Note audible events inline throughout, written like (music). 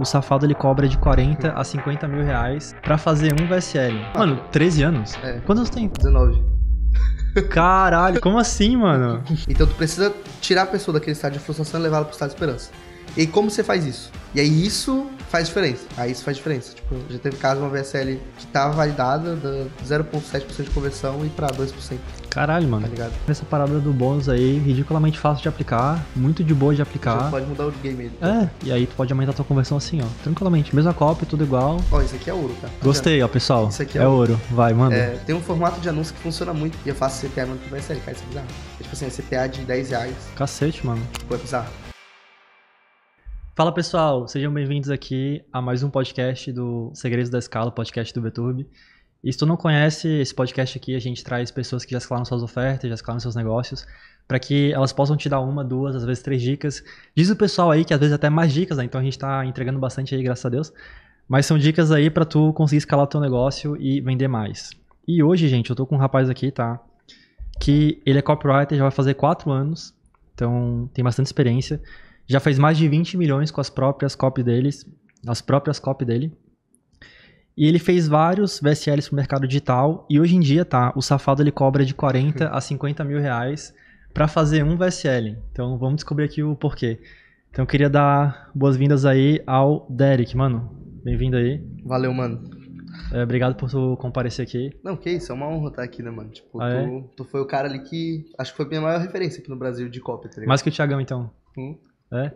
o safado ele cobra de 40 a 50 mil reais pra fazer um VSL. Mano, 13 anos? É. Quantos anos tem? 19. Caralho, como assim, mano? Então tu precisa tirar a pessoa daquele estado de frustração e levá-la pro estado de esperança. E como você faz isso? E aí isso faz diferença. Aí isso faz diferença. Tipo, já teve caso de uma VSL que tava validada, 0,7% de conversão e para 2%. Caralho, mano. Tá ligado? Essa parada do bônus aí, ridiculamente fácil de aplicar, muito de boa de aplicar. Você pode mudar o game dele. É, e aí tu pode aumentar a tua conversão assim, ó. Tranquilamente. Mesma cópia, tudo igual. Ó, isso aqui é ouro, cara. Tá Gostei, vendo? ó, pessoal. Isso aqui é, é ouro. ouro. Vai, manda. É, tem um formato de anúncio que funciona muito. E eu faço CPA, mano, que vai ser, cara. Isso é bizarro. É tipo assim, é CPA de 10 reais. Cacete, mano. Pô, é bizarro. Fala pessoal, sejam bem-vindos aqui a mais um podcast do Segredos da Escala, podcast do Beturbe. E se tu não conhece esse podcast aqui, a gente traz pessoas que já escalaram suas ofertas, já escalaram seus negócios, para que elas possam te dar uma, duas, às vezes três dicas. Diz o pessoal aí que às vezes é até mais dicas, né? Então a gente está entregando bastante aí, graças a Deus. Mas são dicas aí para tu conseguir escalar o teu negócio e vender mais. E hoje, gente, eu tô com um rapaz aqui, tá? Que ele é copywriter, já vai fazer quatro anos, então tem bastante experiência. Já fez mais de 20 milhões com as próprias copies deles, as próprias copies dele. E ele fez vários VSLs pro mercado digital. E hoje em dia, tá? O safado ele cobra de 40 a 50 mil reais para fazer um VSL. Então vamos descobrir aqui o porquê. Então eu queria dar boas-vindas aí ao Derek, mano. Bem-vindo aí. Valeu, mano. É, obrigado por tu comparecer aqui. Não, que isso, é uma honra estar aqui, né, mano? Tipo, ah, é? tu, é? tu, foi o cara ali que. Acho que foi a minha maior referência aqui no Brasil de cópia, tá ligado? Mais que o Thiagão, então. Hum? É?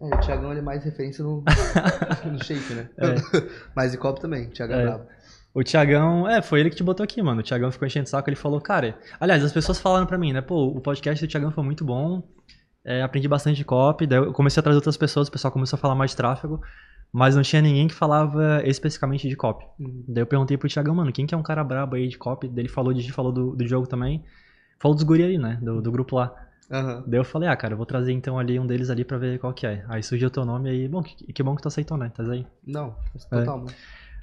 É, o Thiagão ele é mais referência no, no shape, né? É. (laughs) Mas de copo também, o Thiagão é. é brabo. O Thiagão, é, foi ele que te botou aqui, mano. O Thiagão ficou enchendo o saco, ele falou, cara. Aliás, as pessoas falaram pra mim, né? Pô, o podcast do Thiagão foi muito bom. É, aprendi bastante de copy, daí eu comecei a trazer outras pessoas, o pessoal começou a falar mais de tráfego, mas não tinha ninguém que falava especificamente de copy. Uhum. Daí eu perguntei pro Thiagão, mano, quem que é um cara brabo aí de copy? Daí ele falou de falou do, do jogo também. Falou dos guri aí, né? Do, do grupo lá. Uhum. Daí eu falei, ah, cara, eu vou trazer então ali um deles ali pra ver qual que é. Aí surgiu teu nome aí, bom, que, que bom que tu aceitou, né? Tá aí? Não, é. total, é. mano.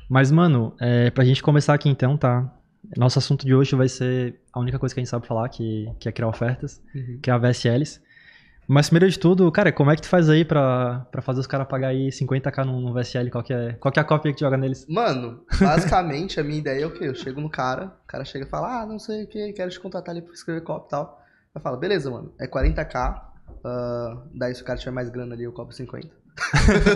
Mas, mano, é, pra gente começar aqui então, tá? Nosso assunto de hoje vai ser a única coisa que a gente sabe falar, que, que é criar ofertas, uhum. criar VSLs. Mas primeiro de tudo, cara, como é que tu faz aí pra, pra fazer os caras pagar aí 50k num, num VSL? Qual que, é, qual que é a cópia que tu joga neles? Mano, (laughs) basicamente a minha ideia é o quê? Eu chego no cara, o cara chega e fala, ah, não sei o que, quero te contratar ali pra escrever cópia e tal. Eu falo, beleza, mano, é 40k. Uh, ah, daí se o cara tiver mais grana ali, eu cobro 50. uh, (laughs)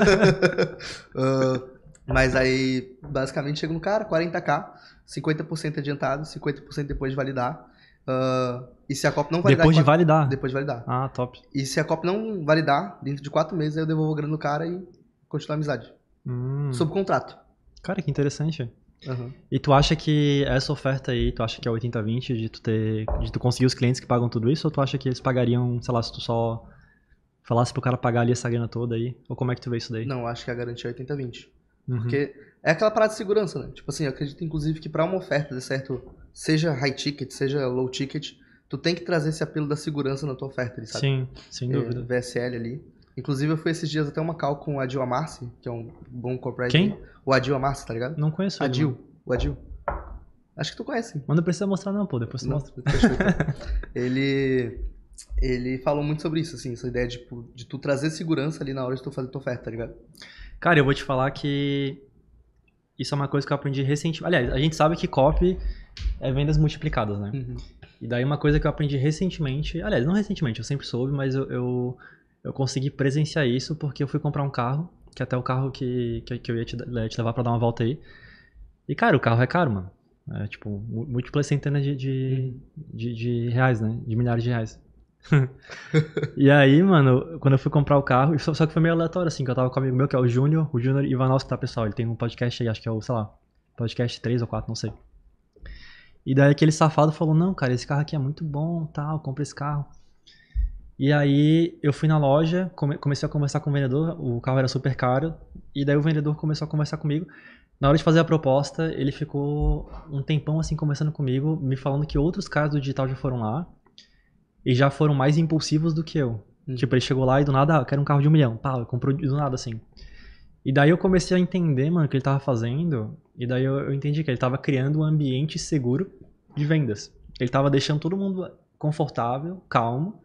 ah, mas aí, basicamente, chega no cara, 40k, 50% adiantado, 50% depois de validar. Uh, e se a copa não validar. Depois de validar. Depois de validar. Ah, top. E se a copa não validar, dentro de quatro meses, eu devolvo o grana do cara e continuo a amizade. Hum. Sob contrato. Cara, que interessante. Uhum. E tu acha que essa oferta aí, tu acha que é 80-20 de tu ter. de tu conseguir os clientes que pagam tudo isso, ou tu acha que eles pagariam, sei lá, se tu só falasse pro cara pagar ali essa grana toda aí? Ou como é que tu vê isso daí? Não, acho que a garantia é 80-20. Uhum. Porque é aquela parada de segurança, né? Tipo assim, eu acredito inclusive que para uma oferta de certo, seja high ticket, seja low ticket, tu tem que trazer esse apelo da segurança na tua oferta, sabe? Sim, sem é, dúvida. É, VSL ali. Inclusive, eu fui esses dias até uma call com o Adil Amarce, que é um bom corporate. Quem? O Adil Amarce, tá ligado? Não conheço Adil. O Adil. Acho que tu conhece. Mas não precisa mostrar não, pô. Depois tu não, mostra. (laughs) ele... Ele falou muito sobre isso, assim. Essa ideia de, tipo, de tu trazer segurança ali na hora de tu fazer tua oferta, tá ligado? Cara, eu vou te falar que... Isso é uma coisa que eu aprendi recentemente. Aliás, a gente sabe que copy é vendas multiplicadas, né? Uhum. E daí uma coisa que eu aprendi recentemente... Aliás, não recentemente, eu sempre soube, mas eu, eu eu consegui presenciar isso porque eu fui comprar um carro, que é até o carro que, que, que eu ia te, te levar para dar uma volta aí. E, cara, o carro é caro, mano. É, tipo, múltiplas centenas de, de, uhum. de, de reais, né? De milhares de reais. (laughs) e aí, mano, quando eu fui comprar o carro, só, só, que foi meio aleatório, assim, que eu tava com um amigo meu, que é o Júnior, o Júnior Ivanovski, tá, pessoal? Ele tem um podcast aí, acho que é o, sei lá, podcast 3 ou 4, não sei. E daí aquele safado falou, não, cara, esse carro aqui é muito bom, tal, compra esse carro. E aí eu fui na loja, comecei a conversar com o vendedor, o carro era super caro, e daí o vendedor começou a conversar comigo. Na hora de fazer a proposta, ele ficou um tempão assim conversando comigo, me falando que outros caras do digital já foram lá e já foram mais impulsivos do que eu. Hum. Tipo, ele chegou lá e do nada, ah, quero um carro de um milhão, pá, comprou do nada assim. E daí eu comecei a entender, mano, o que ele tava fazendo, e daí eu, eu entendi que ele tava criando um ambiente seguro de vendas. Ele tava deixando todo mundo confortável, calmo,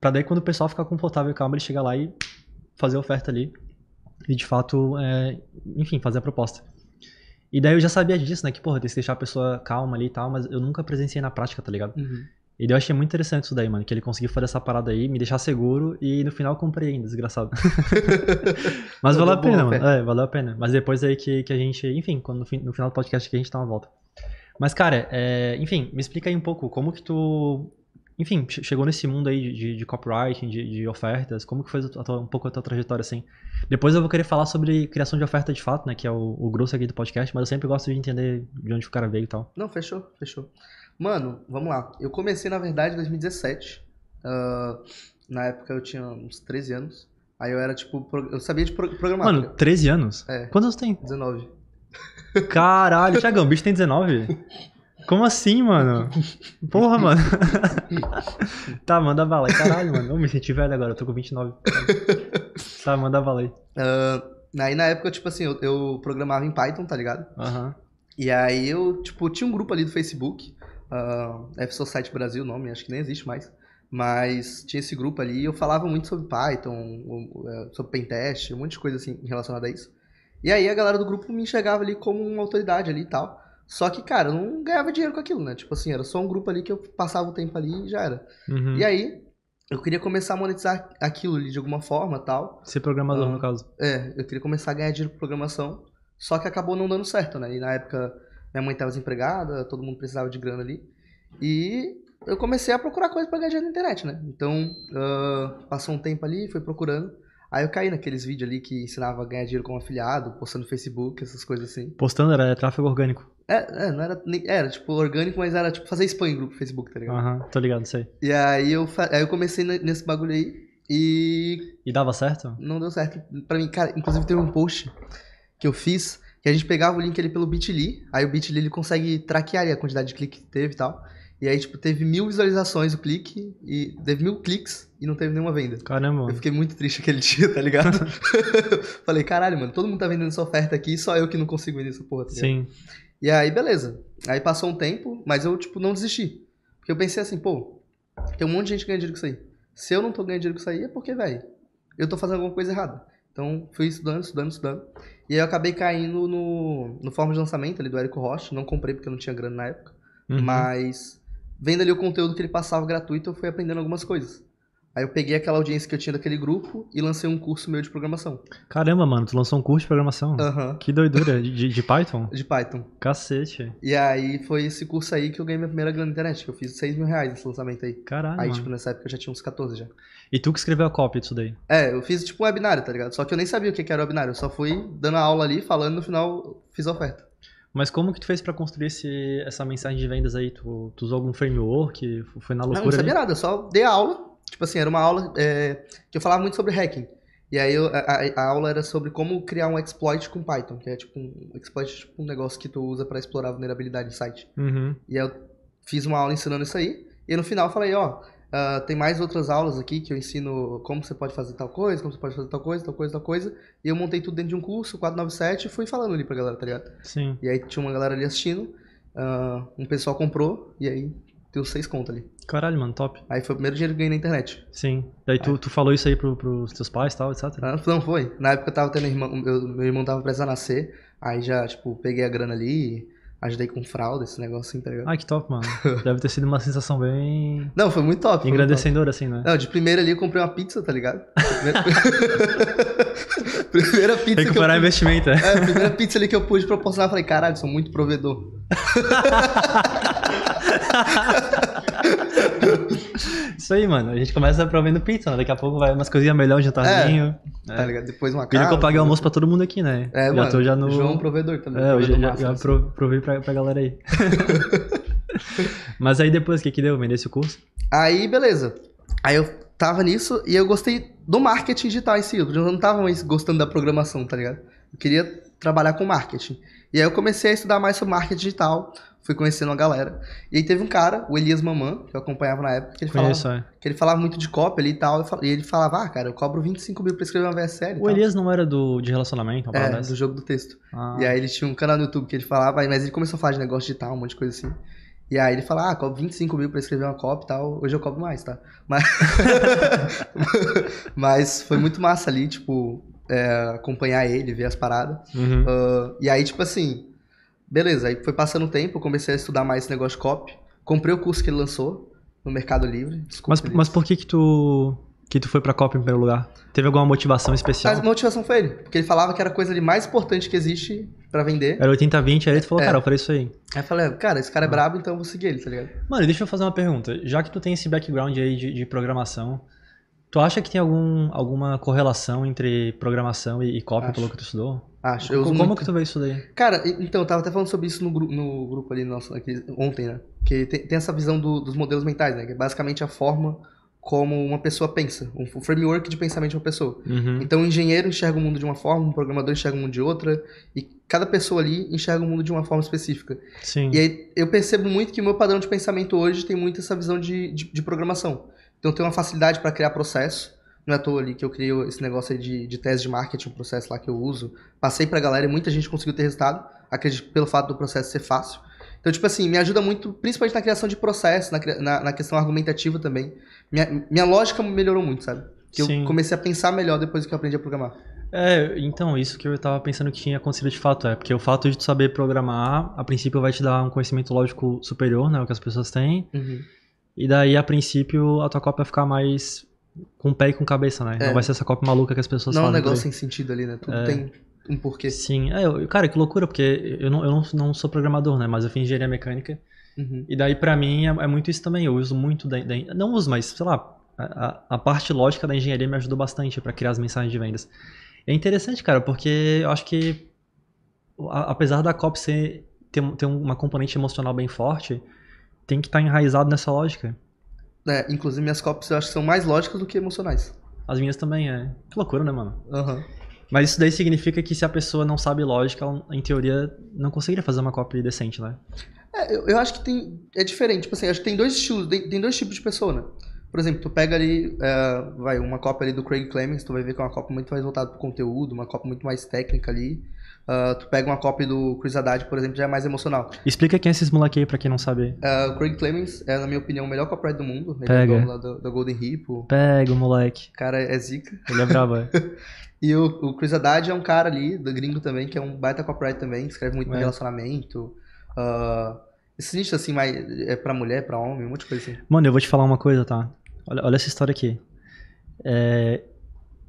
Pra daí, quando o pessoal ficar confortável e calmo, ele chegar lá e fazer a oferta ali. E de fato, é, enfim, fazer a proposta. E daí eu já sabia disso, né? Que, porra, tem que deixar a pessoa calma ali e tal, mas eu nunca presenciei na prática, tá ligado? Uhum. E daí eu achei muito interessante isso daí, mano. Que ele conseguiu fazer essa parada aí, me deixar seguro e no final eu comprei ainda, desgraçado. (laughs) mas valeu a pena, boa, mano. É, valeu a pena. Mas depois aí que, que a gente, enfim, quando no, no final do podcast que a gente dá tá uma volta. Mas, cara, é, enfim, me explica aí um pouco como que tu enfim, chegou nesse mundo aí de, de copywriting, de, de, ofertas, como que foi a tua, um pouco a tua trajetória, assim? Depois eu vou querer falar sobre criação de oferta de fato, né, que é o, o grosso aqui do podcast, mas eu sempre gosto de entender de onde o cara veio e tal. Não, fechou, fechou. Mano, vamos lá. Eu comecei, na verdade, em 2017. Uh, ah, na época eu tinha uns 13 anos. Aí eu era, tipo, eu sabia de programar. Mano, 13 anos? É. Quantos anos tem? 19. Caralho, Thiagão, o bicho tem 19? (laughs) Como assim, mano? Porra, mano. tá, manda bala aí. Caralho, mano. Eu me senti velho agora, eu tô com 29. tá, manda bala aí. Uh, aí na época, tipo assim, eu, eu programava em Python, tá ligado? Aham. Uhum. E aí eu, tipo, tinha um grupo ali do Facebook, uh, ah, F-Society Brasil, nome, acho que nem existe mais. Mas tinha esse grupo ali e eu falava muito sobre Python, é, sobre pentest, um monte de coisa assim relacionada a isso. E aí a galera do grupo me enxergava ali como uma autoridade ali e tal. Só que, cara, eu não ganhava dinheiro com aquilo, né? Tipo assim, era só um grupo ali que eu passava o tempo ali e já era. Uhum. E aí, eu queria começar a monetizar aquilo ali de alguma forma tal. Ser programador, ah. no caso. É, eu queria começar a ganhar dinheiro com programação, só que acabou não dando certo, né? E na época, minha mãe estava desempregada, todo mundo precisava de grana ali. E eu comecei a procurar coisa pra ganhar dinheiro na internet, né? Então, uh, passou um tempo ali, fui procurando. Aí eu caí naqueles vídeos ali que ensinava a ganhar dinheiro como afiliado, postando no Facebook, essas coisas assim. Postando era tráfego orgânico. É, é, não era. Era, tipo, orgânico, mas era, tipo, fazer spam em grupo Facebook, tá ligado? Aham, tô ligado, sei. E aí eu, aí eu comecei nesse bagulho aí e. E dava certo? Não deu certo pra mim. Cara, inclusive teve um post que eu fiz que a gente pegava o link ali pelo Bitly, aí o Bitly ele consegue traquear a quantidade de clique que teve e tal. E aí, tipo, teve mil visualizações o clique, e teve mil cliques e não teve nenhuma venda. Caramba. Eu fiquei muito triste aquele (laughs) dia, tá ligado? (laughs) Falei, caralho, mano, todo mundo tá vendendo essa oferta aqui, só eu que não consigo vender essa porra. Tá Sim. E aí, beleza. Aí passou um tempo, mas eu, tipo, não desisti. Porque eu pensei assim, pô, tem um monte de gente ganhando dinheiro com isso aí. Se eu não tô ganhando dinheiro com isso aí, é porque, velho, eu tô fazendo alguma coisa errada. Então, fui estudando, estudando, estudando. E aí eu acabei caindo no, no forma de lançamento ali do Érico Rocha. Não comprei porque eu não tinha grana na época. Uhum. Mas vendo ali o conteúdo que ele passava gratuito, eu fui aprendendo algumas coisas. Aí eu peguei aquela audiência que eu tinha daquele grupo e lancei um curso meu de programação. Caramba, mano, tu lançou um curso de programação? Aham. Uhum. Que doidura. De, de, Python? (laughs) De Python. Cacete. E aí foi esse curso aí que eu ganhei minha primeira grana na internet, que eu fiz 6 mil reais nesse lançamento aí. Caralho. Aí, tipo, nessa época eu já tinha uns 14 já. E tu que escreveu a cópia disso daí? É, eu fiz tipo um webinário, tá ligado? Só que eu nem sabia o que era o webinário, eu só fui dando a aula ali, falando, no final fiz a oferta. Mas como que tu fez para construir esse, essa mensagem de vendas aí? Tu, tu usou algum framework? Foi na loucura? Não, não sabia ali? nada, eu só dei a aula Tipo assim, era uma aula é, que eu falava muito sobre hacking. E aí eu, a, a, aula era sobre como criar um exploit com Python, que é tipo um, exploit tipo um negócio que tu usa para explorar vulnerabilidade em site. Uhum. E aí eu fiz uma aula ensinando isso aí, e no final eu falei, ó, uh, tem mais outras aulas aqui que eu ensino como você pode fazer tal coisa, como você pode fazer tal coisa, tal coisa, tal coisa. E eu montei tudo dentro de um curso, 497, e fui falando ali pra galera, tá ligado? Sim. E aí tinha uma galera ali assistindo, uh, um pessoal comprou, e aí deu seis contas ali. Caralho, mano, top. Aí foi o primeiro dinheiro que ganhei na internet. Sim. Daí tu, tu falou isso aí pro, pros teus pais e tal, etc? Ah, não, foi. Na época eu tava tendo irmão, meu irmão tava prestes a nascer, aí já, tipo, peguei a grana ali e ajudei com fralda, esse negócio assim, tá ligado? Ai, que top, mano. (laughs) Deve ter sido uma sensação bem... Não, foi muito top. Foi Engrandecedora, assim, né? Não, de primeira ali eu comprei uma pizza, tá ligado? Primeira, (laughs) primeira pizza Recuperar que eu... investimento, é. é. primeira pizza ali que eu pude proporcionar, eu falei, caralho, sou muito provedor. (laughs) (laughs) Isso aí, mano. A gente começa provendo pizza, né? Daqui a pouco vai umas coisinhas melhor, um jantarzinho. É, né? Tá ligado? Depois uma casa. Pena que eu paguei o almoço pra todo mundo aqui, né? É, já mano. Tô já no... João um provedor também. É, hoje já, já provei pra, pra galera aí. (laughs) Mas aí depois, o que que deu? Vendeu esse curso? Aí, beleza. Aí eu tava nisso e eu gostei do marketing digital em si. Eu não tava mais gostando da programação, tá ligado? Eu queria trabalhar com marketing. E aí eu comecei a estudar mais sobre marketing digital, fui conhecendo a galera. E aí teve um cara, o Elias Mamã, que eu acompanhava na época, que ele, Conheço, falava, é. que ele falava muito de cópia ali e tal. E ele falava, ah, cara, eu cobro 25 mil pra escrever uma VSL. O tal. Elias não era do de relacionamento, É, do jogo do texto. Ah. E aí ele tinha um canal no YouTube que ele falava, mas ele começou a falar de negócio digital, um monte de coisa assim. E aí ele fala, ah, cobro 25 mil pra escrever uma cópia e tal. Hoje eu cobro mais, tá? Mas, (laughs) mas foi muito massa ali, tipo, é, acompanhar ele, ver as paradas. Uhum. Uh, e aí, tipo assim, Beleza, aí foi passando o tempo, comecei a estudar mais esse negócio de copy. Comprei o curso que ele lançou no Mercado Livre. Desculpa, mas, mas por que que tu que tu foi para Copy em primeiro lugar? Teve alguma motivação especial? A motivação foi ele, porque ele falava que era a coisa ali mais importante que existe para vender. Era 80-20, aí ele falou, é. cara, eu falei isso aí. Aí eu falei, cara, esse cara é ah. brabo, então eu vou seguir ele, tá ligado? Mano, deixa eu fazer uma pergunta. Já que tu tem esse background aí de, de programação, tu acha que tem algum, alguma correlação entre programação e, e copy Acho. pelo que tu estudou? Acho. Eu Como muito... que tu vê isso daí? Cara, então, eu tava até falando sobre isso no, gru no grupo ali nosso, aqui, ontem, né? Que tem, tem essa visão do, dos modelos mentais, né? Que é basicamente a forma como uma pessoa pensa, um framework de pensamento de uma pessoa. Uhum. Então, um engenheiro enxerga o mundo de uma forma, um programador enxerga o mundo de outra, e cada pessoa ali enxerga o mundo de uma forma específica. Sim. E aí, eu percebo muito que o meu padrão de pensamento hoje tem muito essa visão de, de, de programação. Então, eu tenho uma facilidade para criar processo, não é à toa ali que eu criei esse negócio aí de, de tese de marketing, um processo lá que eu uso. Passei pra galera e muita gente conseguiu ter resultado, acredito, pelo fato do processo ser fácil. Então, tipo assim, me ajuda muito, principalmente na criação de processo, na, na, na questão argumentativa também. Minha, minha lógica melhorou muito, sabe? Que eu comecei a pensar melhor depois que eu aprendi a programar. É, então, isso que eu estava pensando que tinha acontecido de fato é, porque o fato de tu saber programar, a princípio vai te dar um conhecimento lógico superior, né, o que as pessoas têm, uhum. e daí, a princípio, a tua cópia vai ficar mais com pé e com cabeça, né? É. Não vai ser essa Copa maluca que as pessoas não, falam. Não é um negócio sem sentido ali, né? Tudo é. tem um porquê. Sim, é, eu, cara, que loucura, porque eu não, eu não, não sou programador, né? Mas eu fiz engenharia mecânica. Uhum. E daí, para mim, é, é, muito isso também. Eu uso muito da, da, Não uso, mas, sei lá, a, a parte lógica da engenharia me ajudou bastante para criar as mensagens de vendas. É interessante, cara, porque eu acho que a, apesar da COP ser, ter, ter uma componente emocional bem forte, tem que estar tá enraizado nessa lógica. É, inclusive minhas copies eu acho que são mais lógicas do que emocionais. As minhas também, é. Que loucura, né, mano? Uhum. Mas isso daí significa que se a pessoa não sabe lógica, ela, em teoria, não conseguiria fazer uma copy decente, né? É, eu, eu acho que tem. É diferente. Tipo assim, acho que tem dois estilos, tem, tem dois tipos de pessoa, né? Por exemplo, tu pega ali, é, vai, uma cópia ali do Craig Clemens, tu vai ver que é uma cópia muito mais voltada pro conteúdo, uma cópia muito mais técnica ali. Uh, tu pega uma cópia do Chris Haddad, por exemplo, já é mais emocional. Explica quem é esses moleque aí pra quem não sabe. Uh, o Craig Clemens é, na minha opinião, o melhor copyright do mundo. Ele é pega. é do, do, Golden Hippo. Pega o moleque. O cara é zica. Ele é brabo, é. (laughs) e o, o Chris Haddad é um cara ali, do gringo também, que é um baita copyright também, escreve muito é. relacionamento. Uh, esse assim, mas é pra mulher, pra homem, um monte de coisa assim. Mano, eu vou te falar uma coisa, tá? Olha, olha essa história aqui. É,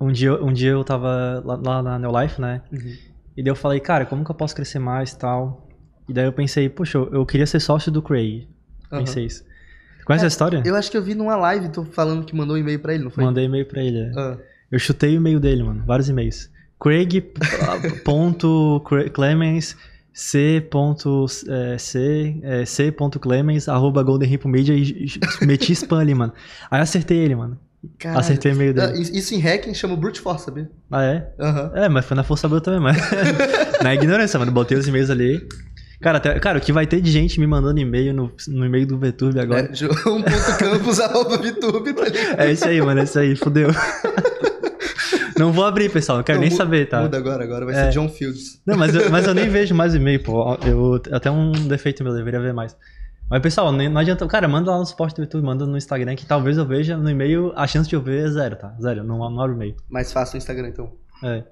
um, dia, um dia eu tava lá, lá na New Life, né? Uhum. E daí eu falei, cara, como que eu posso crescer mais e tal? E daí eu pensei, poxa, eu, queria ser sócio do Craig. Uhum. Pensei isso. Conhece é, a história? Eu acho que eu vi numa live tu falando que mandou um e-mail pra ele, não foi? Mandei e-mail pra ele. É. Ah. Eu chutei o e-mail dele, mano. Vários e-mails. Craig.clemens (laughs) c. É, c, é, c. Clemens, arroba Golden Ripple Media e meti spam ali, mano. Aí acertei ele, mano. Cara, Acertei meio dele. Ah, isso em hacking chama brute force, sabia? Ah, é? Uhum. É, mas foi na força bruta também, mas. (laughs) na ignorância, mano. Botei os e-mails ali. Cara, até, cara, o que vai ter de gente me mandando e-mail no, no e-mail do VTube agora? É, João.campos.vitube, (laughs) tá ligado? É isso aí, mano. É isso aí. Fudeu. (laughs) Não vou abrir, pessoal. Não quero não, nem saber, tá? Muda agora, agora vai é. ser John Fields. Não, mas eu, mas eu nem vejo mais e-mail, pô. Eu, até um defeito meu, deveria ver mais. Mas, pessoal, não adianta. Cara, manda lá no suporte do YouTube, manda no Instagram, que talvez eu veja. No e-mail, a chance de eu ver é zero, tá? Zero, não, não o e-mail. Mais fácil no Instagram, então. É.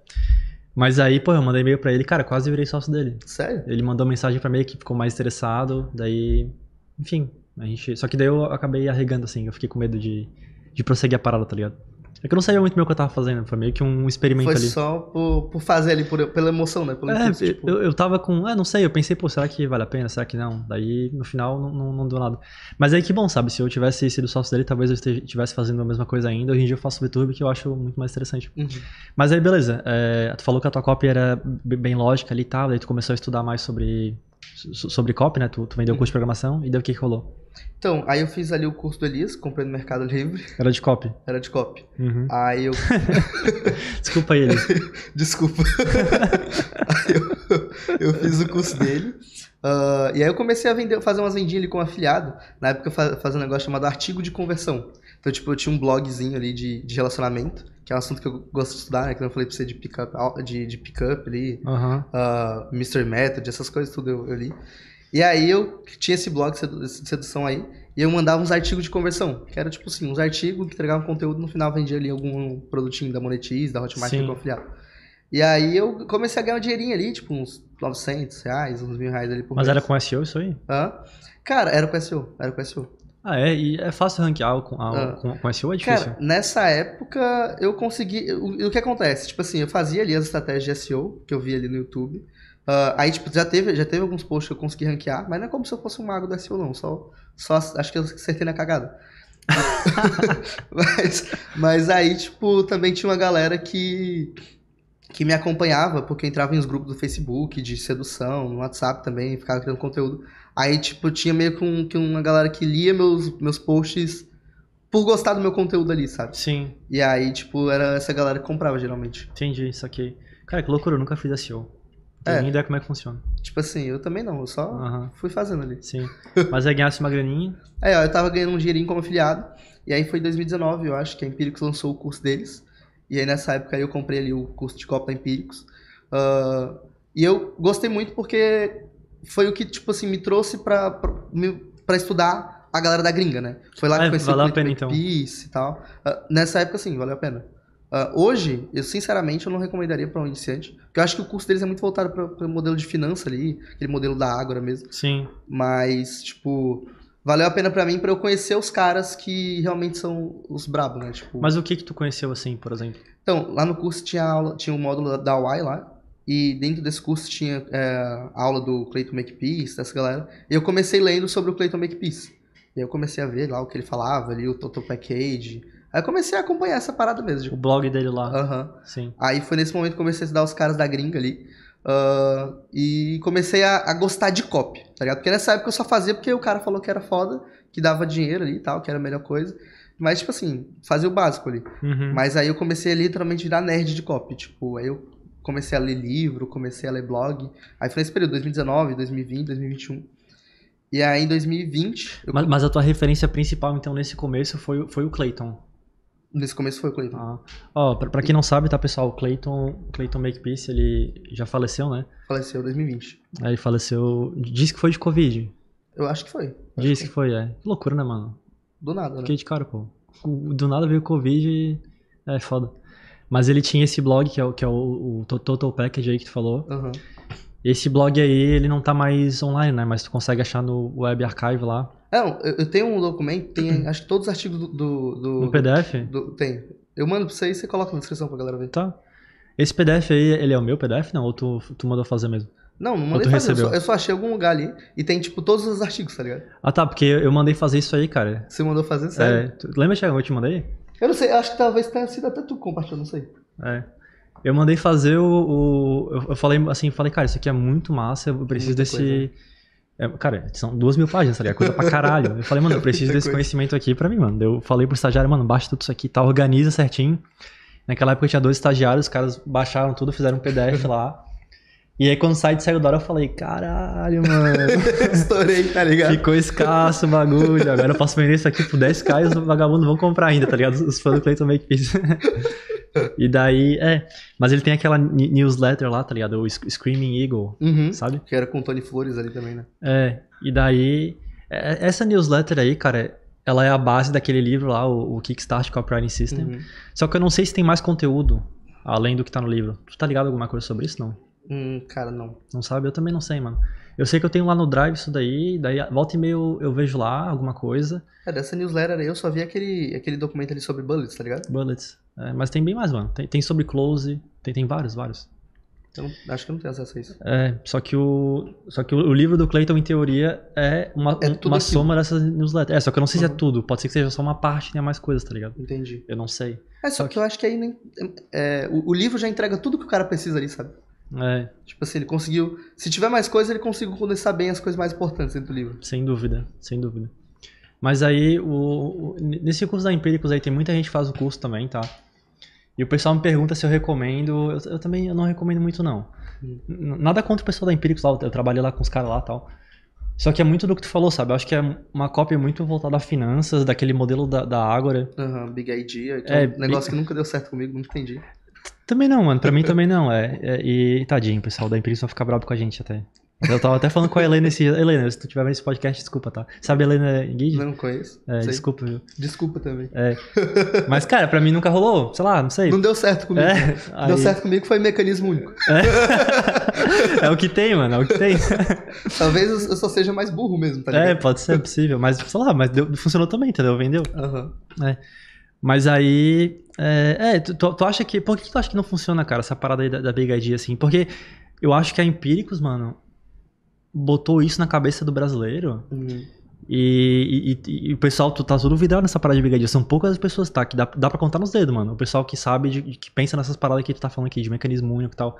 Mas aí, pô, eu mandei e-mail pra ele, cara, quase virei sócio dele. Sério? Ele mandou mensagem pra mim que ficou mais estressado, daí. Enfim, a gente. Só que daí eu acabei arregando, assim, eu fiquei com medo de, de prosseguir a parada, tá ligado? É que eu não sabia muito bem o que eu tava fazendo, foi meio que um experimento foi ali. Foi só por, por, fazer ali, por, pela emoção, né? Pelo é, impulso, tipo... eu, eu tava com, ah, não sei, eu pensei, pô, será que vale a pena, será que não? Daí, no final, não, não, não deu nada. Mas aí que bom, sabe? Se eu tivesse sido sócio dele, talvez eu estivesse fazendo a mesma coisa ainda. Hoje em dia eu faço VTube, que eu acho muito mais interessante. Uhum. Mas aí, beleza, é, tu falou que a tua cópia era bem lógica ali e tal, daí tu começou a estudar mais sobre sobre copy, né? Tu, tu vendeu o curso de programação e deu o que, que rolou? Então, aí eu fiz ali o curso do Elias, comprei no Mercado Livre. Era de copy? Era de copy. Uhum. Aí eu. (laughs) Desculpa, Elias. (laughs) Desculpa. aí eu, eu fiz o curso dele. Uh, e aí eu comecei a vender, fazer umas vendinhas ali com um afiliado. Na época eu fazia um negócio chamado artigo de conversão. Então, tipo, eu tinha um blogzinho ali de, de relacionamento que é um assunto que eu gosto de estudar, né? Que eu falei pra você de pick-up de, de pick ali, uhum. uh, ah, Mr. Method, essas coisas tudo eu, eu, li. E aí eu tinha esse blog de sedução aí, e eu mandava uns artigos de conversão, que era tipo assim, uns artigos que entregavam conteúdo, no final vendia ali algum produtinho da Monetize, da Hotmart, que eu afiliado. E aí eu comecei a ganhar um dinheirinho ali, tipo uns 900 reais, uns mil reais ali por Mas mês. era com SEO isso aí? Hã? Cara, era com SEO, era com SEO. Ah, é? E é fácil ranquear com, ah. com, com SEO é difícil? Cara, nessa época eu consegui. O, o, que acontece? Tipo assim, eu fazia ali as estratégias de SEO que eu vi ali no YouTube. Uh, aí, tipo, já teve, já teve alguns posts que eu consegui ranquear, mas não é como se eu fosse um mago do SEO, não. Só, só acho que eu acertei na cagada. (laughs) mas, mas aí, tipo, também tinha uma galera que, que me acompanhava, porque entrava em uns grupos do Facebook, de sedução, no WhatsApp também, ficava criando conteúdo. Aí, tipo, tinha meio que, um, que uma galera que lia meus, meus posts por gostar do meu conteúdo ali, sabe? Sim. E aí, tipo, era essa galera que comprava geralmente. Entendi, saquei. Cara, que loucura, eu nunca fiz SEO. Não é. nem ideia como é que funciona. Tipo assim, eu também não, eu só fui fazendo ali. Sim. Mas aí é ganhasse uma graninha. (laughs) é, ó, eu tava ganhando um dinheirinho como afiliado. E aí foi em 2019, eu acho, que a Empíricos lançou o curso deles. E aí nessa época eu comprei ali o curso de copa da Empíricos. Uh, e eu gostei muito porque foi o que, tipo assim, me trouxe pra, pra, pra estudar a galera da gringa, né? Foi lá que ah, conheci valeu o a então. e tal. Uh, nessa época, sim, valeu a pena. Uh, hoje, eu sinceramente eu não recomendaria para um iniciante, porque eu acho que o curso deles é muito voltado para o modelo de finança ali, aquele modelo da Ágora mesmo. Sim. Mas, tipo, valeu a pena para mim para eu conhecer os caras que realmente são os brabos, né? Tipo... Mas o que que tu conheceu assim, por exemplo? Então, lá no curso tinha aula, tinha um módulo da UI lá, e dentro desse curso tinha é, aula do Clayton Makepeace, dessa galera. E eu comecei lendo sobre o Clayton Makepeace. E aí eu comecei a ver lá o que ele falava, ali o Total Package. Aí eu comecei a acompanhar essa parada mesmo. De... Tipo o blog dele lá. Aham. Uhum. Sim. Aí foi nesse momento que comecei a estudar os caras da gringa ali. Uh, e comecei a, a, gostar de copy, tá ligado? Porque nessa época eu só fazia porque o cara falou que era foda, que dava dinheiro ali e tal, que era a melhor coisa. Mas, tipo assim, fazia o básico ali. Uhum. Mas aí eu comecei a literalmente virar nerd de copy. Tipo, aí eu comecei a ler livro, comecei a ler blog. Aí foi nesse período, 2019, 2020, 2021. E aí em 2020. Eu... Mas, mas, a tua referência principal, então, nesse começo foi, foi o Clayton. Nesse começo foi o Clayton. Ah. Oh, pra, pra quem não sabe, tá, pessoal, o Clayton, Clayton Makepeace, ele já faleceu, né? Faleceu em 2020. Aí faleceu. Diz que foi de Covid. Eu acho que foi. Acho Diz que foi. que foi, é. Que loucura, né, mano? Do nada, né? Fiquei de cara, pô. Do nada veio Covid e. É foda. Mas ele tinha esse blog, que é o, que é o, o Total Package aí que tu falou. Uhum. Esse blog aí, ele não tá mais online, né? Mas tu consegue achar no Web Archive lá. É, eu tenho um documento, tem (clears throat) acho que todos os artigos do. do, do no PDF? Do, tem. Eu mando pra você e você coloca na descrição pra galera ver. Tá. Esse PDF aí, ele é o meu PDF, não? Ou tu, tu mandou fazer mesmo? Não, não mandei fazer. Eu só, eu só, achei algum lugar ali e tem, tipo, todos os artigos, tá ligado? Ah, tá, porque eu mandei fazer isso aí, cara. Você mandou fazer? Sério? É, tu, lembra, que eu te mandei? Eu não sei, acho que talvez tenha sido até tu compartilhado, compartilhou, não sei. É. Eu mandei fazer o, o. eu, falei assim, falei, cara, isso aqui é muito massa, eu preciso Muita desse. É, cara, são duas mil páginas, é Coisa pra caralho. Eu falei, mano, eu (laughs) preciso desse coisa. conhecimento aqui pra mim, mano. Eu falei pro estagiário, mano, baixa tudo isso aqui, tá? Organiza certinho. Naquela época eu tinha dois estagiários, os caras baixaram tudo, fizeram um PDF lá. E aí quando o site saiu da hora eu falei, caralho, mano. (laughs) Estourei, tá ligado? Ficou escasso o bagulho. Agora eu posso vender isso aqui por 10k e os vagabundos vão comprar ainda, tá ligado? Os fãs do Clayton Makepeace. (laughs) e daí, é. Mas ele tem aquela newsletter lá, tá ligado? O Screaming Eagle, uhum, sabe? Que era com o Tony Flores ali também, né? É. E daí. É, essa newsletter aí, cara, ela é a base daquele livro lá, o, o Kickstart Copywriting System. Uhum. Só que eu não sei se tem mais conteúdo além do que tá no livro. Tu tá ligado alguma coisa sobre isso, não? Hum, cara, não. Não sabe? Eu também não sei, mano. Eu sei que eu tenho lá no Drive isso daí, daí volta e meio eu, vejo lá alguma coisa. É, dessa newsletter aí eu só vi aquele, aquele documento ali sobre bullets, tá ligado? Bullets. É, mas tem bem mais, mano. Tem, tem sobre close, tem, tem vários, vários. Então, acho que eu não tenho acesso a isso. É, só que o, só que o, o livro do Clayton, em teoria, é uma, é uma soma dessas newsletters. É, só que eu não sei uhum. se é uhum. tudo. Pode ser que seja só uma parte e né, tenha mais coisas, tá ligado? Entendi. Eu não sei. É, só, só que, que, eu acho que aí nem, é, o, o livro já entrega tudo que o cara precisa ali, sabe? É. Tipo assim, ele conseguiu. Se tiver mais coisa, ele conseguiu condensar bem as coisas mais importantes dentro do livro. Sem dúvida, sem dúvida. Mas aí, o, o nesse curso da Empíricos aí, tem muita gente que faz o curso também, tá? E o pessoal me pergunta se eu recomendo. Eu, eu também eu não recomendo muito, não. Hum. Nada contra o pessoal da Empíricos lá, eu trabalhei lá com os caras lá tal. Só que é muito do que tu falou, sabe? Eu acho que é uma cópia muito voltada a finanças, daquele modelo da, da Ágora. Aham, uhum, Big Idea. Então, é, um negócio big... que nunca deu certo comigo, não entendi. Também não, mano. Pra mim (laughs) também não. É, é e tadinho, o pessoal da Imperial só fica brabo com a gente até. Eu tava até falando com a Helena esse Helena, se tu tiver nesse podcast, desculpa, tá? Sabe a Helena Guide? Não conheço. É, sei. desculpa, viu? Desculpa também. É. (laughs) Mas, cara, pra mim nunca rolou, sei lá, não sei. Não deu certo comigo. É, aí... Deu certo comigo foi mecanismo único. É. é. o que tem, mano, é o que tem. (laughs) Talvez eu só seja mais burro mesmo, tá ligado? É, pode ser, é possível. Mas, sei lá, mas deu, funcionou também, entendeu? Vendeu. Aham. Uhum. É. Mas aí, é, é tu, tu, acha que. Por que tu acha que não funciona, cara, essa parada aí da, da Big Idea, assim? Porque eu acho que a Empíricos, mano, botou isso na cabeça do brasileiro. Uhum. E, e, e, o pessoal tu tá tudo vidrado nessa parada de Big Idea. São poucas as pessoas, tá? Que dá, dá pra contar nos dedos, mano. O pessoal que sabe, de, que pensa nessas paradas que tu tá falando aqui, de mecanismo único e tal.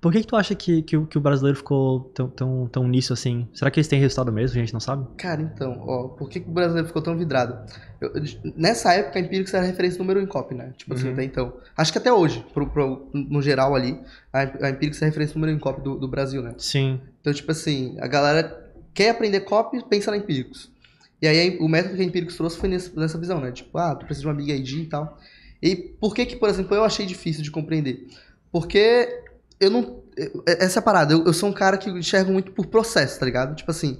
Por que, que tu acha que, que, que, o brasileiro ficou tão, tão, tão nisso assim? Será que eles têm resultado mesmo? A gente não sabe? Cara, então, ó, por que, que o brasileiro ficou tão vidrado? Eu, eu, nessa época, a Empíricos era a referência número um em COP, né? Tipo assim, uhum. até então. Acho que até hoje, pro, pro, no geral ali, a, a Empíricos é a referência número um em COP do, do Brasil, né? Sim. Então, tipo assim, a galera quer aprender COP, pensa na Empíricos. E aí, o método que a Empíricos trouxe foi nesse, nessa visão, né? Tipo, ah, tu precisa de uma Big ID e tal. E por que que, por exemplo, eu achei difícil de compreender? Porque eu não. É, é, essa é a parada. Eu, eu sou um cara que enxergo muito por processo, tá ligado? Tipo assim,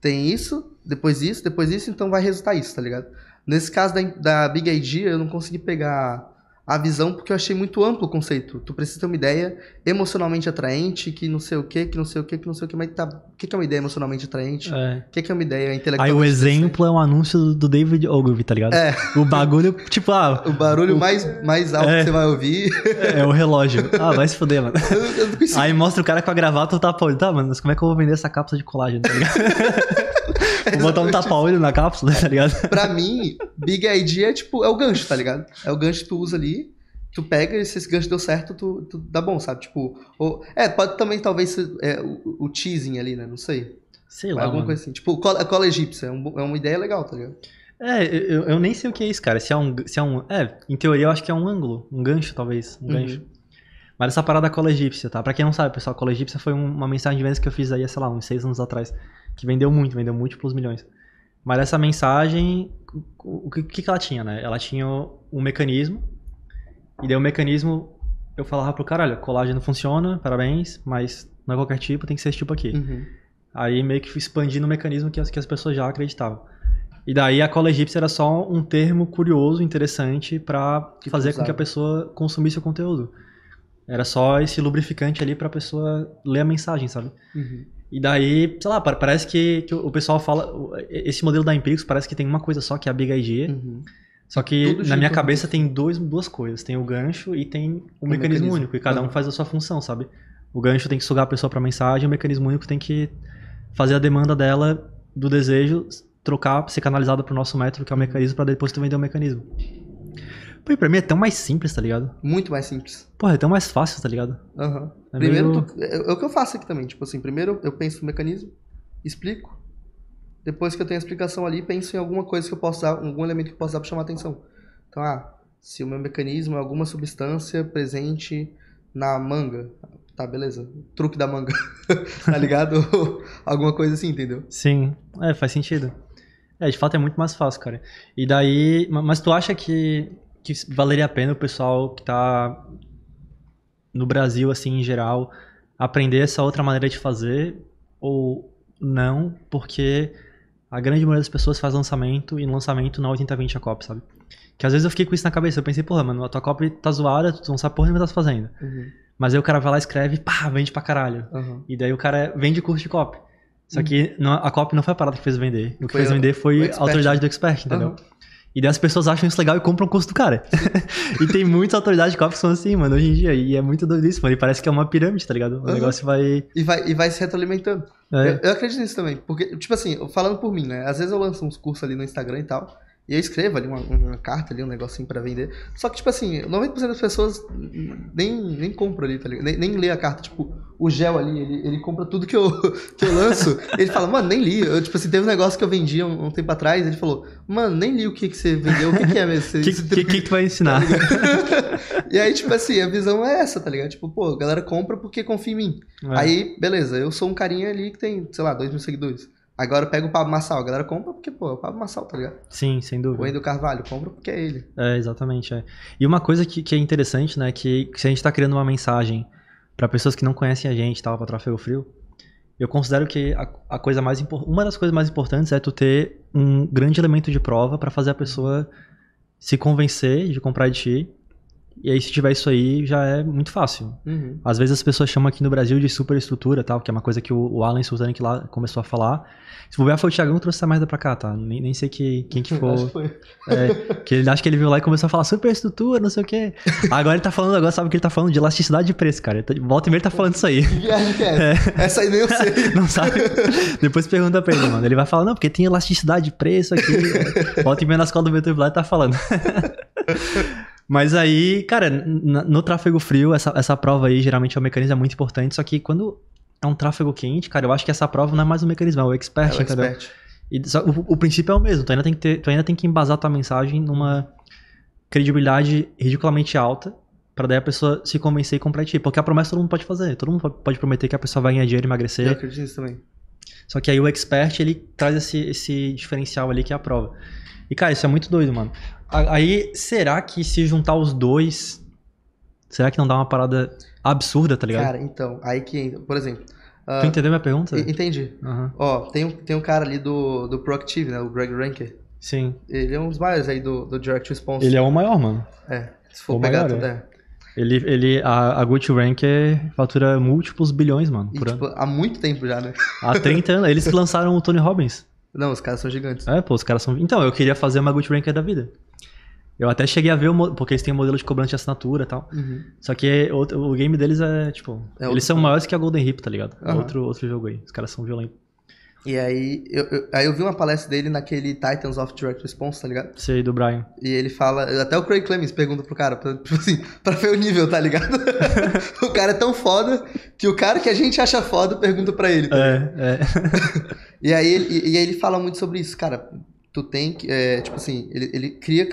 tem isso, depois isso, depois isso, então vai resultar isso, tá ligado? Nesse caso da, da Big Idea, eu não consegui pegar a visão, porque eu achei muito amplo o conceito. Tu precisa ter uma ideia emocionalmente atraente, que não sei o que, que não sei o que, que não sei o que, mas tá, o que, é uma ideia emocionalmente atraente? É. O que, que é uma ideia intelectual? Aí o exemplo é um anúncio do David Ogilvy, tá ligado? É. O bagulho, tipo, ah. (laughs) O barulho o... Mais, mais alto é. que você vai ouvir. É, é, o relógio. (laughs) Ah, vai se foder, mano. Eu, eu Aí mostra o cara com a gravata e tá, tá, mano, mas como é que eu vou vender essa cápsula de colágeno, tá ligado? (laughs) Vou botar um tapa-olho na cápsula, tá ligado? (laughs) Pra mim, Big Idea é tipo, é o gancho, tá ligado? É o gancho que tu usa ali, tu pega e se esse gancho deu certo, tu, tu dá bom, sabe? Tipo, ou, é, pode também talvez é, o, o teasing ali, né? Não sei. Sei lá. Alguma mano. coisa assim. Tipo, cola, cola egípcia, é, um, é uma ideia legal, tá ligado? É, eu, eu nem sei o que é isso, cara. Se é um. Se é, um é, em teoria eu acho que é um ângulo, um gancho, talvez. Um uhum. gancho. Mas essa parada cola egípcia, tá? Pra quem não sabe, pessoal, cola egípcia foi uma mensagem de vendas que eu fiz aí, sei lá, uns seis anos atrás que vendeu muito, vendeu múltiplos milhões. Mas essa mensagem, o que, que ela tinha, né? Ela tinha um mecanismo, e daí o mecanismo, eu falava pro cara, olha, não funciona, parabéns, mas não é qualquer tipo, tem que ser esse tipo aqui. Uhum. Aí meio que expandindo o mecanismo que as, que as pessoas já acreditavam. E daí a cola egípcia era só um termo curioso, interessante, para fazer com que a pessoa consumisse o conteúdo. Era só esse lubrificante ali para a pessoa ler a mensagem, sabe? Uhum. E daí, sei lá, parece que, que o pessoal fala. Esse modelo da Empix parece que tem uma coisa só, que é a Big ID. Uhum. Só que Tudo na minha é cabeça tem dois, duas coisas. Tem o gancho e tem o, o mecanismo, mecanismo, único. E cada uhum. um faz a sua função, sabe? O gancho tem que sugar a pessoa para mensagem, o mecanismo único tem que fazer a demanda dela do desejo trocar, ser canalizada para o nosso método, que é o uhum. mecanismo, para depois tu vender o mecanismo. Pô, pra mim é tão mais simples, tá ligado? Muito mais simples. Porra, é tão mais fácil, tá ligado? Aham. Uhum. É primeiro, meio... tu... é, é o que eu faço aqui também. Tipo assim, primeiro eu penso no mecanismo, explico. Depois que eu tenho a explicação ali, penso em alguma coisa que eu possa dar, algum elemento que eu possa dar pra chamar atenção. Então, ah, se o meu mecanismo é alguma substância presente na manga, tá, beleza. Truque da manga, (laughs) tá ligado? (laughs) alguma coisa assim, entendeu? Sim, é, faz sentido. É, de fato é muito mais fácil, cara. E daí. Mas tu acha que que valeria a pena o pessoal que está no Brasil, assim, em geral, aprender essa outra maneira de fazer ou não, porque a grande maioria das pessoas faz lançamento e no lançamento não 80-20 é a copy, sabe? Que às vezes eu fiquei com isso na cabeça, eu pensei, porra, mano, a tua copy tá zoada, tu não sabe porra nenhuma tá fazendo. Uhum. Mas aí o cara vai lá, escreve, pá, vende pra caralho. Uhum. E daí o cara vende curso de copy. Só uhum. que a copy não foi a parada que fez vender. O que foi fez vender foi a autoridade do expert, entendeu? Uhum. E daí as pessoas acham isso legal e compram o curso do cara. (laughs) e tem muitas autoridades de copy que são assim, mano, hoje em dia. E é muito doido isso, mano. E parece que é uma pirâmide, tá ligado? O uhum. negócio vai... E, vai. e vai se retroalimentando. É. Eu, eu, acredito nisso também. Porque, tipo assim, falando por mim, né? Às vezes eu lanço uns cursos ali no Instagram e tal. E eu escrevo ali uma, uma carta, ali, um negocinho para vender. Só que, tipo assim, 90% das pessoas nem, nem compram ali, tá ligado? Nem, nem lê a carta. Tipo, o gel ali, ele, ele compra tudo que eu, (laughs) que eu lanço. ele fala, mano, nem li. Eu, tipo assim, teve um negócio que eu vendia um, um, tempo atrás. Ele falou, mano, nem li o que, que você vendeu, o que, que é mesmo. O (laughs) que, que, que, tu vai ensinar? Tá (laughs) e aí, tipo assim, a visão é essa, tá ligado? Tipo, pô, a galera compra porque confia em mim. É. Aí, beleza, eu sou um carinha ali que tem, sei lá, dois mil seguidores. Agora pega o Pablo Massal, a galera compra porque, pô, é o Pablo Massal, tá ligado? Sim, sem dúvida. O Endo Carvalho, compra porque é ele. É, exatamente. É. E uma coisa que, que é interessante, né, que se a gente tá criando uma mensagem para pessoas que não conhecem a gente tal, pra Trofeu Frio, eu considero que a, a coisa mais uma das coisas mais importantes é tu ter um grande elemento de prova para fazer a pessoa se convencer de comprar de ti e aí, se tiver isso aí, já é muito fácil. Uhum. Às vezes as pessoas chamam aqui no Brasil de superestrutura, tal, que é uma coisa que o, o Alan que lá começou a falar. Se bobear, foi o Thiagão que trouxe essa merda pra cá, tá? Nem, nem sei que, quem que (laughs) for. É, que ele, acho que ele veio lá e começou a falar superestrutura, não sei o quê. Agora ele tá falando, agora sabe o que ele tá falando? De elasticidade de preço, cara. Ele tá, volta e meia ele tá falando isso aí. (laughs) É, é. é. Essa aí nem eu sei. (laughs) não sabe? Depois pergunta pra ele, mano. Ele vai falar, não, porque tem elasticidade de preço aqui. volta e meia na escola do lá e tá falando. Mas aí, cara, no tráfego frio, essa, essa prova aí geralmente é um mecanismo muito importante, só que quando é um tráfego quente, cara, eu acho que essa prova não é mais um mecanismo, é o expert, é o entendeu? Expert. E, só, o, o, princípio é o mesmo, tu ainda, tem que ter, tu ainda tem que embasar tua mensagem numa credibilidade ridiculamente alta para daí a pessoa se convencer e comprar ti. Porque a promessa todo mundo pode fazer, todo mundo pode prometer que a pessoa vai ganhar dinheiro e emagrecer. Eu acredito nisso também. Só que aí o expert, ele traz esse, esse diferencial ali que é a prova. E, cara, isso é muito doido, mano. Aí, será que se juntar os dois, será que não dá uma parada absurda, tá ligado? Cara, então, aí que, por exemplo... Uh, tu entendeu minha pergunta? Entendi. Uhum. Ó, tem, tem um cara ali do, do Proactive, né? O Greg Ranker. Sim. Ele é um dos maiores aí do, do Direct Response. Ele é o maior, mano. É, se for o pegar tudo, é. é. Ele, ele, a, a Gucci Ranker fatura múltiplos bilhões, mano, e, por tipo, ano. Há muito tempo já, né? Há 30 anos. Eles lançaram o Tony Robbins. Não, os caras são gigantes. É, pô, os caras são... Então, eu queria fazer uma Gucci Ranker da vida. Eu até cheguei a ver, o, porque eles têm um modelo de cobrança de assinatura e tal. Uhum. Só que o, o, game deles é, tipo, é eles são maiores que a Golden Hip, tá ligado? Uhum. Outro, outro jogo aí. Os caras são violentos. E aí eu, eu, aí eu vi uma palestra dele naquele Titans of Direct Response, tá ligado? Sei, do Brian. E ele fala. Até o Craig Clemens pergunta pro cara, pra, tipo assim, (laughs) pra ver o nível, tá ligado? (laughs) o cara é tão foda que o cara que a gente acha foda pergunta pra ele. Tá é, é. (laughs) e, aí, e, e aí ele fala muito sobre isso, cara tu tem que. É, tipo assim, ele, ele cria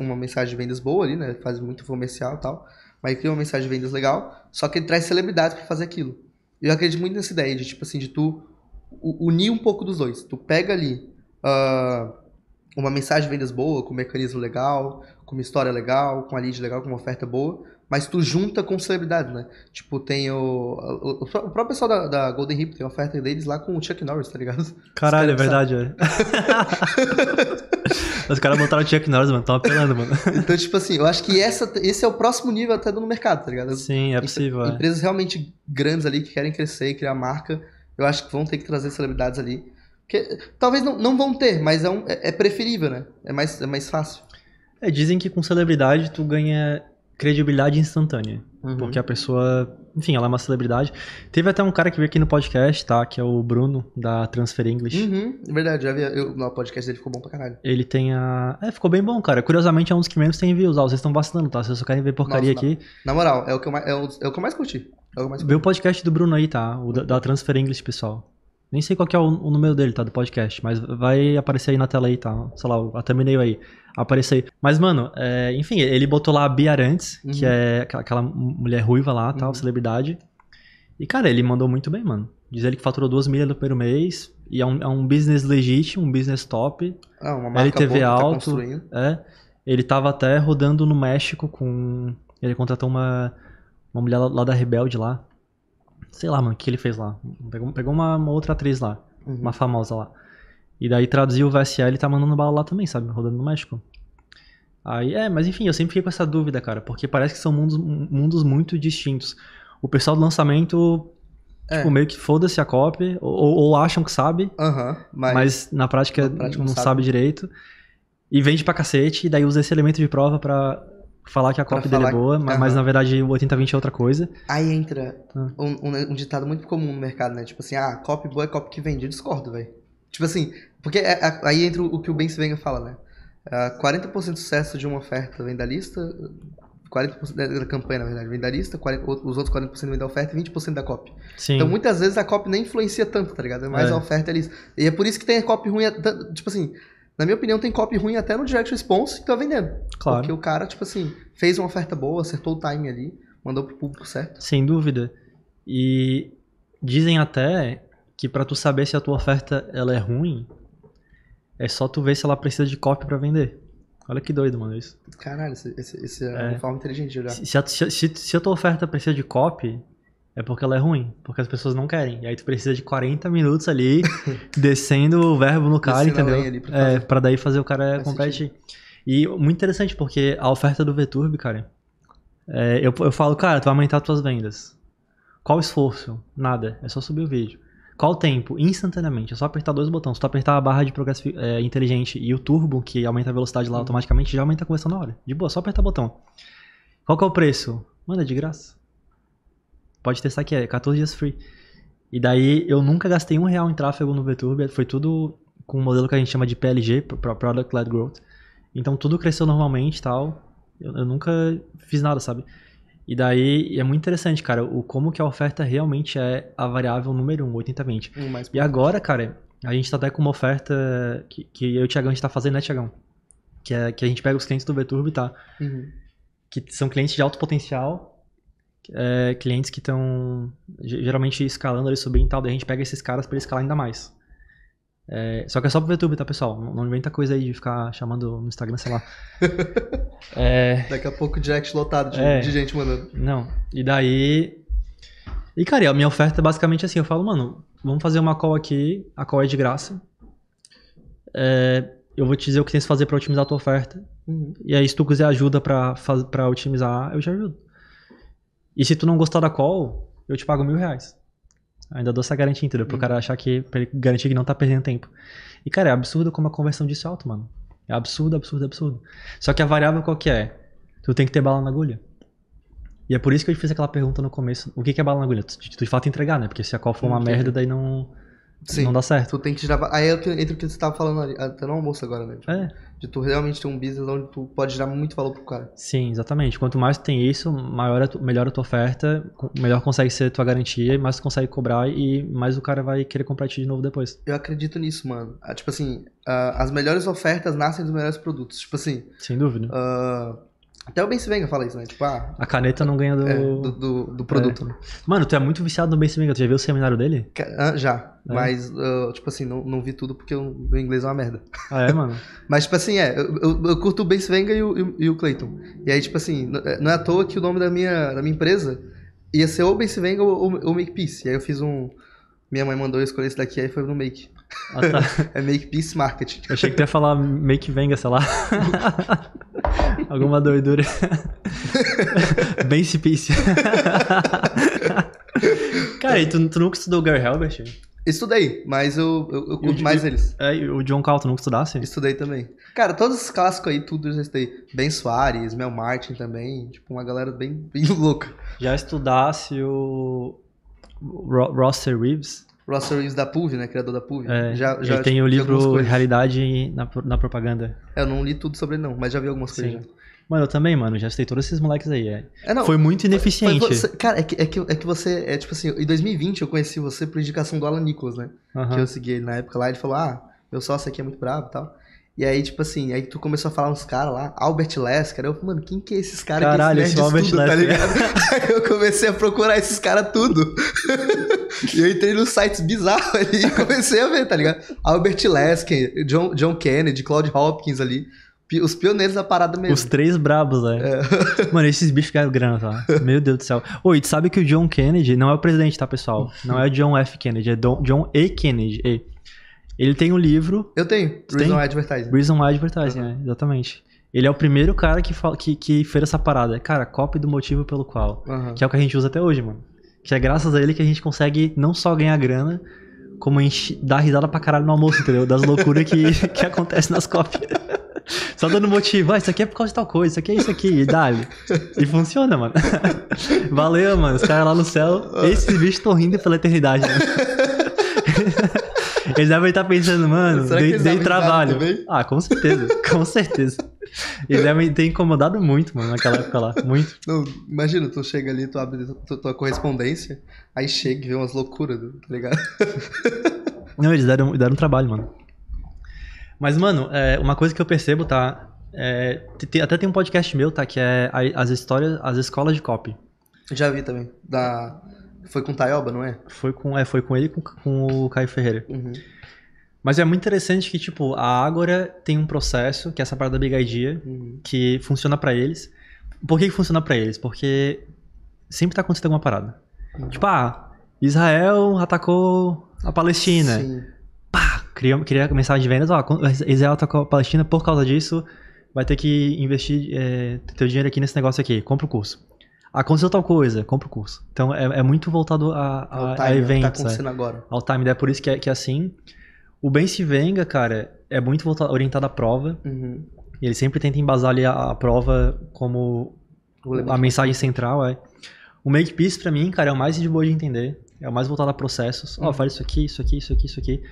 uma mensagem de vendas boa ali, né? Faz muito comercial e tal. Mas ele cria uma mensagem de vendas legal, só que ele traz celebridades para fazer aquilo. Eu acredito muito nessa ideia de, tipo assim, de tu unir um pouco dos dois. Tu pega ali uh, uma mensagem de vendas boa, com mecanismo legal, com uma história legal, com uma lead legal, com uma oferta boa, mas tu junta com celebridades, né? Tipo, tem o. O, o próprio pessoal da, da, Golden Hip tem uma oferta deles lá com o Chuck Norris, tá ligado? Caralho, é verdade, velho. Os caras montaram o Chuck Norris, mano. Tão apelando, mano. Então, tipo assim, eu acho que essa, esse é o próximo nível até do mercado, tá ligado? Sim, é possível. Empre, é. Empresas realmente grandes ali que querem crescer e criar marca, eu acho que vão ter que trazer celebridades ali. Que talvez não, não vão ter, mas é, um, é, é preferível, né? É mais, é mais fácil. É, dizem que com celebridade tu ganha credibilidade instantânea. Uhum. Porque a pessoa, enfim, ela é uma celebridade. Teve até um cara que veio aqui no podcast, tá? Que é o Bruno, da Transfer English. Uhum, verdade, já vi. Eu, no podcast dele ficou bom pra caralho. Ele tem a. É, ficou bem bom, cara. Curiosamente, é um dos que menos tem views. Ah, vocês estão vacinando tá? Vocês só querem ver porcaria Nossa, aqui. Na moral, é o que eu mais, é o, é o que eu mais curti. É o mais curti. Vê o podcast do Bruno aí, tá? O da, da Transfer English, pessoal. Nem sei qual é o, o, número dele, tá? Do podcast, mas vai aparecer aí na tela aí, tá? Sei lá, a thumbnail aí. aparecer aí. Mas, mano, é, enfim, ele botou lá a Bia Arantes, uhum. que é aquela mulher ruiva lá, tal, uhum. celebridade. E, cara, ele mandou muito bem, mano. Diz ele que faturou 2 milhas no primeiro mês. E é um, é um business legítimo, um business top. Ah, uma marca LTV boa tá alto. Tá é. Ele tava até rodando no México com. Ele contratou uma, uma mulher lá da Rebelde lá. Sei lá, mano, o que ele fez lá. Pegou, pegou uma, uma outra atriz lá, uhum. uma famosa lá. E daí traduziu o VSL e tá mandando bala lá também, sabe? Rodando no México. Aí, é, mas enfim, eu sempre fiquei com essa dúvida, cara, porque parece que são mundos, mundos muito distintos. O pessoal do lançamento, é. tipo, meio que foda-se a copy, ou, ou, acham que sabe, uhum, mas, mas, na prática, na prática não, sabe. sabe direito. E vende pra cacete, e daí usa esse elemento de prova para falar que a cópia dele é boa, que... mas, mas na verdade o 80-20 é outra coisa. Aí entra ah. um, um, um, ditado muito comum no mercado, né? Tipo assim, ah, cópia boa é cópia que vende. Eu discordo, velho. Tipo assim, porque é, é, aí entra o, que o Ben Svenga fala, né? Uh, 40% do sucesso de uma oferta vem da lista, 40% da campanha, na verdade, vem da lista, 40, os outros 40% vem da oferta e 20% da copy. Sim. Então, muitas vezes a copy nem influencia tanto, tá ligado? É mais é. a oferta ali. E é por isso que tem a copy ruim, é tipo assim, na minha opinião, tem copy ruim até no direct response que tá vendendo. Claro. Porque o cara, tipo assim, fez uma oferta boa, acertou o time ali, mandou pro público certo. Sem dúvida. E dizem até que para tu saber se a tua oferta ela é ruim, é só tu ver se ela precisa de copy para vender. Olha que doido, mano, isso. Caralho, esse, esse, esse é, é uma forma inteligente de olhar. Se, se, se, se a tua oferta precisa de copy, é porque ela é ruim, porque as pessoas não querem. E aí tu precisa de 40 minutos ali (laughs) descendo o verbo no cara, entendeu? ali É, pra daí fazer o cara Faz competir. E muito interessante, porque a oferta do VTurb, cara, é, eu, eu falo, cara, tu vai aumentar tuas vendas. Qual esforço? Nada. É só subir o vídeo. Qual tempo? Instantaneamente. É só apertar dois botões. Se tu apertar a barra de progresso é, inteligente e o turbo, que aumenta a velocidade lá uhum. automaticamente, já aumenta a conversão na hora. De boa, só apertar o botão. Qual que é o preço? Manda é de graça. Pode testar que é 14 dias free. E daí eu nunca gastei um real em tráfego no VTurbo, foi tudo com o um modelo que a gente chama de PLG, Product Led Growth. Então tudo cresceu normalmente e tal. Eu, eu, nunca fiz nada, sabe? E daí é muito interessante, cara, o como que a oferta realmente é a variável número 1, um, 80-20. Um e agora, cara, a gente tá até com uma oferta que, que eu e o Tiagão a gente tá fazendo, né, Tiagão? Que, é, que a gente pega os clientes do VTurbo, tá? Uhum. Que são clientes de alto potencial é, clientes que estão geralmente escalando ali, subindo e tal, daí a gente pega esses caras para escalar ainda mais. É, só que é só pro YouTube, tá, pessoal? Não, não inventa coisa aí de ficar chamando no Instagram, sei lá. (laughs) é... Daqui a pouco direct lotado de, é... de, gente mandando. Não. E daí. E, cara, a minha oferta é basicamente assim: eu falo, mano, vamos fazer uma call aqui, a call é de graça. É, eu vou te dizer o que tem que fazer para otimizar a tua oferta. Uhum. E aí, se tu quiser ajuda para otimizar, eu te ajudo. E se tu não gostar da call, eu te pago mil reais. Ainda dou essa garantia, entendeu? Pro uhum. cara achar que. Pra ele garantir que não tá perdendo tempo. E, cara, é absurdo como a conversão disso é alto, mano. É absurdo, absurdo, absurdo. Só que a variável qual que é? Tu tem que ter bala na agulha. E é por isso que eu te fiz aquela pergunta no começo. O que, que é bala na agulha? Tu, tu de fato entregar, né? Porque se a call for uma merda, daí não. Sim. Não dá certo. Tu tem que girar. Aí é entre o que você tava falando ali, até ah, tá no almoço agora, né? Tipo, é. De tu realmente ter um business onde tu pode gerar muito valor pro cara. Sim, exatamente. Quanto mais tu tem isso, maior é tu, melhor a tua oferta, melhor consegue ser tua garantia, mais tu consegue cobrar e mais o cara vai querer comprar de novo depois. Eu acredito nisso, mano. Ah, tipo assim, ah, as melhores ofertas nascem dos melhores produtos. Tipo assim. Sem dúvida. Uh até o Ben Svenga fala isso, né? Tipo, ah, a caneta não ganha do. É, do, do, do, é. produto. É. Mano, tu é muito viciado no Ben Svenga. Tu já viu o seminário dele? Ah, já. É. Mas, uh, tipo assim, não, não vi tudo porque o meu inglês é uma merda. Ah, é, mano? (laughs) mas, tipo assim, é. Eu, eu, eu curto o Ben Svenga e o, e, o Clayton. E aí, tipo assim, é, não é à toa que o nome da minha, da minha empresa ia ser ou Ben Svenga ou, ou, Make Makepeace. E aí eu fiz um minha mãe mandou eu escolher esse daqui, aí foi no Make. Ah, tá. (laughs) é Make Peace Market. Eu achei que ia falar Make Venga, sei lá. (laughs) Alguma doidura. (laughs) Base Peace. Cara, e tu, tu nunca estudou Gary Halbert? Estudei, mas eu, eu, eu curto o, mais e, eles. É, o John tu nunca estudasse? Estudei também. Cara, todos os clássicos aí, tudo eu já estudei. Ben Soares, Mel Martin também, tipo, uma galera bem, bem louca. Já estudasse o Ro Roster Reeves. Russell Reeves da PUV, né? Criador da PUV. É, já, já, ele tem o livro Realidade na, na Propaganda. É, eu não li tudo sobre ele, não, mas já vi algumas Sim. coisas. Já. Mano, eu também, mano, já citei todos esses moleques aí. É. É, não, foi muito ineficiente. Foi, foi, cara, é que, é, que, é que você. É tipo assim, em 2020 eu conheci você por indicação do Alan Nicholas, né? Que eu segui ele na época lá, ele falou: ah, meu sócio aqui é muito brabo e tal. E aí, tipo assim, aí tu começou a falar uns caras lá, Albert Lasker. Eu, mano, quem que é esses caras Caralho, que esse Albert tudo, Lasker. tá ligado? (laughs) aí eu comecei a procurar esses caras tudo. (laughs) e eu entrei nos sites bizarros ali e comecei a ver, tá ligado? Albert Lasker, John, John Kennedy, Claude Hopkins ali. Os pioneiros da parada mesmo. Os três brabos, né? É. (laughs) Mano, esses bichos ficaram grana, tá? Meu Deus do céu. Oi, tu sabe que o John Kennedy não é o presidente, tá, pessoal? Não é o John F. Kennedy, é Don, John E. Kennedy. E. Ele tem um livro. Eu tenho. Você Reason tem? Why Advertising. Reason Why Advertising, uhum. é, exatamente. Ele é o primeiro cara que, fala, que, que fez essa parada. Cara, copy do motivo pelo qual. Uhum. Que é o que a gente usa até hoje, mano. Que é graças a ele que a gente consegue não só ganhar grana, como a gente risada pra caralho no almoço, entendeu? Das loucuras que, (laughs) que acontecem nas cópias. Só dando motivo. Ah, isso aqui é por causa de tal coisa, isso aqui é isso aqui, e dá-lhe. E funciona, mano. (laughs) Valeu, mano. Os caras lá no céu. Esses bichos estão rindo pela eternidade, mano. (laughs) Eles devem estar pensando, mano, Será dei, dei trabalho. Ah, com certeza, com certeza. Eles devem ter incomodado muito, mano, naquela época lá. Muito. Não, imagina, tu chega ali, tu abre tua, tua correspondência, aí chega e vê umas loucuras, tá ligado? (laughs) Não, eles deram, deram trabalho, mano. Mas, mano, é, uma coisa que eu percebo, tá? É, tem, até tem um podcast meu, tá? Que é as histórias, as escolas de copy. Já vi também. Da foi com o Tayoba, não é? Foi com, é, foi com ele e com, com o Caio Ferreira. Uhum. Mas é muito interessante que, tipo, a Ágora tem um processo, que é essa parada da bigaidia, uhum. que funciona para eles. Por que, que funciona para eles? Porque sempre tá acontecendo alguma parada. Uhum. Tipo, ah, Israel atacou a Palestina. Sim. Pá, queria cria de vendas, ó, Israel atacou a Palestina, por causa disso, vai ter que investir é, eh, teu dinheiro aqui nesse negócio aqui, compra o curso aconteceu tal coisa, compra o curso. Então é, é muito voltado a, a, é time, a né? tá eventos. Tá acontecendo é. agora. Ao time, né? é por isso que é, que é assim. O bem se venga, cara, é muito voltado, orientado à prova. Uhum. E ele sempre tenta embasar ali a, a prova como a mensagem central, é. O make piece para mim, cara, é o mais de boa de entender. É o mais voltado a processos. Ó, uhum. oh, faz isso aqui, isso aqui, isso aqui, isso aqui.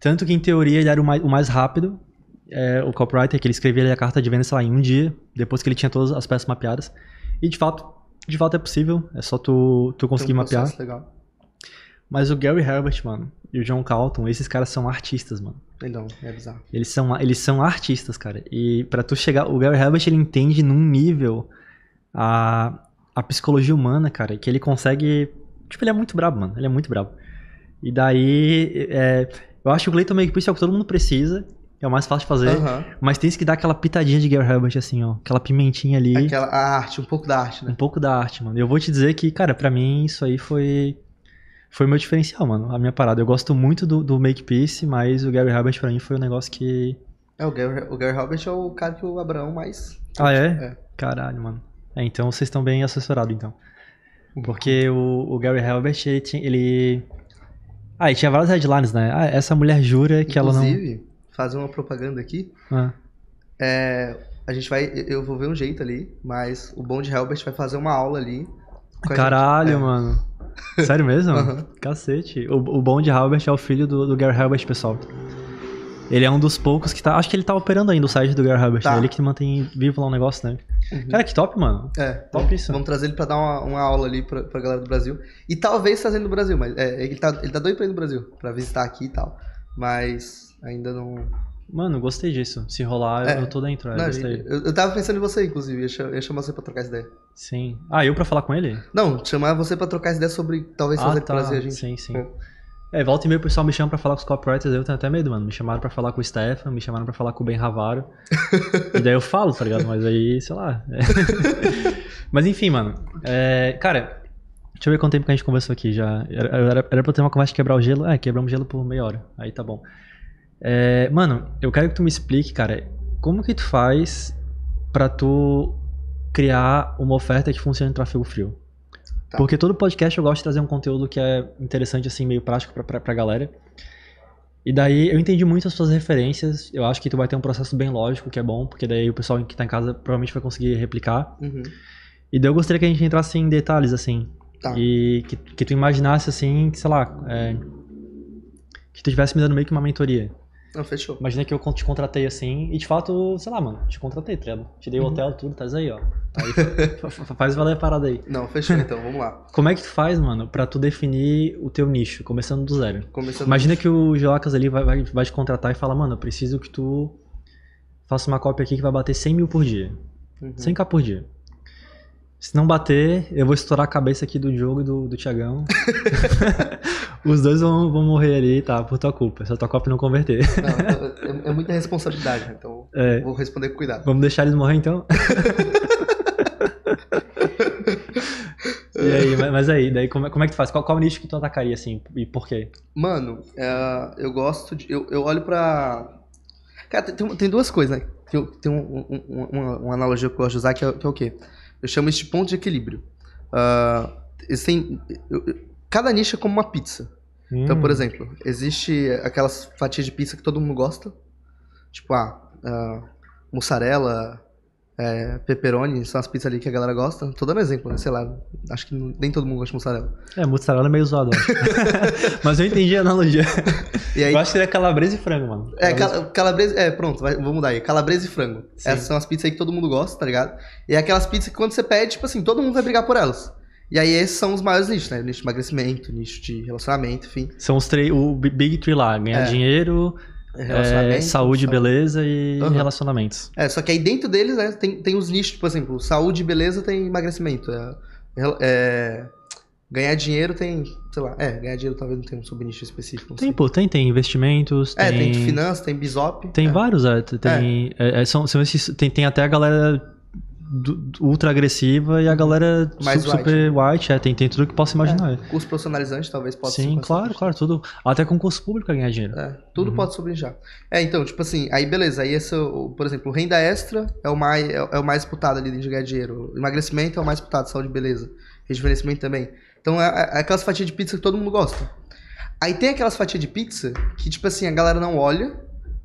Tanto que em teoria ele era o mais, o mais rápido. É, o copywriter que ele escrevia a carta de venda, sei lá, em um dia, depois que ele tinha todas as peças mapeadas. E de fato, de fato é possível, é só tu, tu conseguir um mapear. Legal. Mas o Gary Herbert, mano, e o John Calton, esses caras são artistas, mano. Não, é bizarro. Eles são, eles são artistas, cara. E para tu chegar. O Gary Herbert, ele entende num nível a, a psicologia humana, cara, que ele consegue. Tipo, ele é muito brabo, mano. Ele é muito brabo. E daí. É, eu acho que o Clayton Makepeace é o que todo mundo precisa. É o mais fácil de fazer. Uhum. Mas tem que dar aquela pitadinha de Gary Herbert, assim, ó. Aquela pimentinha ali. Aquela a arte, um pouco da arte, né? Um pouco da arte, mano. Eu vou te dizer que, cara, para mim isso aí foi. Foi meu diferencial, mano. A minha parada. Eu gosto muito do, do Make Peace, mas o Gary Herbert pra mim foi um negócio que. É, o Gary, o Gary Herbert é o cara que o Abraão mais. Ah, é? é? Caralho, mano. É, então vocês estão bem assessorados, então. Porque o, o Gary Herbert, ele. Tinha, ele... Ah, e tinha várias headlines, né? Ah, essa mulher jura que Inclusive, ela não fazer uma propaganda aqui. Ah. É, a gente vai. Eu vou ver um jeito ali, mas o Bond Helbert vai fazer uma aula ali. Caralho, é. mano. (laughs) Sério mesmo? uhum. Cacete. O, o de Helbert é o filho do, do Gary Helbert, pessoal. Ele é um dos poucos que tá. Acho que ele tá operando ainda o site do Gary Helbert. Tá. Né? Ele que mantém vivo lá o um negócio, né? Uhum. Cara, que top, mano. É. Top isso. Vamos trazer ele pra dar uma, uma aula ali pra, pra galera do Brasil. E talvez trazer ele no Brasil, mas é, ele, tá, ele tá doido pra ir no Brasil, pra visitar aqui e tal. Mas Ainda não. Mano, gostei disso. Se rolar, é. eu tô dentro. Eu, é, não, gostei. Eu, eu tava pensando em você, inclusive. Eu ia chamar você pra trocar essa ideia. Sim. Ah, eu pra falar com ele? Não, chamar você pra trocar essa ideia sobre talvez ah, fazer tá. prazer a gente. Sim, sim. É, é volta e meio o pessoal me chama pra falar com os copywriters, eu tenho até medo, mano. Me chamaram pra falar com o Stefan, me chamaram pra falar com o Ben Ravaro. (laughs) e daí eu falo, tá ligado? Mas aí, sei lá. É. (laughs) Mas enfim, mano. É, cara, deixa eu ver quanto tempo que a gente conversou aqui já. Era, era, era pra ter uma conversa de quebrar o gelo. É, quebramos gelo por meia hora. Aí tá bom. É, mano, eu quero que tu me explique, cara, como que tu faz para tu criar uma oferta que funcione em tráfego frio? Tá. Porque todo podcast eu gosto de trazer um conteúdo que é interessante, assim, meio prático pra, pra, pra galera. E daí eu entendi muito as suas referências. Eu acho que tu vai ter um processo bem lógico, que é bom, porque daí o pessoal que tá em casa provavelmente vai conseguir replicar. Uhum. E daí eu gostaria que a gente entrasse em detalhes, assim. Tá. E que, que tu imaginasse, assim, que, sei lá, é, que tu estivesse me dando meio que uma mentoria. Não, fechou. Imagina que eu te contratei assim e de fato, sei lá, mano, te contratei, treino. Tá te dei o uhum. hotel, uhum. tudo, tá aí, ó. Tá aí, (laughs) faz valer a parada aí. Não, fechou (laughs) então, vamos lá. Como é que tu faz, mano, pra tu definir o teu nicho, começando do zero? Começando Imagina que o Jocas ali vai, vai, vai te contratar e fala, mano, eu preciso que tu faça uma cópia aqui que vai bater 100 mil por dia. Uhum. 100k por dia. Se não bater, eu vou estourar a cabeça aqui do Diogo e do, do Tiagão. (laughs) Os dois vão, vão morrer ali, tá? Por tua culpa. É só tua copa não converter. Não, então, é, é muita responsabilidade, né? então é. vou responder com cuidado. Vamos deixar eles morrer então? (laughs) e aí, mas aí, daí como, é, como é que tu faz? Qual, qual nicho que tu atacaria, assim, e por quê? Mano, é, eu gosto de... Eu, eu olho pra... Cara, tem, tem duas coisas, né? Tem, tem um, um, uma, uma, analogia que eu gosto de usar, que é, que é o quê? Eu chamo isso de ponto de equilíbrio. Uh, ah, tem, eu, cada nicho é como uma pizza. Hum. Então, por hum. exemplo, existe aquelas fatias de pizza que todo mundo gosta. Tipo, ah, uh, mussarela, é, pepperoni, são as pizzas ali que a galera gosta. Tô dando exemplo, né? Sei lá, acho que nem todo mundo gosta de mussarela. É, mussarela é meio zoado, (laughs) Mas eu entendi a analogia. E aí, eu acho que seria calabresa e frango, mano. É, calabresa, calabresa é pronto, vai, vou mudar aí. Calabresa e frango. Sim. Essas são as pizzas aí que todo mundo gosta, tá ligado? E é aquelas pizzas que quando você pede, tipo assim, todo mundo vai brigar por elas. E aí esses são os maiores nichos, né? O nicho de emagrecimento, nicho de relacionamento, enfim. São os três, o Big Three lá, ganhar é. dinheiro, é, é saúde, beleza e uhum. relacionamentos. É, só que aí dentro deles, né, tem, tem os nichos, por exemplo, saúde e beleza tem emagrecimento. É, é, é, ganhar dinheiro tem, sei lá, é, ganhar dinheiro talvez não tenha um subnicho específico. Tem, pô, tem, tem investimentos, é, tem... tem finanças, tem bisop. Tem é. vários, é, tem, são, são esses, tem, tem até a galera ultra agressiva e a galera uhum. Mais super, white. super né? white, é, tem, tem tudo que possa é, imaginar. É, curso profissionalizante talvez possa Sim, claro, claro, tudo. Até concurso público é ganhar dinheiro. É, tudo uhum. pode sobrejar. É, então, tipo assim, aí beleza, aí é por exemplo, renda extra é o mais, é, é, o mais disputado ali de ganhar dinheiro. Emagrecimento é o mais disputado, saúde beleza. Rejuvenescimento também. Então é, é aquelas fatias de pizza que todo mundo gosta. Aí tem aquelas fatias de pizza que, tipo assim, a galera não olha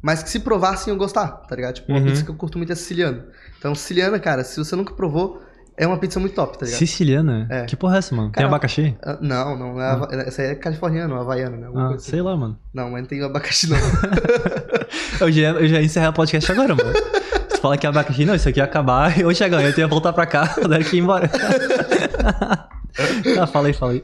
mas que se provassem eu gostar, tá ligado? Tipo, uma uhum. pizza que eu curto muito é siciliana. Então, siciliana, cara, se você nunca provou, é uma pizza muito top, tá ligado? Siciliana? É. Que porra é essa, mano? Cara, tem abacaxi? Ah, não, não. É hava... Ah. Essa aí é californiana, havaiana, né? Ah, assim. Sei lá, mano. Não, mas não tem abacaxi, não. (laughs) eu, já, eu já encerrei o podcast agora, mano. Você fala que é abacaxi, não, isso aqui ia acabar. (laughs) Eu chegando, é eu tenho que voltar pra cá, (laughs) daqui e ir embora. ah, fala aí, fala aí,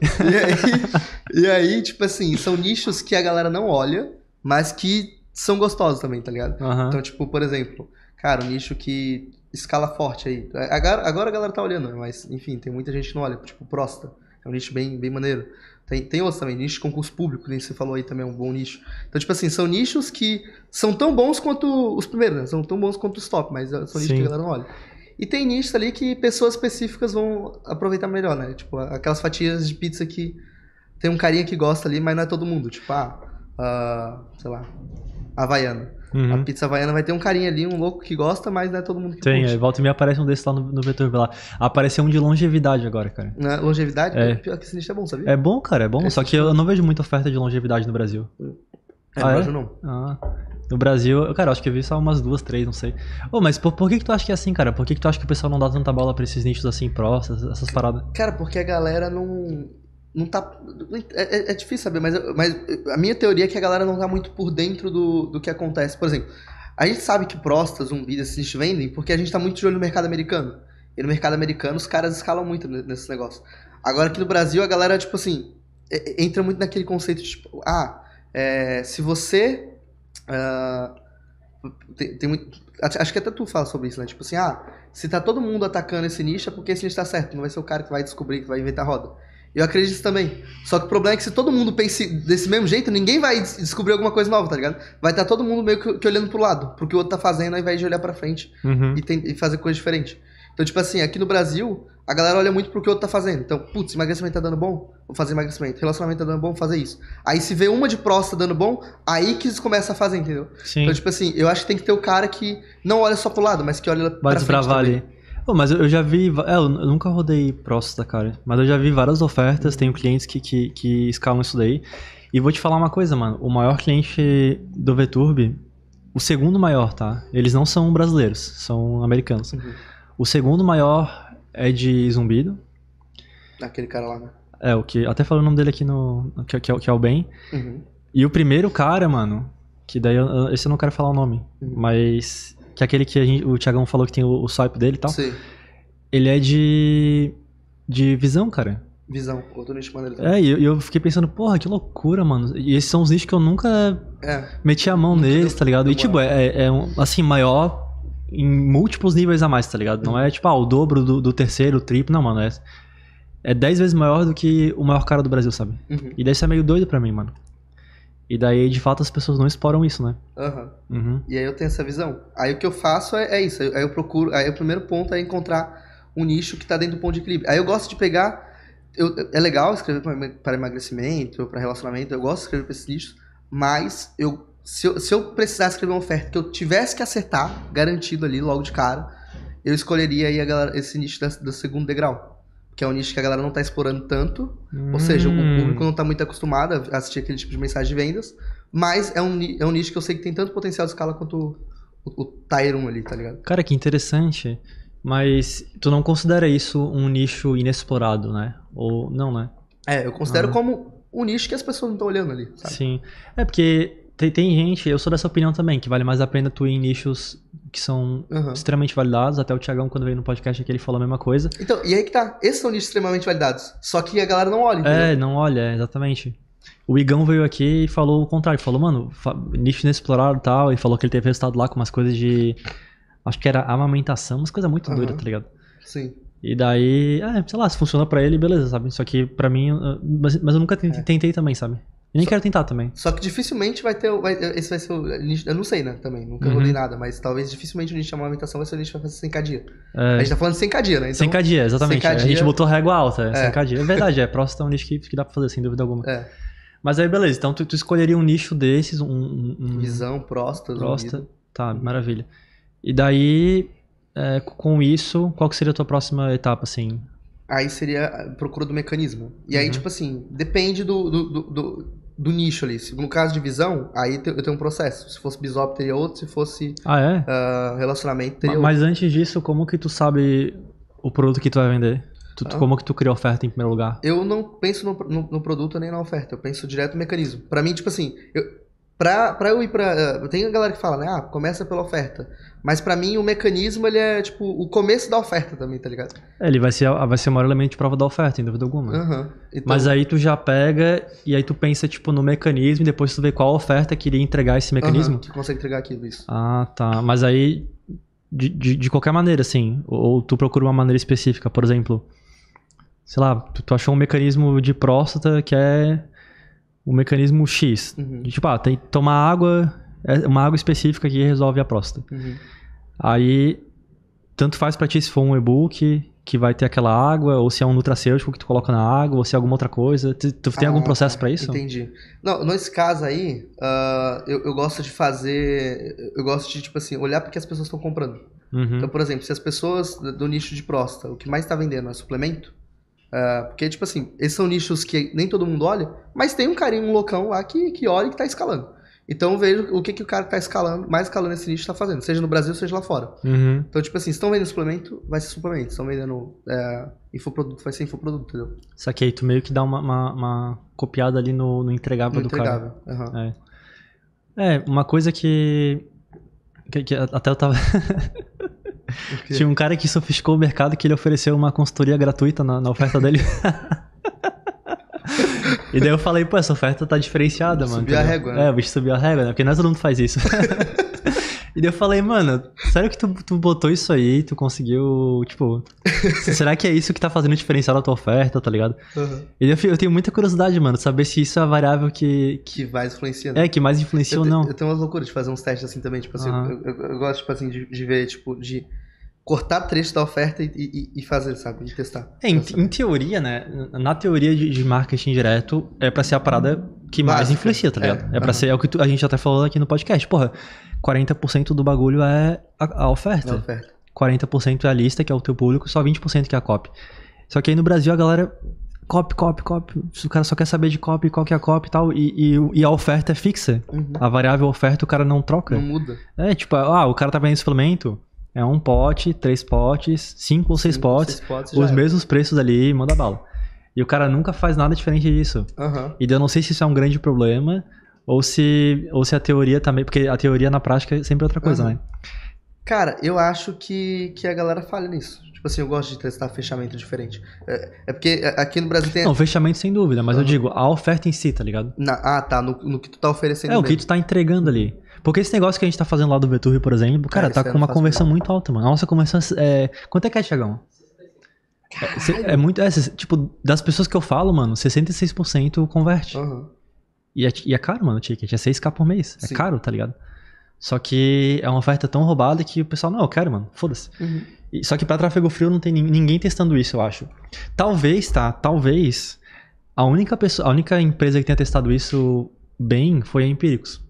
e aí, tipo assim, são nichos que a galera não olha, mas que são gostosos também, tá ligado? Uhum. Então, tipo, por exemplo, cara, um nicho que escala forte aí. É, agora, agora a galera tá olhando, né? mas enfim, tem muita gente que não olha, tipo, prosta, É um nicho bem, bem maneiro. Tem, tem outros também, nicho de concurso público, nem você falou aí também, é um bom nicho. Então, tipo assim, são nichos que são tão bons quanto os primeiros, né? São tão bons quanto os top, mas são Sim. nichos que a galera não olha. E tem nichos ali que pessoas específicas vão aproveitar melhor, né? Tipo, aquelas fatias de pizza que tem um carinha que gosta ali, mas não é todo mundo. Tipo, ah, uh, sei lá, havaiana. Uhum. A pizza havaiana vai ter um carinha ali, um louco que gosta, mas não é todo mundo que Tem, curte. volta e me aparece um desses lá no, no vetor lá. Apareceu um de longevidade agora, cara. Na longevidade? É. Pior que esse nicho é bom, sabia? É bom, cara, é bom. É só que é eu não vejo muita oferta de longevidade no Brasil. É, ah, no é? Brasil não. Ah. No Brasil, cara, acho que eu vi só umas duas, três, não sei. Ô, oh, mas por, por que, que tu acha que é assim, cara? Por que, que tu acha que o pessoal não dá tanta bola pra esses nichos assim, pró, essas paradas? Cara, porque a galera não não tá. É, é, é, difícil saber, mas, mas a minha teoria é que a galera não tá muito por dentro do, do que acontece. Por exemplo, a gente sabe que prostas, zumbis, esses vendem porque a gente tá muito de olho no mercado americano. E no mercado americano os caras escalam muito nesse negócio. Agora aqui no Brasil a galera, tipo assim, entra muito naquele conceito de tipo, ah, é, se você. Uh, tem, tem muito, acho que até tu fala sobre isso, né? Tipo assim, ah, se tá todo mundo atacando esse nicho é porque esse nicho tá certo, não vai ser o cara que vai descobrir, que vai inventar roda. Eu acredito também. Só que o problema é que se todo mundo pense desse mesmo jeito, ninguém vai descobrir alguma coisa nova, tá ligado? Vai estar tá todo mundo meio que, olhando pro lado, pro que o outro tá fazendo, ao invés de olhar pra frente uhum. e, tem, e, fazer coisa diferente. Então, tipo assim, aqui no Brasil, a galera olha muito pro que o outro tá fazendo. Então, putz, emagrecimento tá dando bom? Vou fazer emagrecimento. Relacionamento tá dando bom? Vou fazer isso. Aí se vê uma de próstata tá dando bom, aí que eles começam a fazer, entendeu? Sim. Então, tipo assim, eu acho que tem que ter o cara que não olha só pro lado, mas que olha vai pra frente. Vai desbravar ali. Pô, mas eu já vi. É, eu nunca rodei próstata, cara. Mas eu já vi várias ofertas, tenho clientes que, que, que escalam isso daí. E vou te falar uma coisa, mano. O maior cliente do VTurb, o segundo maior, tá? Eles não são brasileiros, são americanos. Uhum. O segundo maior é de zumbido. Aquele cara lá, né? É, o que. Até falei o nome dele aqui no. Que, que, é que é o Ben. Uhum. E o primeiro cara, mano. Que daí. Eu, esse eu não quero falar o nome. Uhum. Mas que é aquele que gente, o Thiagão falou que tem o, o swipe dele e tal. Sim. Ele é de. de visão, cara. Visão, outro nicho maneiro também. É, e eu, eu, fiquei pensando, porra, que loucura, mano. E esses são os nichos que eu nunca é. meti a mão neles, tá ligado? E tipo, é, é um, assim, maior em múltiplos níveis a mais, tá ligado? Não é tipo, ah, o dobro do, do terceiro, o triplo, não, mano. É, é dez vezes maior do que o maior cara do Brasil, sabe? Uhum. E daí isso é meio doido pra mim, mano. E daí, de fato, as pessoas não exploram isso, né? Uhum. uhum. E aí eu tenho essa visão. Aí o que eu faço é, é isso. Aí eu procuro. Aí o primeiro ponto é encontrar um nicho que está dentro do ponto de equilíbrio. Aí eu gosto de pegar. Eu, é legal escrever para emagrecimento, para relacionamento. Eu gosto de escrever para esses nichos. Mas eu se, eu, se eu precisar escrever uma oferta que eu tivesse que acertar, garantido ali logo de cara, eu escolheria aí galera, esse nicho da, do segundo degrau que é um nicho que a galera não está explorando tanto. Hum. Ou seja, o hum. público não está muito acostumado a assistir aquele tipo de mensagem de vendas. Mas é um, é um nicho que eu sei que tem tanto potencial de escala quanto o, o, o Tyron ali, tá ligado? Cara, que interessante. Mas tu não considera isso um nicho inexplorado, né? Ou não, né? É, eu considero ah. como um nicho que as pessoas não estão olhando ali, sabe? Sim. É porque tem, tem gente, eu sou dessa opinião também, que vale mais a pena tu ir em nichos que são uhum. extremamente validados. Até o Tiagão, quando veio no podcast aqui, ele falou a mesma coisa. Então, e aí que tá. Esses são nichos extremamente validados. Só que a galera não olha. Entendeu? É, não olha, é, exatamente. O Igão veio aqui e falou o contrário. Falou, mano, nicho inexplorado e tal. E falou que ele teve resultado lá com umas coisas de. Acho que era amamentação, umas coisas muito uhum. doidas, tá ligado? Sim. E daí, é, sei lá, se funciona pra ele, beleza, sabe? Só que pra mim, mas, mas eu nunca tentei, é. tentei também, sabe? Eu nem só, quero tentar também. Só que dificilmente vai ter. Vai, esse vai ser o Eu não sei, né? Também. Nunca uhum. rolei nada, mas talvez dificilmente o nicho de amamentação vai ser o nicho que vai fazer sem cadia É. A gente tá falando 100 cadia né? Então, 100 dia, exatamente. sem é, cadia a gente botou régua alta, né, é. 100 dia. É verdade, é. Próximo é um nicho que, que dá pra fazer, sem dúvida alguma. É. Mas aí, beleza. Então, tu, tu escolheria um nicho desses, um. um Visão, próstata. Próstata. Tá, maravilha. E daí, é, com isso, qual que seria a tua próxima etapa, assim? Aí seria a procura do mecanismo. E aí, uhum. tipo assim, depende do, do, do do nicho ali. Se, no caso de visão, aí eu tenho um processo. Se fosse bisop, teria outro. Se fosse ah, é? uh, relacionamento, teria mas, outro. Mas antes disso, como que tu sabe o produto que tu vai vender? Tu, ah. Como que tu cria oferta em primeiro lugar? Eu não penso no, no, no produto nem na oferta. Eu penso direto no mecanismo. Para mim, tipo assim... Eu, pra, pra eu ir pra... Uh, tem a galera que fala, né? Ah, começa pela oferta. Mas para mim o mecanismo ele é tipo o começo da oferta também, tá ligado? É, ele vai ser, vai ser o maior elemento de prova da oferta, em dúvida alguma. Uhum. Então... Mas aí tu já pega e aí tu pensa tipo no mecanismo e depois tu vê qual oferta queria entregar esse mecanismo. Uhum, que consegue entregar aquilo, isso. Ah, tá. Mas aí de, de, de qualquer maneira, assim, ou tu procura uma maneira específica, por exemplo, sei lá, tu, tu achou um mecanismo de próstata que é o mecanismo X. Uhum. Tipo, ah, tem que tomar água é uma água específica que resolve a próstata. Uhum. Aí, tanto faz para ti se for um e-book que vai ter aquela água, ou se é um nutracêutico que tu coloca na água, ou se é alguma outra coisa. Tu, tu tem ah, algum processo para tá. isso? Entendi. Não, nesse caso aí, uh, eu, eu, gosto de fazer. Eu gosto de, tipo assim, olhar porque as pessoas estão comprando. Uhum. Então, por exemplo, se as pessoas do nicho de próstata, o que mais está vendendo é suplemento. Uh, porque, tipo assim, esses são nichos que nem todo mundo olha, mas tem um carinho, um loucão lá que, que olha e que tá escalando. Então veja o que, que o cara que tá escalando, mais escalando esse nicho está fazendo, seja no Brasil, seja lá fora. Uhum. Então, tipo assim, se estão vendendo suplemento, vai ser suplemento. Se estão vendendo é, infoproduto, vai ser infoproduto, entendeu? Saquei, tu meio que dá uma, uma, uma copiada ali no, no entregável no do entregável. cara. Uhum. É. é, uma coisa que. que, que até eu tava. (laughs) Tinha um cara que sofisticou o mercado que ele ofereceu uma consultoria gratuita na, na oferta dele. (laughs) E daí eu falei, pô, essa oferta tá diferenciada, mano. Subiu a régua, né? É, o bicho subiu a régua, né? Porque não é todo mundo faz isso. (laughs) e daí eu falei, mano, sério que tu, tu botou isso aí, tu conseguiu, tipo, será que é isso que tá fazendo diferenciar a tua oferta, tá ligado? Uhum. E daí eu, eu, tenho muita curiosidade, mano, saber se isso é a variável que... Que, mais influencia. Né? É, que mais influencia eu, ou não. Eu tenho umas loucuras de fazer uns testes assim também, tipo assim, uhum. eu, eu, gosto, tipo assim, de, de ver, tipo, de cortar trecho da oferta e, e, e, fazer, sabe? E testar. É, em, em, teoria, né? Na teoria de, de marketing direto, é para ser a parada que mais influencia, tá é, ligado? É, é para ser é o que tu, a gente até falou aqui no podcast. Porra, 40% do bagulho é a, a oferta. É a oferta. 40% é a lista, que é o teu público, só 20% que é a copy. Só que aí no Brasil a galera copy, copy, copy. O cara só quer saber de copy, qual que é a copy tal, e tal. E a oferta é fixa. Uhum. A variável oferta o cara não troca. Não muda. É, tipo, ah, o cara tá vendendo suplemento. É um pote, três potes, cinco ou seis cinco, potes, seis potes os mesmos preços ali manda bala. E o cara nunca faz nada diferente disso. Uhum. E eu não sei se isso é um grande problema ou se, ou se a teoria também. Porque a teoria na prática é sempre outra coisa, uhum. né? Cara, eu acho que, que a galera falha nisso. Tipo assim, eu gosto de testar fechamento diferente. É, é porque aqui no Brasil tem. Não, fechamento sem dúvida, mas uhum. eu digo a oferta em si, tá ligado? Na, ah, tá. No, no que tu tá oferecendo. É, mesmo. o que tu tá entregando ali. Porque esse negócio que a gente tá fazendo lá do Veturri, por exemplo, cara, é, tá com uma conversão muito alta, mano. A nossa conversão é, é. Quanto é que é, Tiagão? É, é, muito. É, tipo, das pessoas que eu falo, mano, 66% converte. Uhum. E, é, e é caro, mano, o ticket. É 6k por mês. É Sim. É caro, tá ligado? Só que é uma oferta tão roubada que o pessoal, não, eu quero, mano, foda-se. Uhum. Só que para tráfego frio não tem ninguém testando isso, eu acho. Talvez, tá? Talvez a única pessoa, a única empresa que tenha testado isso bem foi a Empíricos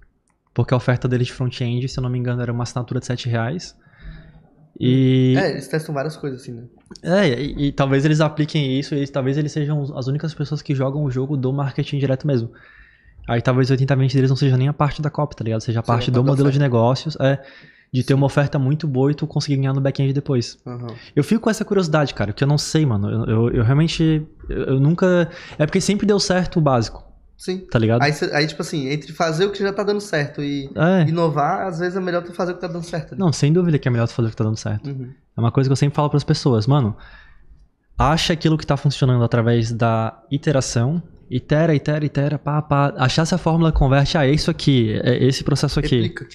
porque a oferta deles de front-end, se eu não me engano, era uma assinatura de 7 reais. E... É, eles testam várias coisas assim, né? É, e, e talvez eles apliquem isso e talvez eles sejam as únicas pessoas que jogam o jogo do marketing direto mesmo. Aí talvez 80-20 deles não seja nem a parte da copa, tá ligado? Seja a parte do modelo de negócios, é, de ter Sim. uma oferta muito boa e tu conseguir ganhar no back-end depois. Uhum. Eu fico com essa curiosidade, cara, porque eu não sei, mano. Eu, eu, eu realmente, eu, eu, nunca... É porque sempre deu certo o básico. Sim. Tá ligado? Aí, aí, tipo assim, entre fazer o que já tá dando certo e é. inovar, às vezes é melhor tu fazer o que tá dando certo. Né? Não, sem dúvida que é melhor tu fazer o que tá dando certo. Uhum. É uma coisa que eu sempre falo para as pessoas, mano. Acha aquilo que tá funcionando através da iteração. Itera, itera, itera, pá, pá. Achar se a fórmula converte a ah, é isso aqui, é esse processo aqui. Replica.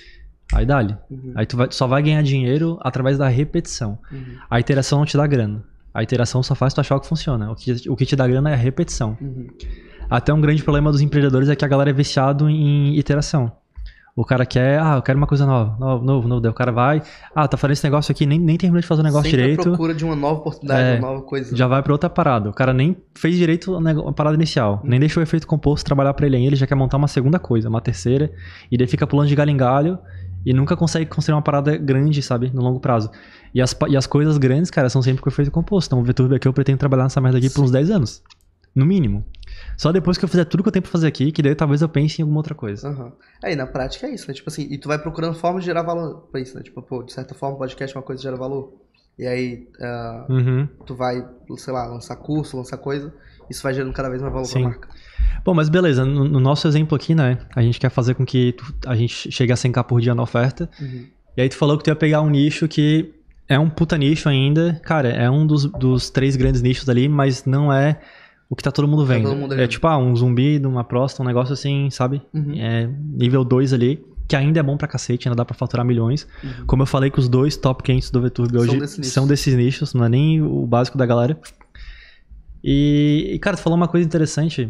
Aí dá Uhum. Aí tu vai, só vai ganhar dinheiro através da repetição. Uhum. A iteração não te dá grana. A iteração só faz tu achar o que funciona. O que, o que te dá grana é a repetição. Uhum. Até um grande problema dos empreendedores é que a galera é viciado em iteração. O cara quer, ah, eu quero uma coisa nova, novo, novo, novo. Daí o cara vai, ah, tá fazendo esse negócio aqui, nem, nem terminou de fazer o negócio Sempre direito. procura de uma nova oportunidade, é, uma nova coisa. Já vai pra outra parada. O cara nem fez direito a parada inicial, hum. nem deixou o efeito composto trabalhar para ele ainda, ele já quer montar uma segunda coisa, uma terceira, e daí fica pulando de galho em galho e nunca consegue construir uma parada grande, sabe, no longo prazo. E as, e as coisas grandes, cara, são sempre com efeito composto. Então o VTube aqui eu pretendo trabalhar nessa merda aqui Sim. por uns 10 anos, no mínimo. Só depois que eu fizer tudo que eu tenho pra fazer aqui, que daí talvez eu pense em alguma outra coisa. Uhum. Aí, é, na prática é isso, né? Tipo assim, e tu vai procurando formas de gerar valor pra isso, né? Tipo, pô, de certa forma, podcast é uma coisa que gera valor. E aí, uh, uhum. tu vai, sei lá, lançar curso, lançar coisa, isso vai gerando cada vez mais valor Sim. pra marca. Bom, mas beleza, no, no, nosso exemplo aqui, né? A gente quer fazer com que tu, a gente chegue a 100k por dia na oferta. Uhum. E aí tu falou que tu ia pegar um nicho que é um puta nicho ainda. Cara, é um dos, dos três grandes nichos ali, mas não é o que tá todo mundo vendo. Tá todo mundo é tipo, ah, um zumbi, uma próstata, um negócio assim, sabe? Uhum. É, nível 2 ali, que ainda é bom pra cacete, ainda dá pra faturar milhões. Uhum. Como eu falei que os dois top quentes do VTube hoje são, desse são desses nichos, não é nem o básico da galera. E, e, cara, tu falou uma coisa interessante,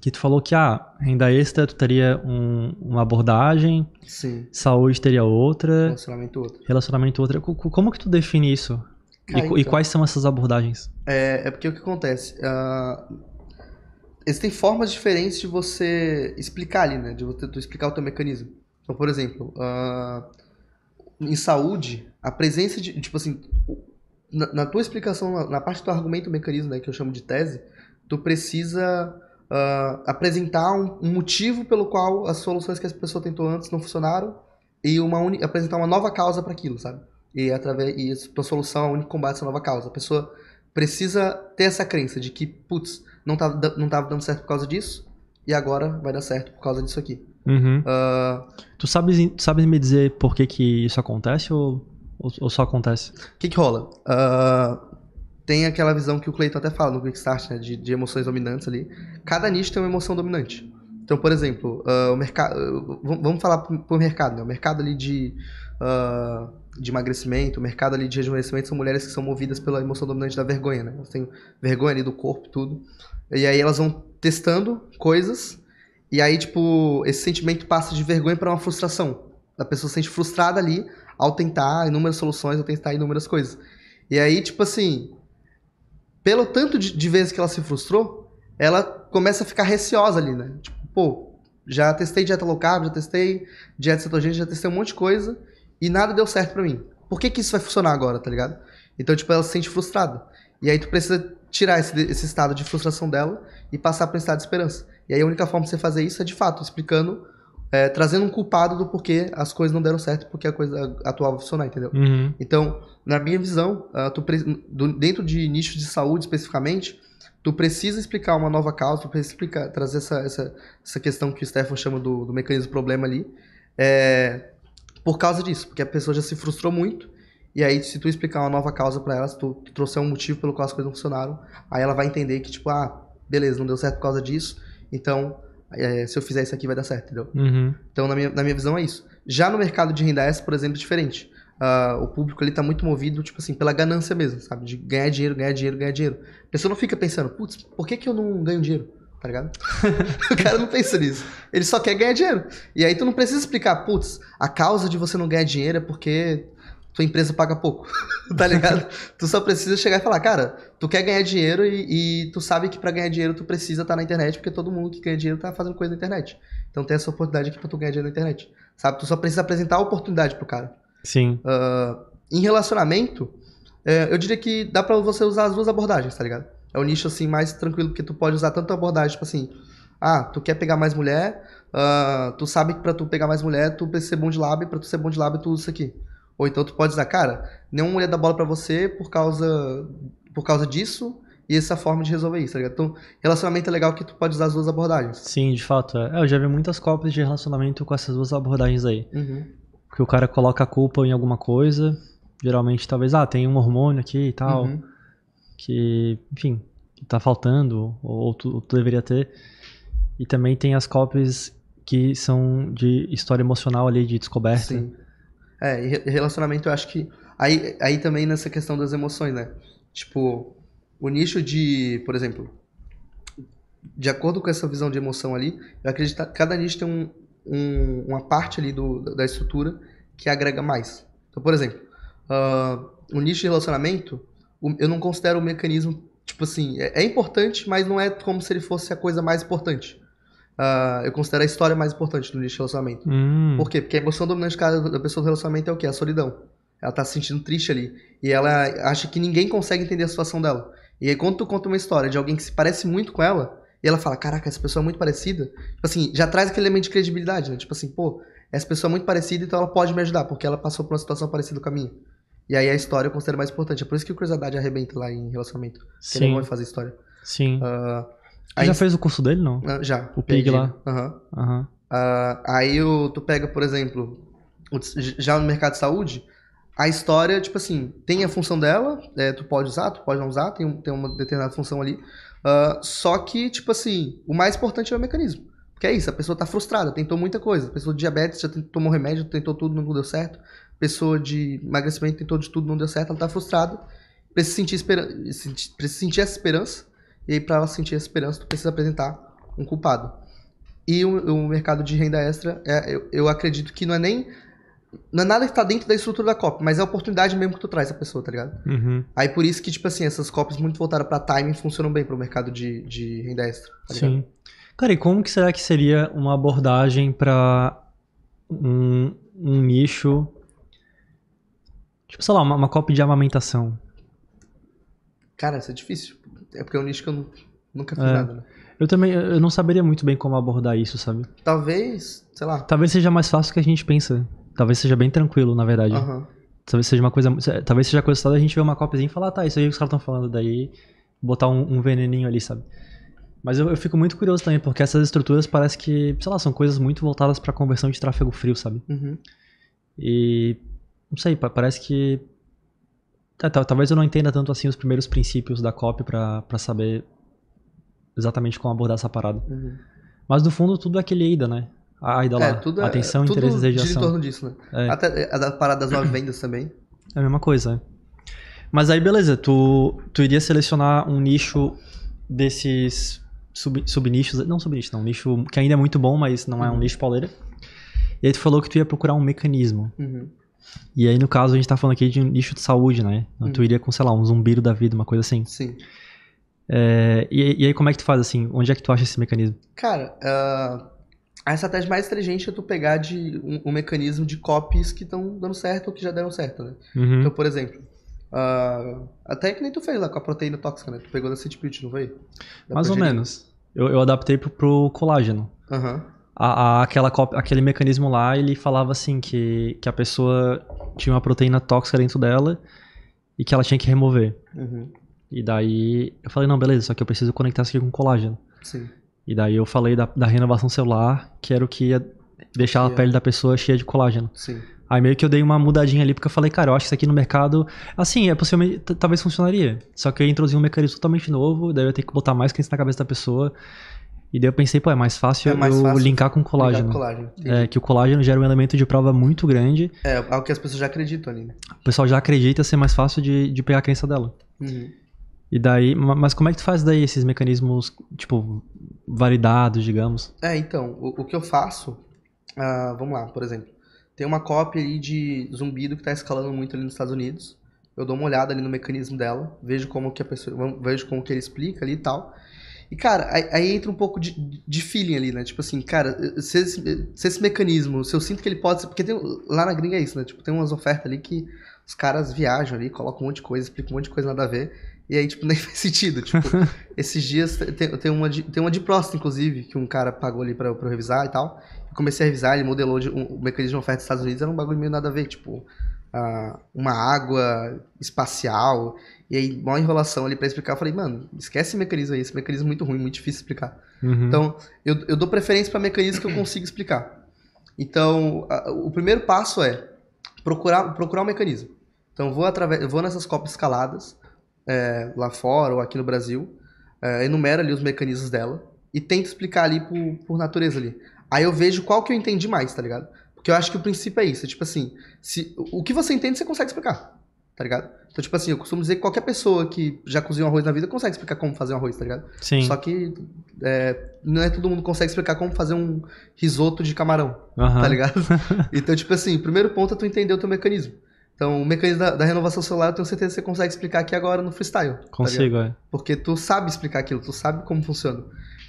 que tu falou que, ah, renda extra tu teria um, uma abordagem, Sim. saúde teria outra... Relacionamento outra. Relacionamento outra. Como que tu define isso? Ah, e, então, e, quais são essas abordagens? É, é porque o que acontece? Uh, ah, existem formas diferentes de você explicar ali, né? De você de explicar o teu mecanismo. Então, por exemplo, uh, em saúde, a presença de. Tipo assim, na, na tua explicação, na, na, parte do argumento mecanismo, né, que eu chamo de tese, tu precisa uh, apresentar um, um, motivo pelo qual as soluções que a pessoa tentou antes não funcionaram e uma apresentar uma nova causa para aquilo, sabe? E é através e isso, tua solução é o única combate essa nova causa. A pessoa precisa ter essa crença de que, putz, não estava não tava dando certo por causa disso, e agora vai dar certo por causa disso aqui. Uhum. Uh... Tu, sabes, sabes me dizer por que, que isso acontece ou, ou, ou só acontece? O que, que rola? Uh, tem aquela visão que o Clayton até fala no Quickstart né, de, de emoções dominantes ali. Cada nicho tem uma emoção dominante. Então, por exemplo, uh, o mercado. vamos falar pro, pro mercado, né? O mercado ali de. Uh, de emagrecimento, o mercado ali de rejuvenescimento são mulheres que são movidas pela emoção dominante da vergonha, né? Elas têm vergonha ali do corpo, tudo. E aí elas vão testando coisas e aí tipo esse sentimento passa de vergonha para uma frustração. A pessoa se sente frustrada ali ao tentar inúmeras soluções, ao tentar inúmeras coisas. E aí tipo assim, pelo tanto de, de vezes que ela se frustrou, ela começa a ficar receosa ali, né? Tipo, pô, já testei dieta low carb, já testei dieta cetogênica, já testei um monte de coisa e nada deu certo para mim. Por que, que isso vai funcionar agora, tá ligado? Então, tipo, ela se sente frustrada. E aí tu precisa tirar esse, esse estado de frustração dela e passar para um estado de esperança. E aí a única forma de você fazer isso é, de fato, explicando, é, trazendo um culpado do porquê as coisas não deram certo, porque a coisa atual vai funcionar, entendeu? Uhum. Então, na minha visão, uh, tu do, dentro de nichos de saúde especificamente, tu precisa explicar uma nova causa, tu precisa explicar, trazer essa, essa, essa questão que o Stefan chama do, do mecanismo problema ali, é, por causa disso, porque a pessoa já se frustrou muito. E aí, se tu explicar uma nova causa para ela, se tu trouxer um motivo pelo qual as coisas não funcionaram, aí ela vai entender que, tipo, ah, beleza, não deu certo por causa disso, então é, se eu fizer isso aqui vai dar certo, entendeu? Uhum. Então, na minha, na minha visão, é isso. Já no mercado de renda essa, por exemplo, é diferente. Uh, o público ali tá muito movido, tipo assim, pela ganância mesmo, sabe? De ganhar dinheiro, ganhar dinheiro, ganhar dinheiro. A pessoa não fica pensando, putz, por que, que eu não ganho dinheiro? tá ligado? (laughs) o cara não pensa nisso. Ele só quer ganhar dinheiro. E aí tu não precisa explicar, putz, a causa de você não ganhar dinheiro é porque tua empresa paga pouco, (laughs) tá ligado? (laughs) tu só precisa chegar e falar, cara, tu quer ganhar dinheiro e, e tu sabe que para ganhar dinheiro tu precisa estar tá na internet, porque todo mundo que ganha dinheiro tá fazendo coisa na internet. Então tem essa oportunidade aqui pra tu ganhar dinheiro na internet. Sabe? Tu só precisa apresentar a oportunidade pro cara. Sim. Uh, em relacionamento, é, eu diria que dá para você usar as duas abordagens, tá ligado? É um nicho, assim, mais tranquilo, porque tu pode usar tanta abordagem, tipo assim, ah, tu quer pegar mais mulher, uh, tu sabe que pra tu pegar mais mulher, tu precisa ser bom de lábio, pra tu ser bom de lábio, tu usa isso aqui. Ou então tu pode usar, cara, nenhuma mulher dá bola pra você por causa, por causa disso, e essa forma de resolver isso, tá ligado? Então, relacionamento é legal que tu pode usar as duas abordagens. Sim, de fato. É, eu já vi muitas cópias de relacionamento com essas duas abordagens aí. Uhum. Que o cara coloca a culpa em alguma coisa, geralmente talvez, ah, tem um hormônio aqui e tal. Uhum que, enfim, está faltando ou, ou, tu, ou, tu, deveria ter. E também tem as copies que são de história emocional ali, de descoberta. Sim. É, e relacionamento eu acho que. Aí, aí também nessa questão das emoções, né? Tipo, o nicho de, por exemplo, de acordo com essa visão de emoção ali, eu acredito que cada nicho tem um, um, uma parte ali do, da estrutura que agrega mais. Então, por exemplo, uh, o nicho de relacionamento, eu não considero o mecanismo, tipo assim, é, é, importante, mas não é como se ele fosse a coisa mais importante. Uh, eu considero a história mais importante do lixo de relacionamento. Hum. Por quê? Porque a emoção dominante da pessoa do relacionamento é o quê? A solidão. Ela tá se sentindo triste ali. E ela acha que ninguém consegue entender a situação dela. E aí, quando tu conta uma história de alguém que se parece muito com ela, e ela fala, caraca, essa pessoa é muito parecida, tipo assim, já traz aquele elemento de credibilidade, né? Tipo assim, pô, essa pessoa é muito parecida, então ela pode me ajudar, porque ela passou por uma situação parecida com a minha. E aí a história eu considero mais importante. É por isso que o Cruzadade arrebenta lá em relacionamento. Sim. Ele não vai fazer história. Sim. Uh, aí... Já fez o curso dele, não? Uh, já. O Pig lá. Aham. Uhum. Uhum. Uh, aí o, tu pega, por exemplo, o, já no mercado de saúde, a história, tipo assim, tem a função dela, é, tu pode usar, tu pode não usar, tem, tem uma determinada função ali. Uh, só que, tipo assim, o mais importante é o mecanismo. Porque é isso, a pessoa tá frustrada, tentou muita coisa. A pessoa de diabetes já tentou, tomou remédio, tentou tudo, não deu certo pessoa de emagrecimento tentou de tudo, não deu certo, ela tá frustrada. precisa sentir, esperança, precisa sentir essa esperança, e aí pra ela sentir essa esperança, tu precisa apresentar um culpado. E o, o mercado de renda extra, é, eu, eu acredito que não é nem não é nada que tá dentro da estrutura da COP, mas é a oportunidade mesmo que tu traz a pessoa, tá ligado? Uhum. Aí por isso que, tipo assim, essas COPs muito voltadas para timing funcionam bem pro mercado de, de renda extra, tá ligado? Sim. Cara, e como que será que seria uma abordagem para um, um nicho Tipo, sei lá, uma, uma de amamentação. Cara, isso é difícil. É porque é um nicho que eu nunca fiz é. nada, né? Eu também eu não saberia muito bem como abordar isso, sabe? Talvez, sei lá. Talvez seja mais fácil do que a gente pensa. Talvez seja bem tranquilo, na verdade. Uhum. Talvez seja uma coisa. Talvez seja coisa só da gente ver uma cópia e falar, ah, tá, isso aí é os caras estão falando, daí botar um, um, veneninho ali, sabe? Mas eu, eu, fico muito curioso também, porque essas estruturas parece que, sei lá, são coisas muito voltadas para conversão de tráfego frio, sabe? Uhum. E não sei, parece que. É, talvez eu não entenda tanto assim os primeiros princípios da copy para saber exatamente como abordar essa parada. Uhum. Mas no fundo tudo é aquele AIDA, né? A AIDA é, lá. Tudo é Atenção, é, interesse e desejação. em torno disso, né? É. Até eh, a da parada das novas vendas também. É a mesma coisa, é. Mas aí beleza, tu, tu iria selecionar um nicho desses sub, nichos? não sub sub-nichos, não, um nicho que ainda é muito bom, mas não é um uhum. nicho pauleira. E aí tu falou que tu ia procurar um mecanismo. Uhum. E aí, no caso, a gente tá falando aqui de um nicho de saúde, né? Então, hum. tu iria com, sei lá, um zumbiro da vida, uma coisa assim. Sim. É, e, e, aí, como é que tu faz, assim? Onde é que tu acha esse mecanismo? Cara, uh, ah, a estratégia mais inteligente é tu pegar de um, um mecanismo de copies que estão dando certo ou que já deram certo, né? Uhum. Então, por exemplo, uh, até que nem tu fez lá com a proteína tóxica, né? Tu pegou da Citpit, não foi? Da mais ou menos. Eu, eu adaptei pro, pro colágeno. Aham. Uhum a, a, aquela, aquele mecanismo lá, ele falava assim que, que a pessoa tinha uma proteína tóxica dentro dela e que ela tinha que remover. Uhum. E daí eu falei, não, beleza, só que eu preciso conectar isso aqui com colágeno. Sim. E daí eu falei da, da renovação celular, que era o que ia deixar a pele da pessoa cheia de colágeno. Sim. Aí meio que eu dei uma mudadinha ali, porque eu falei, cara, eu acho que isso aqui no mercado, assim, é possivelmente, talvez funcionaria. Só que eu ia introduzir um mecanismo totalmente novo, daí eu ia ter que botar mais quente na cabeça da pessoa. E daí eu pensei, pô, é mais fácil é mais eu fácil linkar com colágeno. Linkar colágeno é, que o colágeno gera um elemento de prova muito grande. É, algo que as pessoas já acreditam ali, né? O pessoal já acredita ser mais fácil de, de pegar a crença dela. Uhum. E daí, mas como é que tu faz daí esses mecanismos, tipo, validados, digamos? É, então, o, o que eu faço, uh, vamos lá, por exemplo, tem uma cópia ali de zumbido que tá escalando muito ali nos Estados Unidos. Eu dou uma olhada ali no mecanismo dela, vejo como que a pessoa, vejo como que ele explica ali e tal. E, cara, aí, aí entra um pouco de, de, feeling ali, né? Tipo assim, cara, eh, eh, se esse, se esse mecanismo, se eu sinto que ele pode ser. Porque tem, lá na gringa é isso, né? Tipo, tem umas ofertas ali que os caras viajam ali, colocam um monte de coisa, explicam um monte de coisa nada a ver. E aí, tipo, (laughs) nem faz sentido. Tipo, (laughs) esses dias tem, tem, uma de, tem uma de próstata, inclusive, que um cara pagou ali pra, pra eu revisar e tal. Eu comecei a revisar, ele modelou de, um, o mecanismo de oferta dos Estados Unidos, era um bagulho meio nada a ver, tipo, uh, uma água espacial. E aí, maior enrolação ali para explicar, eu falei, mano, esquece esse mecanismo aí, esse mecanismo é muito ruim, muito difícil explicar. Uhum. Então, eu, eu dou preferência para mecanismos que eu consigo explicar. Então, a, o primeiro passo é procurar, procurar o um mecanismo. Então, vou, através, vou nessas copas escaladas, é, lá fora ou aqui no Brasil, é, enumero ali os mecanismos dela e tento explicar ali por, por natureza ali. Aí eu vejo qual que eu entendi mais, tá ligado? Porque eu acho que o princípio é isso. É tipo assim, se, o que você entende, você consegue explicar, tá ligado? Então, tipo assim, eu costumo dizer que qualquer pessoa que já um arroz na vida consegue explicar como fazer um arroz, tá ligado? Sim. Só que é, não é todo mundo consegue explicar como fazer um risoto de camarão, uhum. tá ligado? (laughs) Então, tipo assim, primeiro ponto é tu entender o teu mecanismo. Então, o mecanismo da, da, renovação celular, eu tenho certeza que você consegue explicar aqui agora no freestyle. Tá Consigo, tá é. Porque tu sabe explicar aquilo, tu sabe como funciona.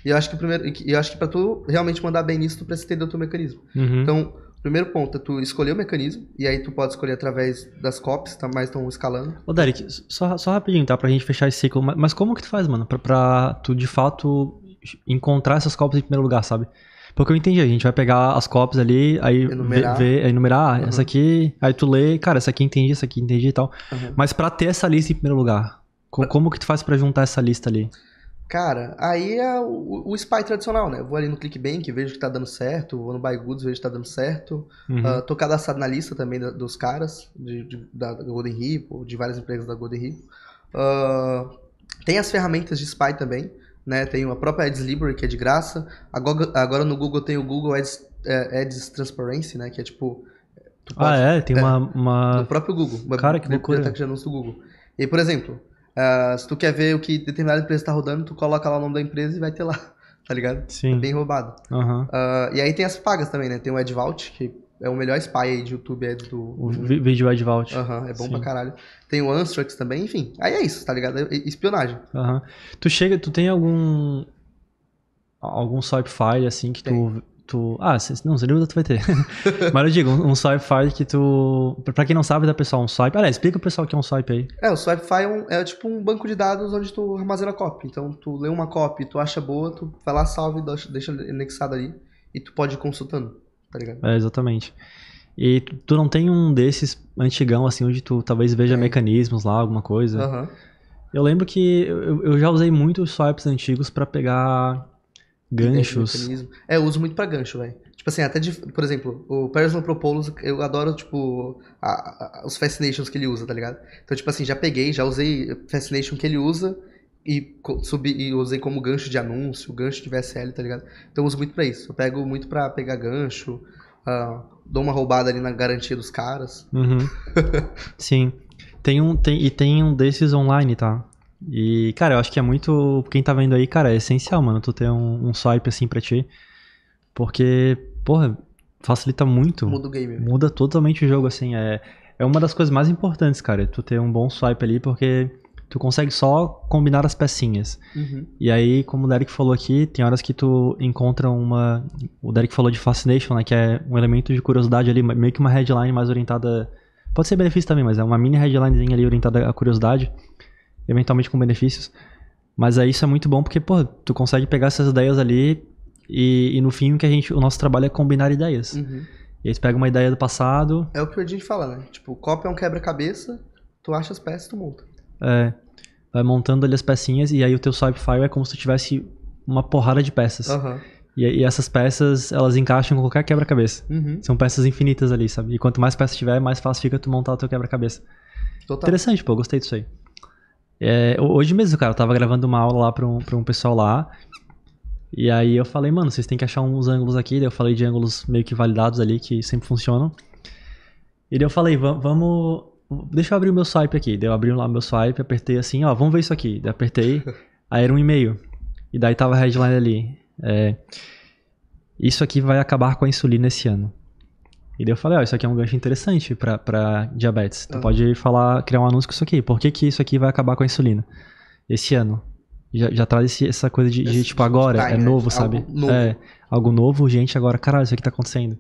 E eu acho que primeiro, eu acho que para tu realmente mandar bem nisso, tu precisa entender o teu mecanismo. Uhum. Então, Primeiro ponto é tu escolher o mecanismo, e aí tu pode escolher através das copies, tá, mais estão escalando. Ô Derek, só, só rapidinho, tá? Pra gente fechar esse ciclo, mas como que tu faz, mano? Pra, pra tu de fato encontrar essas copies em primeiro lugar, sabe? Porque eu entendi, a gente vai pegar as copies ali, aí enumerar, vê, vê, aí enumerar ah, uhum. essa aqui, aí tu lê, cara, essa aqui entendi, essa aqui entendi e tal. Uhum. Mas pra ter essa lista em primeiro lugar, como que tu faz para juntar essa lista ali? Cara, aí é o, o spy tradicional, né? vou ali no ClickBank, vejo que tá dando certo, vou no BuyGoods, vejo que tá dando certo. Uhum. Uh, tô cadastrado na lista também da, dos caras, de, de, da Golden Hippo, de várias empresas da Golden Hippo. Uh, ah, tem as ferramentas de spy também, né? Tem a própria Ads Library, que é de graça. Agora, agora no Google tem o Google Ads, é, Ads Transparency, né? Que é tipo... Ah, pode, ah, é? Tem é, uma, uma... No próprio Google. Cara, que loucura. Tá que já anúncio do Google. E, por exemplo... Uh, se tu quer ver o que determinada empresa está rodando, tu coloca lá o nome da empresa e vai ter lá, (laughs) tá ligado? Sim. É bem roubado. Uhum. Uh, e aí tem as pagas também, né? Tem o Edvault, que é o melhor spy aí de YouTube, é do... O vídeo Edvault. uhum, é bom Sim. pra caralho. Tem o Anstrax também, enfim. Aí é isso, tá ligado? É, é espionagem. Aham. Uhum. Tu chega, tu tem algum... Algum swipe file, assim, que tem. tu tu. Ah, não, sem que tu vai ter. Mas eu digo, um, um swipe que tu. Pra quem não sabe, dá pessoal, um swipe. olha explica o pessoal o que é um swipe aí. É, o swipe-fi é, um, é, tipo um banco de dados onde tu armazena copy. Então tu lê uma copy, tu acha boa, tu vai lá, salve, deixa anexado ali e tu pode ir consultando, tá ligado? É, exatamente. E tu, tu não tem um desses antigão, assim, onde tu talvez veja é. mecanismos lá, alguma coisa? Aham. Uhum. Eu lembro que eu, eu já usei muito swipes antigos para pegar Ganchos. É, eu uso muito pra gancho, velho. Tipo assim, até de, por exemplo, o Paris Propolis, eu adoro, tipo, a, a, os fascinations que ele usa, tá ligado? Então, tipo assim, já peguei, já usei fascination que ele usa e, subi, e usei como gancho de anúncio, gancho de VSL, tá ligado? Então eu uso muito pra isso. Eu pego muito pra pegar gancho, uh, dou uma roubada ali na garantia dos caras. Uhum. (laughs) Sim. Tem um, tem, e tem um desses online, tá? E, cara, eu acho que é muito. Quem tá vendo aí, cara, é essencial, mano, tu ter um, um swipe assim pra ti. Porque, porra, facilita muito. Muda o game. Muda totalmente o jogo, assim. É, é uma das coisas mais importantes, cara. Tu ter um bom swipe ali, porque tu consegue só combinar as pecinhas. Uhum. E aí, como o Derek falou aqui, tem horas que tu encontra uma. O Derek falou de fascination, né? Que é um elemento de curiosidade ali, meio que uma headline mais orientada. Pode ser benefício também, mas é uma mini headlinezinha ali orientada à curiosidade eventualmente com benefícios. Mas aí isso é muito bom porque, pô, tu consegue pegar essas ideias ali e, e no fim o que a gente, o nosso trabalho é combinar ideias. Uhum. E aí tu pega uma ideia do passado. É o que o Jim fala, né? Tipo, copia é um quebra-cabeça, tu acha as peças, tu monta. É. Vai montando ali as pecinhas e aí o teu swipe file é como se tu tivesse uma porrada de peças. Uhum. E, e, essas peças, elas encaixam com qualquer quebra-cabeça. Uhum. São peças infinitas ali, sabe? E quanto mais peças tiver, mais fácil fica tu montar o teu quebra-cabeça. Interessante, pô, gostei disso aí. É, hoje mesmo, cara, eu tava gravando uma aula lá pra um, pra um pessoal lá. E aí eu falei, mano, vocês têm que achar uns ângulos aqui. Daí eu falei de ângulos meio que validados ali, que sempre funcionam. E daí eu falei, vamos. Deixa eu abrir o meu swipe aqui. Daí eu abri lá o meu swipe, apertei assim, ó, vamos ver isso aqui. Daí apertei, (laughs) aí era um e-mail. E daí tava a headline ali. É, isso aqui vai acabar com a insulina esse ano. E daí eu falei, ó, oh, isso aqui é um gancho interessante para diabetes. Tu uhum. pode falar, criar um anúncio com isso aqui. Por que, que isso aqui vai acabar com a insulina? Esse ano. Já, já traz esse, essa coisa de, de tipo, agora, time, é né? novo, né? sabe? Algo novo. É, algo novo, urgente, agora, caralho, isso aqui tá acontecendo.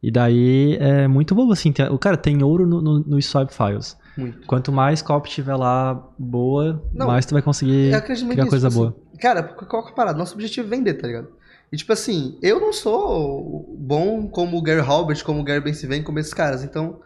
E daí é muito bobo, assim. Tem, o cara tem ouro no, no, nos Files. Muito. Quanto mais copy tiver lá boa, Não, mais tu vai conseguir criar coisa tipo boa. Assim, cara, qual é a parada? Nosso objetivo é vender, tá ligado? E tipo assim, eu não sou bom como o Gary Halbert, como o Gary Bensiven, como esses caras. Então,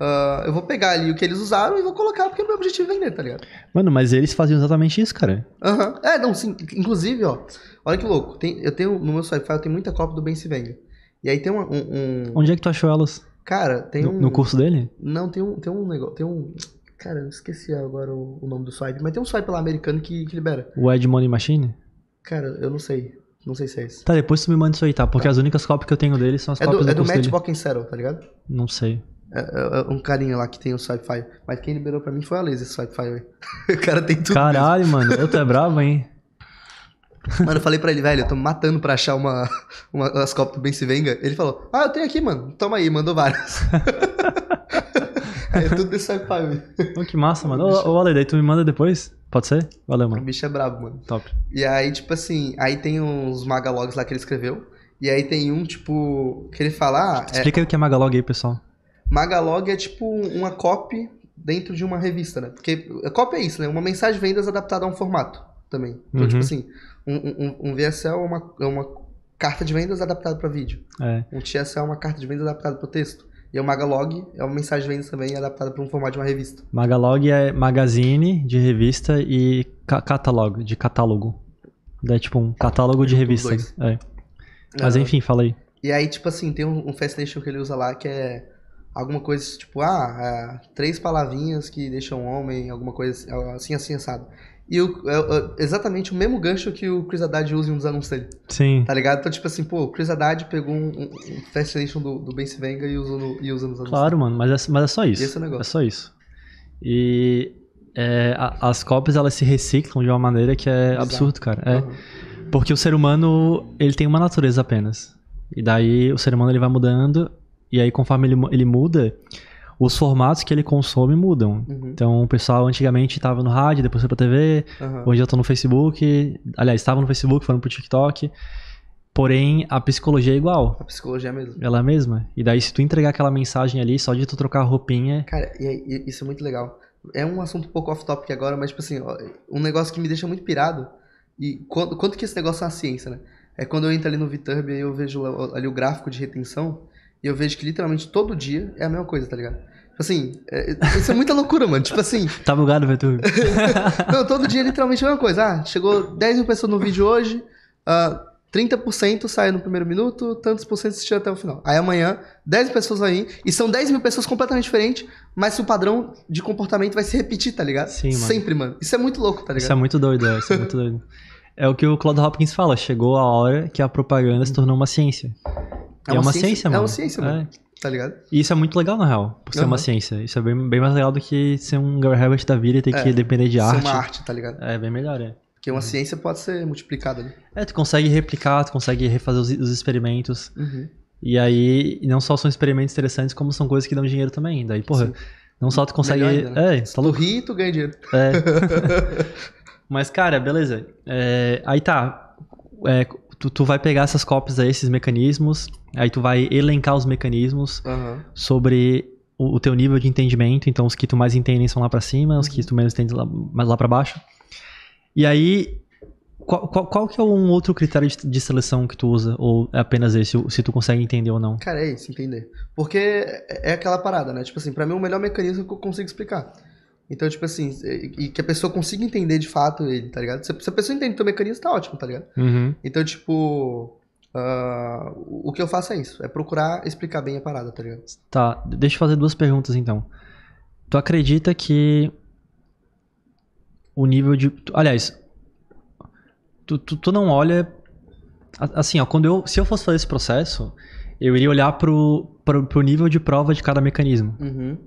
uh, eu vou pegar ali o que eles usaram e vou colocar porque é o meu objetivo é vender, tá ligado? Mano, mas eles faziam exatamente isso, cara. Aham. Uhum. É, não, sim. Inclusive, ó. Olha que louco. Tem, eu tenho, no meu swipe, eu tenho muita cópia do Bensiven. E aí tem um, um, um, Onde é que tu achou elas? Cara, tem no, um... No curso dele? Não, tem um, tem um negócio, tem um... Cara, eu esqueci agora o, o nome do swipe, mas tem um swipe lá americano que, que libera. O Ed Money Machine? Cara, eu não sei. Não sei se é esse. Tá, depois tu me manda isso aí, tá? Porque tá. as únicas cópias que eu tenho dele são as é cópias do, do É do Matchbox and Settle, tá ligado? Não sei. É, é, é um carinha lá que tem o Swipe Mas quem liberou pra mim foi a esse Swipe Fire. o cara tem tudo. Caralho, mesmo. mano. Eu tô é bravo, hein? (laughs) Mano, eu falei pra ele, velho, eu tô matando pra achar uma, uma, umas cópias do Ben Venga. Ele falou, ah, eu tenho aqui, mano. Toma aí, mandou várias. (laughs) Aí tudo isso aí é pra mim. Oh, que massa, mano. Ô, Ale, daí tu me manda depois? Pode ser? Valeu, mano. O bicho é brabo, mano. Top. E aí, tipo assim, aí tem uns magalogs lá que ele escreveu. E aí tem um, tipo, que ele fala. Ah, é Explica é... o que é magalog aí, pessoal. Magalog é tipo uma copy dentro de uma revista, né? Porque a é, copy é isso, né? Uma mensagem de vendas adaptada a um formato também. Então, tipo uhum. tipo assim, um, um, um VSL é uma, é uma carta de vendas adaptada para vídeo. É. Um TSL é uma carta de vendas adaptada para texto. E o Magalog é uma mensagem de vendas também adaptada para um formato de uma revista. Magalog é magazine de revista e ca catálogo, de catálogo. É tipo um catálogo de revista. É. Mas ah. enfim, fala aí. E aí, tipo assim, tem um, um fascination que ele usa lá que é alguma coisa tipo, ah, ah três palavrinhas que deixam homem, alguma coisa assim, assim, assado. E o, é, é exatamente o mesmo gancho que o Chris Haddad usa em um dos anúncios dele. Sim. Tá ligado? Então, tipo assim, pô, o Chris Haddad pegou um, um Fascination do, do Ben Svenga e no, e usa nos anúncios. Claro, mano, mas é, mas é só isso. E esse é o negócio. É só isso. E é, a, as cópias, elas se reciclam de uma maneira que é Exato. absurdo, cara. É, uhum. Porque o ser humano, ele tem uma natureza apenas. E daí o ser humano ele vai mudando, e aí conforme ele, ele muda, os formatos que ele consome mudam. Uhum. Então, o pessoal antigamente estava no rádio, depois foi pra TV, uhum. hoje eu tô no Facebook. Aliás, estava no Facebook, foram pro TikTok. Porém, a psicologia é igual. A psicologia é a mesma. Ela é a mesma. E daí, se tu entregar aquela mensagem ali, só de tu trocar a roupinha. É Cara, e, e, isso é muito legal. É um assunto um pouco off-topic agora, mas, tipo assim, ó, um negócio que me deixa muito pirado. E quanto, quanto que esse negócio é uma ciência, né? É quando eu entro ali no VTurb e eu vejo ali o gráfico de retenção. E eu vejo que literalmente todo dia é a mesma coisa, tá ligado? Tipo assim, é, é isso é muita loucura, mano. Tipo assim. Tá bugado, Vitor. (laughs) não, todo dia é literalmente é a mesma coisa. Ah, chegou 10 mil pessoas no vídeo hoje, uh, 30% saem no primeiro minuto, tantos por cento assistiram até o final. Aí amanhã, 10 pessoas aí, e são 10 mil pessoas completamente diferentes, mas o padrão de comportamento vai se repetir, tá ligado? Sim, mano. Sempre, mano. Isso é muito louco, tá ligado? Isso é muito doido, é. Isso é muito doido. É o que o Claude Hopkins fala, chegou a hora que a propaganda se tornou uma ciência. É, uma, uma ciência, ciência, é mano. É uma ciência, mano. Tá ligado? E isso é muito legal, na real, por ser uhum. uma ciência. Isso é bem, bem mais legal do que ser um Herbert da vida e ter é, que depender de arte. Ser uma arte, tá ligado? É, bem melhor, é. Porque uma uhum. ciência pode ser multiplicada ali. É, tu consegue replicar, tu consegue refazer os, os experimentos. Uhum. E aí, não só são experimentos interessantes, como são coisas que dão dinheiro também. Daí, porra, Sim. não só tu consegue. Ainda, né? É, tá louco. Tu ri, tu ganha dinheiro. É. (laughs) Mas, cara, beleza. É, aí tá. É, tu, tu vai pegar essas cópias aí, esses mecanismos, aí tu vai elencar os mecanismos uhum. sobre o, o, teu nível de entendimento. Então, os que tu mais entendem são lá para cima, os que uhum. tu menos entende lá, mais lá para baixo. E aí, qual, qual, qual, que é um outro critério de, de, seleção que tu usa? Ou é apenas esse, se tu consegue entender ou não? Cara, é isso, entender. Porque é, é aquela parada, né? Tipo assim, pra mim o melhor mecanismo que eu consigo explicar. Então, tipo assim, é, e que a pessoa consiga entender de fato ele, tá ligado? Se a pessoa entende o teu mecanismo, tá ótimo, tá ligado? Uhum. Então, tipo, uh, o que eu faço é isso, é procurar explicar bem a parada, tá ligado? Tá, deixa eu fazer duas perguntas então. Tu acredita que o nível de. Aliás, tu, tu, tu não olha. Assim, ó, quando eu. Se eu fosse fazer esse processo, eu iria olhar pro, pro, pro nível de prova de cada mecanismo. Uhum.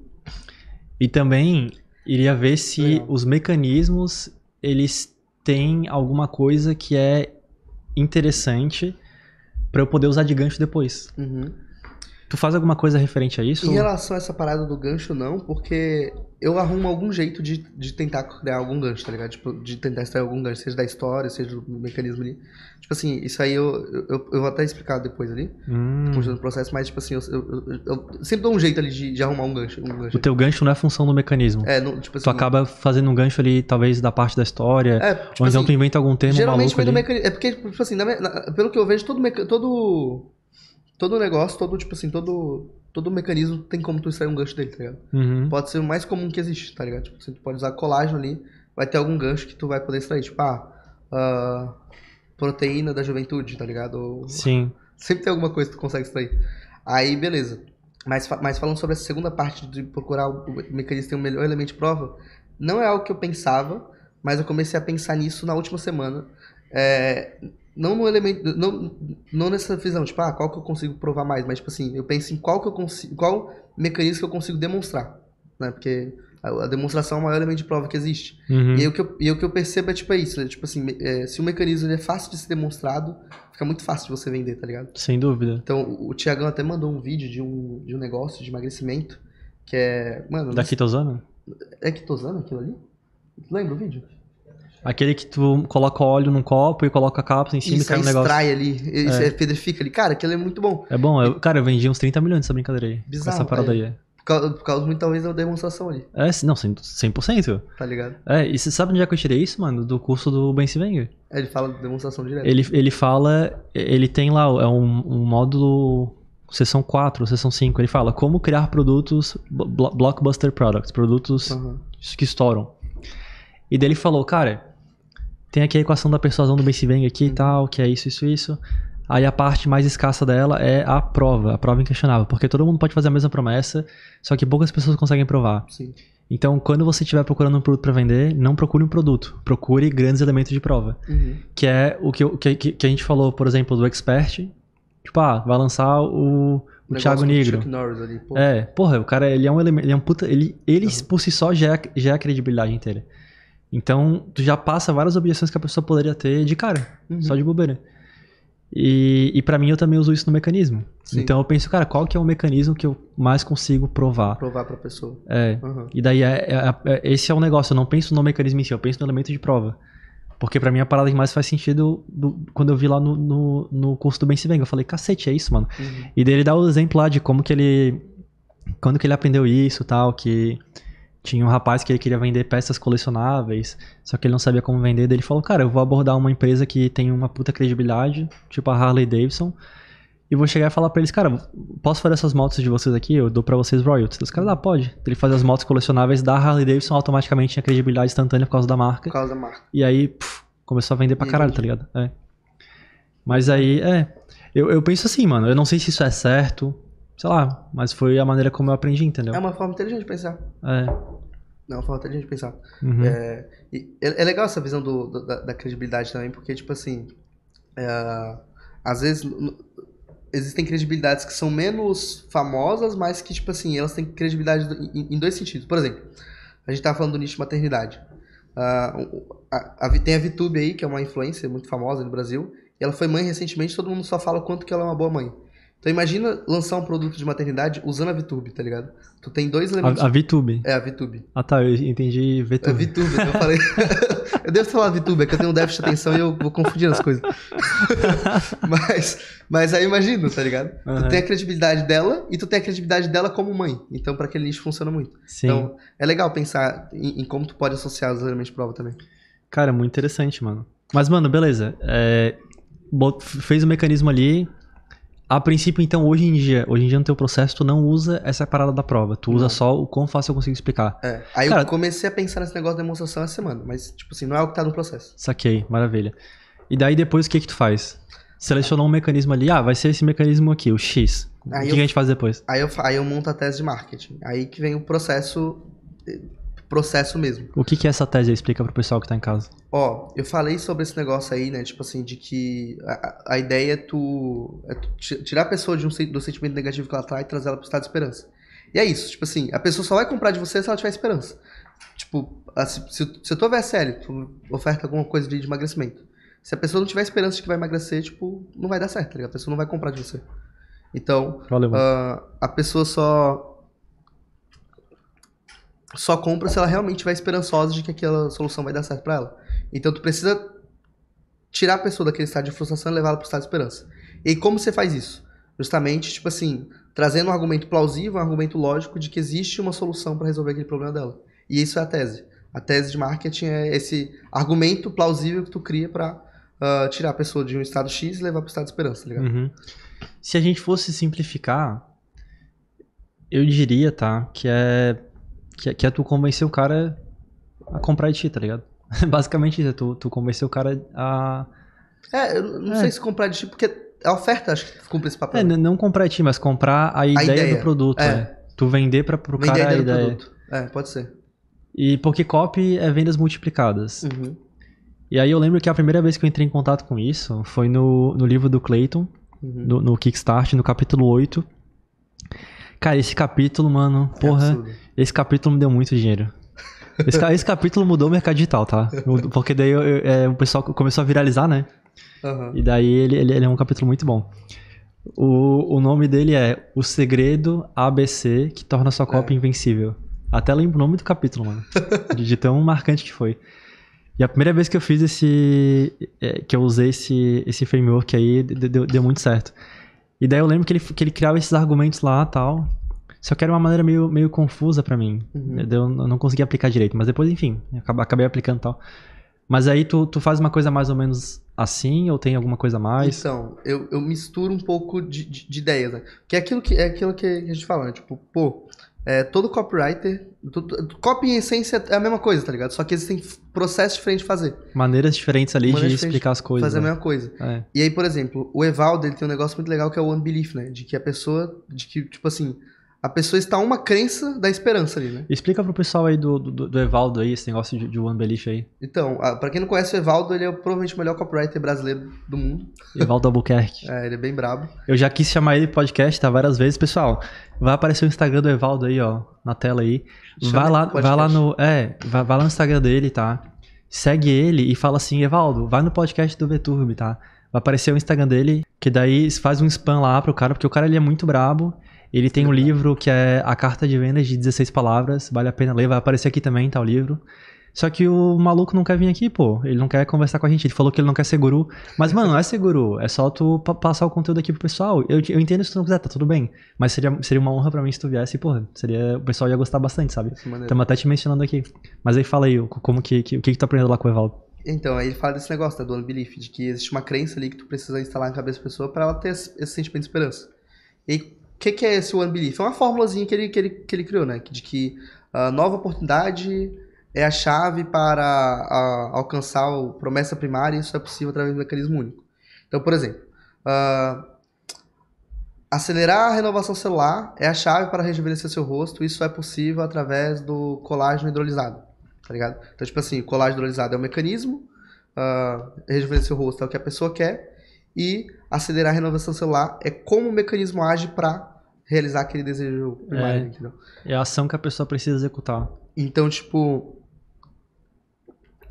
E também Iria ver se Legal. os mecanismos eles têm alguma coisa que é interessante para eu poder usar de gancho depois. Uhum. Tu faz alguma coisa referente a isso? Em relação a essa parada do gancho, não, porque eu arrumo algum jeito de, de tentar criar algum gancho, tá ligado? Tipo, de tentar extrair algum gancho, seja da história, seja do mecanismo ali. Tipo assim, isso aí eu, eu, eu vou até explicar depois ali, hum. continuando processo, mas tipo assim, eu, eu, eu, sempre dou um jeito ali de, de arrumar um gancho, um gancho. O teu gancho não é função do mecanismo. É, não, tipo assim, Tu acaba fazendo um gancho ali, talvez, da parte da história, é, tipo ou então assim, tu inventa algum termo geralmente foi do mecanismo. É porque, tipo assim, na, na, pelo que eu vejo, todo... Meca, todo todo negócio, todo, tipo assim, todo, todo mecanismo tem como tu extrair um gancho dele, tá ligado? Uhum. Pode ser o mais comum que existe, tá ligado? Tipo, assim, tu pode usar colágeno ali, vai ter algum gancho que tu vai poder extrair, tipo, ah, uh, proteína da juventude, tá ligado? Sim. Sempre tem alguma coisa que tu consegue extrair. Aí, beleza. Mas, mas falando sobre essa segunda parte de procurar o mecanismo que tem o melhor elemento de prova, não é algo que eu pensava, mas eu comecei a pensar nisso na última semana. É, não no elemento, não, não nessa visão, tipo, ah, qual que eu consigo provar mais, mas tipo assim, eu penso em qual que eu consigo, qual mecanismo que eu consigo demonstrar, né? Porque a, a demonstração é o maior elemento de prova que existe. Uhum. E, aí, o que eu, e o que eu percebo é tipo é isso, né? tipo assim, é, se o mecanismo é fácil de ser demonstrado, fica muito fácil de você vender, tá ligado? Sem dúvida. Então, o Tiagão até mandou um vídeo de um, de um negócio de emagrecimento, que é, mano, da não... quitosana? É quitosana aquilo ali? Lembra o vídeo? Aquele que tu coloca óleo num copo e coloca a cápsula em cima e cai um negócio. extrai ali, é. é pedrifica ali. Cara, aquilo é muito bom. É bom, eu, cara, eu vendi uns 30 milhões dessa brincadeira aí. Bizarro. essa parada é. aí. Por causa, por causa, muito, talvez, da demonstração ali. É, não, 100%. Tá ligado? É, e você sabe onde é que eu tirei isso, mano? Do curso do Ben Sivenger. É, ele fala de demonstração direto. Ele, ele fala, ele tem lá, é um, um módulo sessão 4, sessão 5, ele fala como criar produtos, blockbuster products, produtos uhum. que estouram. E daí ele falou, cara, tem aqui a equação da persuasão do Benchbank aqui e hum. tal, que é isso, isso, isso. Aí a parte mais escassa dela é a prova, a prova inquestionável, porque todo mundo pode fazer a mesma promessa, só que poucas pessoas conseguem provar. Sim. Então, quando você estiver procurando um produto para vender, não procure um produto, procure grandes elementos de prova. Uhum. Que é o que, que, que, a gente falou, por exemplo, do expert. Tipo, ah, vai lançar o, o Thiago Negro. Ali, porra. É, porra, o cara, ele é um elemento, ele é um puta, ele, ele uhum. por si só já é, já é a credibilidade inteira. Então, tu já passa várias objeções que a pessoa poderia ter de cara, uhum. só de bobeira. E, e para mim eu também uso isso no mecanismo. Sim. Então eu penso, cara, qual que é o mecanismo que eu mais consigo provar? Provar pra pessoa. É. Uhum. E daí é, é, é, é esse é o negócio, eu não penso no mecanismo em si, eu penso no elemento de prova. Porque para mim a parada que mais faz sentido do, quando eu vi lá no, no, no curso do Ben Sivenga, eu falei, cacete, é isso, mano. Uhum. E daí ele dá o exemplo lá de como que ele. Quando que ele aprendeu isso tal, que tinha um rapaz que queria vender peças colecionáveis, só que ele não sabia como vender. Daí ele falou: Cara, eu vou abordar uma empresa que tem uma puta credibilidade, tipo a Harley Davidson, e vou chegar e falar pra eles: Cara, posso fazer essas motos de vocês aqui? Eu dou pra vocês royalties. Os caras, ah, pode. Ele faz as motos colecionáveis da Harley Davidson, automaticamente tinha credibilidade instantânea por causa da marca. Por causa da marca. E aí, puf, começou a vender pra caralho, tá ligado? É. Mas aí, é. Eu, eu penso assim, mano, eu não sei se isso é certo, sei lá, mas foi a maneira como eu aprendi, entendeu? É uma forma inteligente de pensar. É. É uma forma inteligente de pensar. Uhum. É, é, é, legal essa visão do, do, da, da, credibilidade também, porque, tipo assim, é, às vezes existem credibilidades que são menos famosas, mas que, tipo assim, elas têm credibilidade em, em dois sentidos. Por exemplo, a gente tava tá falando do nicho de maternidade. Uh, a, a, tem a Vitube aí, que é uma influencer muito famosa no Brasil. ela foi mãe recentemente, todo mundo só fala o quanto que ela é uma boa mãe. Então imagina lançar um produto de maternidade usando a VTube, tá ligado? Tu tem dois elementos. A, a VTube? É, a VTube. Ah tá, eu entendi VTube. A é, VTube, então eu falei. (laughs) eu devo falar VTube, é que eu tenho um déficit de atenção e eu vou confundindo as coisas. (laughs) mas, mas aí imagina, tá ligado? Uhum. Tu tem a credibilidade dela e tu tem a credibilidade dela como mãe. Então para aquele nicho funciona muito. Sim. Então é legal pensar em, em, como tu pode associar os elementos de prova também. Cara, muito interessante, mano. Mas, mano, beleza. É, fez o mecanismo ali, a princípio, então, hoje em dia, hoje em dia no teu processo, tu não usa essa parada da prova. Tu usa não. só o quão fácil eu consigo explicar. É. Aí Cara, eu comecei a pensar nesse negócio da demonstração essa semana, mas, tipo assim, não é o que tá no processo. Saquei, maravilha. E daí depois o que que tu faz? Selecionou um mecanismo ali, ah, vai ser esse mecanismo aqui, o X. Aí o que, eu, que a gente faz depois? Aí eu, aí eu monto a tese de marketing. Aí que vem o processo eh, processo mesmo. O que, que essa tese explica pro pessoal que tá em casa? Ó, eu falei sobre esse negócio aí, né? Tipo assim, de que a, a ideia é tu, é tu, tirar a pessoa de um, do sentimento negativo que ela tá e trazer ela pro estado de esperança. E é isso, tipo assim, a pessoa só vai comprar de você se ela tiver esperança. Tipo, se, se, se eu tô tu oferta alguma coisa de, de emagrecimento. Se a pessoa não tiver esperança de que vai emagrecer, tipo, não vai dar certo, tá ligado? A pessoa não vai comprar de você. Então, Valeu, uh, a pessoa só só compra se ela realmente vai esperançosa de que aquela solução vai dar certo para ela. Então tu precisa tirar a pessoa daquele estado de frustração e levá-la para o estado de esperança. E como você faz isso? Justamente, tipo assim, trazendo um argumento plausível, um argumento lógico de que existe uma solução para resolver aquele problema dela. E isso é a tese. A tese de marketing é esse argumento plausível que tu cria para uh, ah, tirar a pessoa de um estado X e levar para o estado de esperança, tá ligado? Uhum. Se a gente fosse simplificar, eu diria, tá, que é que, que é tu convencer o cara a comprar de ti, tá ligado? (laughs) Basicamente isso, é tu, tu convencer o cara a. É, eu não é. sei se comprar de ti, porque a é oferta acho que cumpre esse papel. É, não comprar de ti, mas comprar a, a ideia, do produto. É. é. Tu vender para pro vender cara a ideia. A ideia. É, pode ser. E porque copy é vendas multiplicadas. Uhum. E aí eu lembro que a primeira vez que eu entrei em contato com isso foi no, no livro do Clayton, uhum. no, no Kickstart, no capítulo 8. Cara, esse capítulo, mano, porra, é esse capítulo me deu muito dinheiro. Esse, esse capítulo mudou o mercado digital, tá? Porque daí eu, eu, é, o pessoal começou a viralizar, né? Uhum. E daí ele, ele, ele, é um capítulo muito bom. O, o nome dele é O Segredo ABC que torna sua cópia é. invencível. Até lembro o nome do capítulo, mano. De, de tão marcante que foi. E a primeira vez que eu fiz esse. É, que eu usei esse, esse framework aí, deu, deu muito certo. E daí eu lembro que ele, que ele criava esses argumentos lá tal. Só que era uma maneira meio, meio confusa para mim. Uhum. Eu, não conseguia aplicar direito. Mas depois, enfim, acabei aplicando tal. Mas aí tu, tu faz uma coisa mais ou menos assim, ou tem alguma coisa a mais? Então, eu, eu misturo um pouco de, de, de ideias, né? Que é aquilo que, é aquilo que a gente fala, né? Tipo, pô, é, todo copywriter Copy e essência é a mesma coisa, tá ligado? Só que existem processos diferentes de fazer. Maneiras diferentes ali Maneiras de diferentes explicar as coisas. Fazer a né? mesma coisa. É. E aí, por exemplo, o Evaldo, ele tem um negócio muito legal que é o unbelief, né? De que a pessoa, de que, tipo assim, a pessoa está uma crença da esperança ali, né? Explica pro pessoal aí do, do, do Evaldo aí, esse negócio de, de One Belief aí. Então, para quem não conhece o Evaldo, ele é provavelmente o melhor copywriter brasileiro do mundo. Evaldo Albuquerque. é, ele é bem brabo. Eu já quis chamar ele podcast, tá? Várias vezes. Pessoal, vai aparecer o Instagram do Evaldo aí, ó, na tela aí. vai lá, vai lá no. É, vai, vai lá no Instagram dele, tá? Segue ele e fala assim, Evaldo, vai no podcast do Veturbe, tá? Vai aparecer o Instagram dele, que daí faz um spam lá pro cara, porque o cara ele é muito brabo. Ele tem um tá. livro que é A Carta de Vendas de 16 Palavras, vale a pena ler, vai aparecer aqui também, tá o livro. Só que o maluco não quer vir aqui, pô. Ele não quer conversar com a gente. Ele falou que ele não quer ser guru. Mas, mano, não é ser guru. É só tu passar o conteúdo aqui pro pessoal. Eu, eu entendo se tu não quiser, tá tudo bem. Mas seria, seria uma honra para mim se tu viesse, pô, Seria, o pessoal ia gostar bastante, sabe? Estamos até te mencionando aqui. Mas aí fala aí, como que, que, o que, que tu aprendeu lá com o Evaldo? Então, aí ele fala desse negócio, tá, do unbelief, de que existe uma crença ali que tu precisa instalar na cabeça da pessoa para ela ter esse, esse sentimento de esperança. E que, que é esse One Belief? É uma formulazinha que ele, que ele, que ele criou, né? De que a nova oportunidade é a chave para a, alcançar a promessa primária e isso é possível através do mecanismo único. Então, por exemplo, uh, acelerar a renovação celular é a chave para rejuvenescer seu rosto, isso é possível através do colágeno hidrolisado, tá ligado? Então, tipo assim, colágeno hidrolisado é um mecanismo, uh, rejuvenescer o rosto é o que a pessoa quer, e acelerar a renovação celular é como o mecanismo age para realizar aquele desejo é. primário, é, entendeu? É a ação que a pessoa precisa executar. Então, tipo.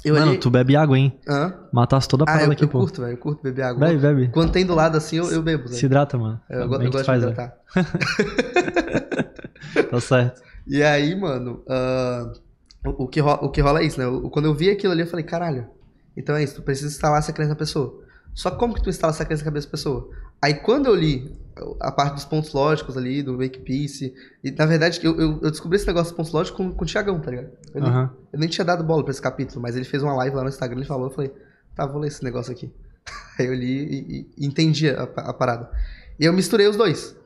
Mano, olhei... tu bebe água, hein? Hã? Matasse toda a ah, parada ah, eu, aqui, eu pô. Eu curto, velho. Eu curto beber água. Bebe, bebe. Quando tem do lado assim, eu, eu bebo. Se hidrata, mano. Eu, eu gosto faz, de hidratar. Né? (laughs) tá certo. (laughs) E aí, mano, uh, o, o, que rola, o que rola é isso, né? Eu, quando eu vi aquilo ali, eu falei, caralho. Então é isso, tu precisa instalar essa crença na pessoa. Só como que tu instala essa crença na cabeça da pessoa? Aí quando eu li a parte dos pontos lógicos ali, do Wakepeace, e na verdade eu, eu, eu, descobri esse negócio dos pontos lógicos com, com o Tiagão, tá ligado? Eu, uhum. nem, eu, nem, tinha dado bola pra esse capítulo, mas ele fez uma live lá no Instagram e falou, eu falei, tá, vou ler esse negócio aqui. (laughs) Aí eu li e, e entendi a, a, parada. E eu misturei os dois.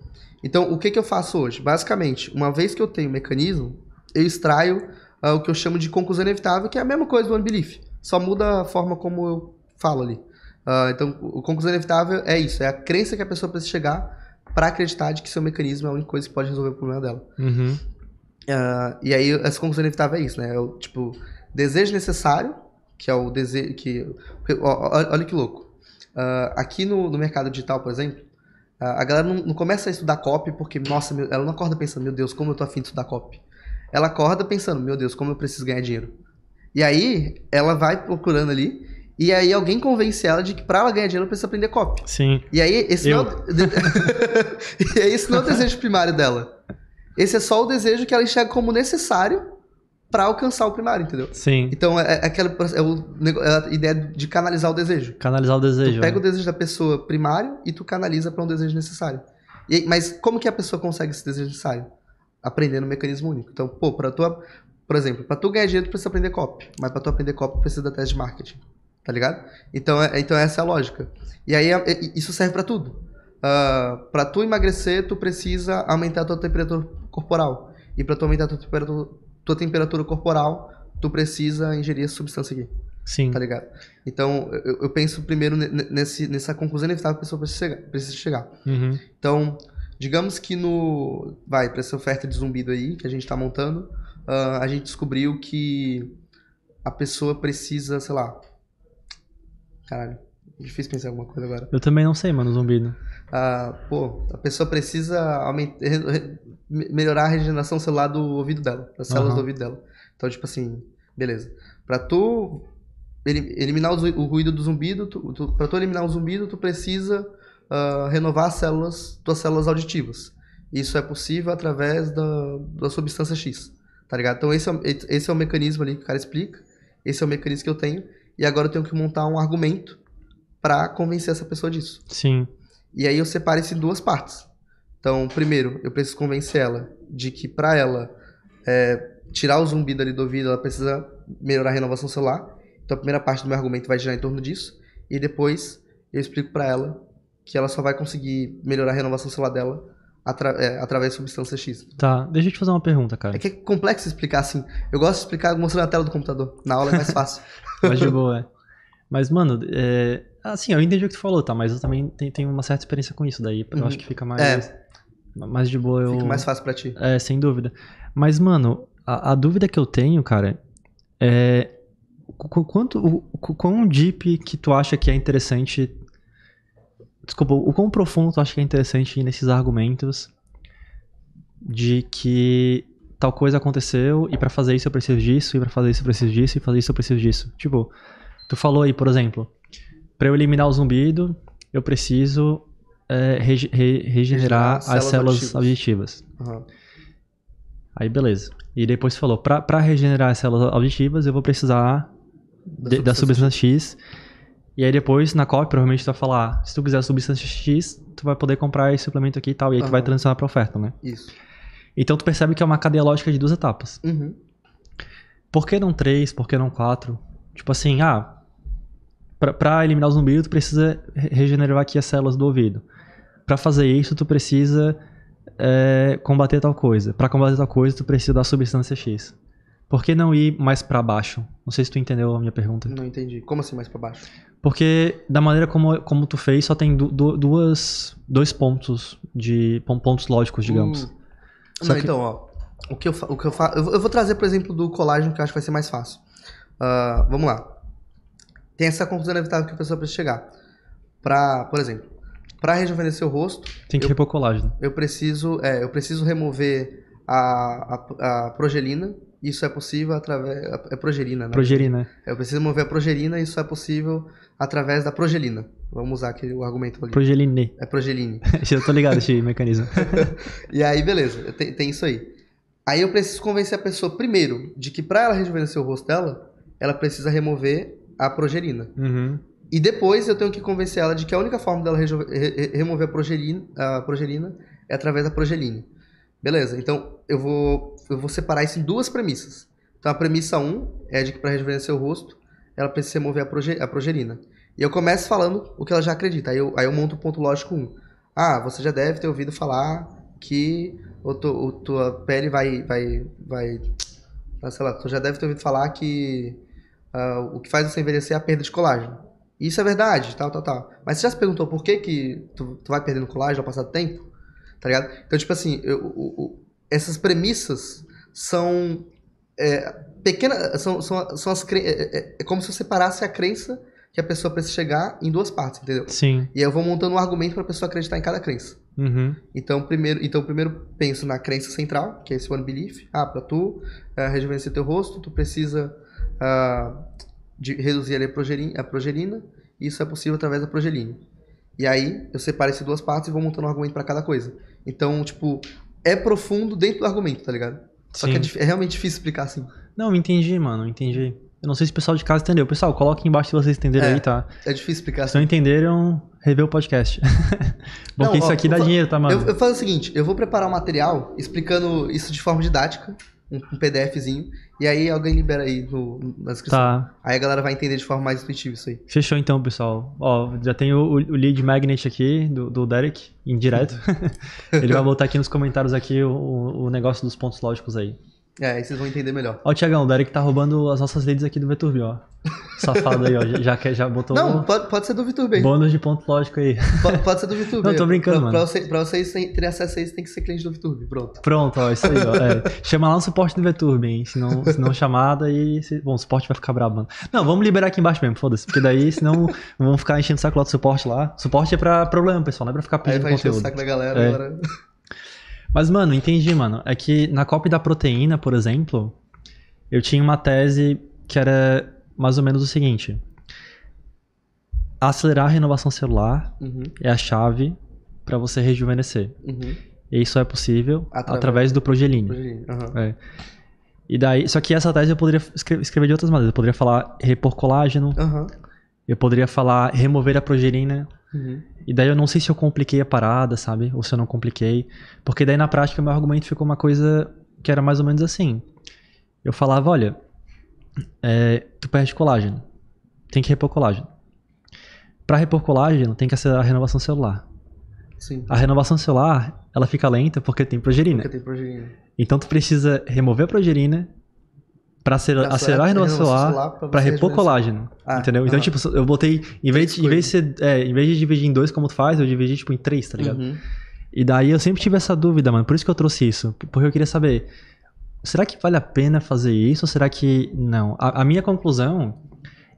Então, o que, que eu faço hoje? Basicamente, uma vez que eu tenho o mecanismo, eu extraio uh, o que eu chamo de conclusão inevitável, que é a mesma coisa do unbelief. Só muda a forma como eu falo ali. Uh, então, o conclusão inevitável é isso, é a crença que a pessoa precisa chegar para acreditar de que seu mecanismo é a única coisa que pode resolver o problema dela. Uhum. Uh, e aí, essa conclusão inevitável é isso, né? É o, tipo, desejo necessário, que é o desejo que... Olha que louco. Uh, aqui no, no mercado digital, por exemplo, a galera não, não, começa a estudar copy porque, nossa, meu, ela não acorda pensando, meu Deus, como eu tô afim de estudar copy. Ela acorda pensando, meu Deus, como eu preciso ganhar dinheiro. E aí, ela vai procurando ali e aí alguém convence ela de que para ela ganhar dinheiro precisa aprender copy. Sim. E aí esse Eu. não é o... (laughs) e aí esse não é o desejo primário dela. Esse é só o desejo que ela enxerga como necessário para alcançar o primário, entendeu? Sim. Então é, é aquela é, o, é, a ideia de canalizar o desejo. Canalizar o desejo. Tu pega é. o desejo da pessoa primário e tu canaliza para um desejo necessário. E, mas como que a pessoa consegue esse desejo necessário? Aprendendo um mecanismo único. Então, pô, para tua, por exemplo, para tu ganhar dinheiro tu precisa aprender copy, mas para tu aprender copy precisa da tese de marketing. Tá ligado? Então, é, então essa é a lógica. E aí é, é isso serve para tudo. Uh, ah, para tu emagrecer, tu precisa aumentar a tua temperatura corporal. E para tu aumentar a tua temperatura, tua temperatura corporal, tu precisa ingerir essa substância aqui. Sim. Tá ligado? Então, eu, eu penso primeiro nesse, nessa conclusão inevitável que a pessoa precisa chegar. Precisa chegar. Uhum. Então, digamos que no. Vai, para essa oferta de zumbido aí que a gente tá montando, uh, a gente descobriu que a pessoa precisa, sei lá, Caralho, difícil pensar em alguma coisa agora. Eu também não sei, mano, zumbido. Né? Ah, pô, a pessoa precisa aumentar, melhorar a regeneração celular do ouvido dela, das células uhum. do ouvido dela. Então, tipo assim, beleza. Pra tu eliminar o ruído do zumbido, tu, tu, pra tu eliminar o zumbido, tu precisa uh, renovar as células, tuas células auditivas. Isso é possível através da, da substância X, tá ligado? Então esse é, esse é o mecanismo ali que o cara explica, esse é o mecanismo que eu tenho, e agora eu tenho que montar um argumento para convencer essa pessoa disso. Sim. E aí eu separo isso em duas partes. Então, primeiro, eu preciso convencer ela de que para ela é, tirar o zumbido ali do ouvido, ela precisa melhorar a renovação celular. Então, a primeira parte do meu argumento vai girar em torno disso. E depois, eu explico para ela que ela só vai conseguir melhorar a renovação celular dela atra é, através de substância X. Tá, deixa eu te fazer uma pergunta, cara. É que é complexo explicar assim. Eu gosto de explicar mostrando a tela do computador. Na aula é mais fácil. (laughs) mas de boa, é. Mas, mano, é... assim, eu entendi o que tu falou, tá? Mas eu também tenho uma certa experiência com isso, daí eu uhum. acho que uhum. fica é. mais. É. Mais de boa eu. Fica mais fácil pra ti. É, sem dúvida. Mas, mano, a, a dúvida que eu tenho, cara, é. Quanto, o, quão deep que tu acha que é interessante Desculpa, o quão profundo tu acha que é interessante ir nesses argumentos de que tal coisa aconteceu e para fazer isso eu preciso disso, e para fazer isso eu preciso disso, e fazer isso eu preciso disso. Tipo, tu falou aí, por exemplo, para eu eliminar o zumbido, eu preciso é, rege re regenerar, regenerar as células, células auditivas. Uhum. Aí beleza. E depois falou, para regenerar as células auditivas eu vou precisar da, de, substância, da substância X e aí depois, na COP, provavelmente tu vai falar, ah, se tu quiser substância X, tu vai poder comprar esse suplemento aqui e tal, e aí uhum. tu vai transicionar pra oferta, né? Isso. Então tu percebe que é uma cadeia lógica de duas etapas. Uhum. Por que não três? Por que não quatro? Tipo assim, ah, pra, pra eliminar o zumbido, tu precisa regenerar aqui as células do ouvido. Para fazer isso, tu precisa é, combater tal coisa. Para combater tal coisa, tu precisa da substância X. Por que não ir mais para baixo? Não sei se tu entendeu a minha pergunta. Não entendi. Como assim mais para baixo? Porque da maneira como, como tu fez, só tem du, du, duas, dois pontos de pontos lógicos, digamos. Hum. Não, que... então, ó. O que eu, o que eu, fa... eu vou trazer, por exemplo, do colágeno, que eu acho que vai ser mais fácil. Uh, vamos lá. Tem essa conclusão inevitável que a pessoa precisa chegar. para por exemplo, para rejuvenescer o rosto... Tem que eu, repor colágeno. Eu preciso, é, eu preciso remover a, a, a progelina, isso é possível através. É progerina, né? Progerina. É. Eu preciso mover a progerina, isso é possível através da progelina. Vamos usar aquele, o argumento ali. Progeline. É progeline. Eu (laughs) tô ligado esse (laughs) mecanismo. e aí, beleza, tem, tem, isso aí. Aí eu preciso convencer a pessoa, primeiro, de que para ela rejuvenescer o rosto dela, ela precisa remover a progerina. Uhum. E depois eu tenho que convencer ela de que a única forma dela re, remover a progerina, a progerina é através da progeline. Beleza, então eu vou eu vou separar isso em duas premissas. Então a premissa 1 um é de que para rejuvenescer o rosto, ela precisa remover a, proge a progerina. E eu começo falando o que ela já acredita. Aí eu, aí eu monto o ponto lógico 1. Um. Ah, você já deve ter ouvido falar que o, tu, tua pele vai, vai, vai... Ah, sei lá, tu já deve ter ouvido falar que uh, o que faz você envelhecer é a perda de colágeno. Isso é verdade, tal, tal, tal. Mas você já se perguntou por que que tu, tu vai perdendo colágeno ao passar do tempo? Tá ligado? Então, tipo assim, eu, eu, essas premissas são é, pequenas, são, são, são as cre... É, é, é, como se eu separasse a crença que a pessoa precisa chegar em duas partes, entendeu? Sim. E aí eu vou montando um argumento para a pessoa acreditar em cada crença. Uhum. Então, primeiro, então, primeiro penso na crença central, que é esse one belief. Ah, para tu eh, rejuvenescer teu rosto, tu precisa uh, de reduzir a progerina, a progerina. Isso é possível através da progerina. E aí eu separo essas duas partes e vou montando um argumento para cada coisa. Então, tipo, é profundo dentro do argumento, tá ligado? Só Sim. que é, é, realmente difícil explicar assim. Não, entendi, mano, entendi. Eu não sei se o pessoal de casa entendeu. Pessoal, coloque embaixo se vocês entenderam é, aí, tá? É difícil explicar. Se não assim. entenderam, rever o podcast. Porque (laughs) não, isso ó, aqui dá dinheiro, tá, mano? Eu, eu faço o seguinte, eu vou preparar o um material explicando isso de forma didática um, um PDFzinho. E aí alguém libera aí no, na descrição. Tá. Aí a galera vai entender de forma mais intuitiva isso aí. Fechou então, pessoal. Ó, já tem o, o lead magnet aqui do, do Derek, indireto. (laughs) Ele vai botar aqui nos comentários aqui o, o negócio dos pontos lógicos aí. É, aí vocês vão entender melhor. Ó, o Tiagão, o Derek tá roubando as nossas leads aqui do Vitor ó. Safado aí, ó. Já, já, já botou. Não, pode, pode ser do Vitor B. Bônus de ponto lógico aí. Pode, pode ser do Vitor B. (laughs) Não, tô brincando, pra, mano. Pra, você, pra vocês terem acesso a isso, tem que ser cliente do Vitor Pronto. Pronto, ó, isso aí, ó. É. Chama lá no suporte do Vitor B, hein? Senão, chamada e. Se... Bom, o suporte vai ficar brabo, mano. Não, vamos liberar aqui embaixo mesmo, foda-se. Porque daí, senão, vamos ficar enchendo o saco lá do suporte lá. Suporte é pra problema, pessoal, não é pra ficar pedindo aí vai conteúdo. o saco da galera é. agora. Mas, mano, entendi, mano. É que na cópia da proteína, por exemplo, eu tinha uma tese que era mais ou menos o seguinte. Acelerar a renovação celular uhum. é a chave para você rejuvenescer. Uhum. E isso é possível através, através do progeline. Uhum. É. E daí, só que essa tese eu poderia escrever de outras maneiras. Eu poderia falar repor colágeno, uhum. Eu poderia falar remover a progerina. Uhum. E daí eu não sei se eu compliquei a parada, sabe? Ou se eu não compliquei. Porque daí na prática meu argumento ficou uma coisa que era mais ou menos assim. Eu falava, olha, é, tu perde colágeno. Tem que repor colágeno. Para repor colágeno, tem que ser a renovação celular. Sim. A renovação celular, ela fica lenta porque tem progerina. Porque tem progerina. Então tu precisa remover a progerina para acelerar, acelerar a renovação celular para repor colágeno. Ah, entendeu? Então, tipo, eu botei. Em vez, em vez, de ser, é, em vez de dividir em dois, como tu faz, eu dividi, tipo, em três, tá ligado? Uhum. E daí eu sempre tive essa dúvida, mano. Por isso que eu trouxe isso. Porque eu queria saber. Será que vale a pena fazer isso ou será que não? A, a minha conclusão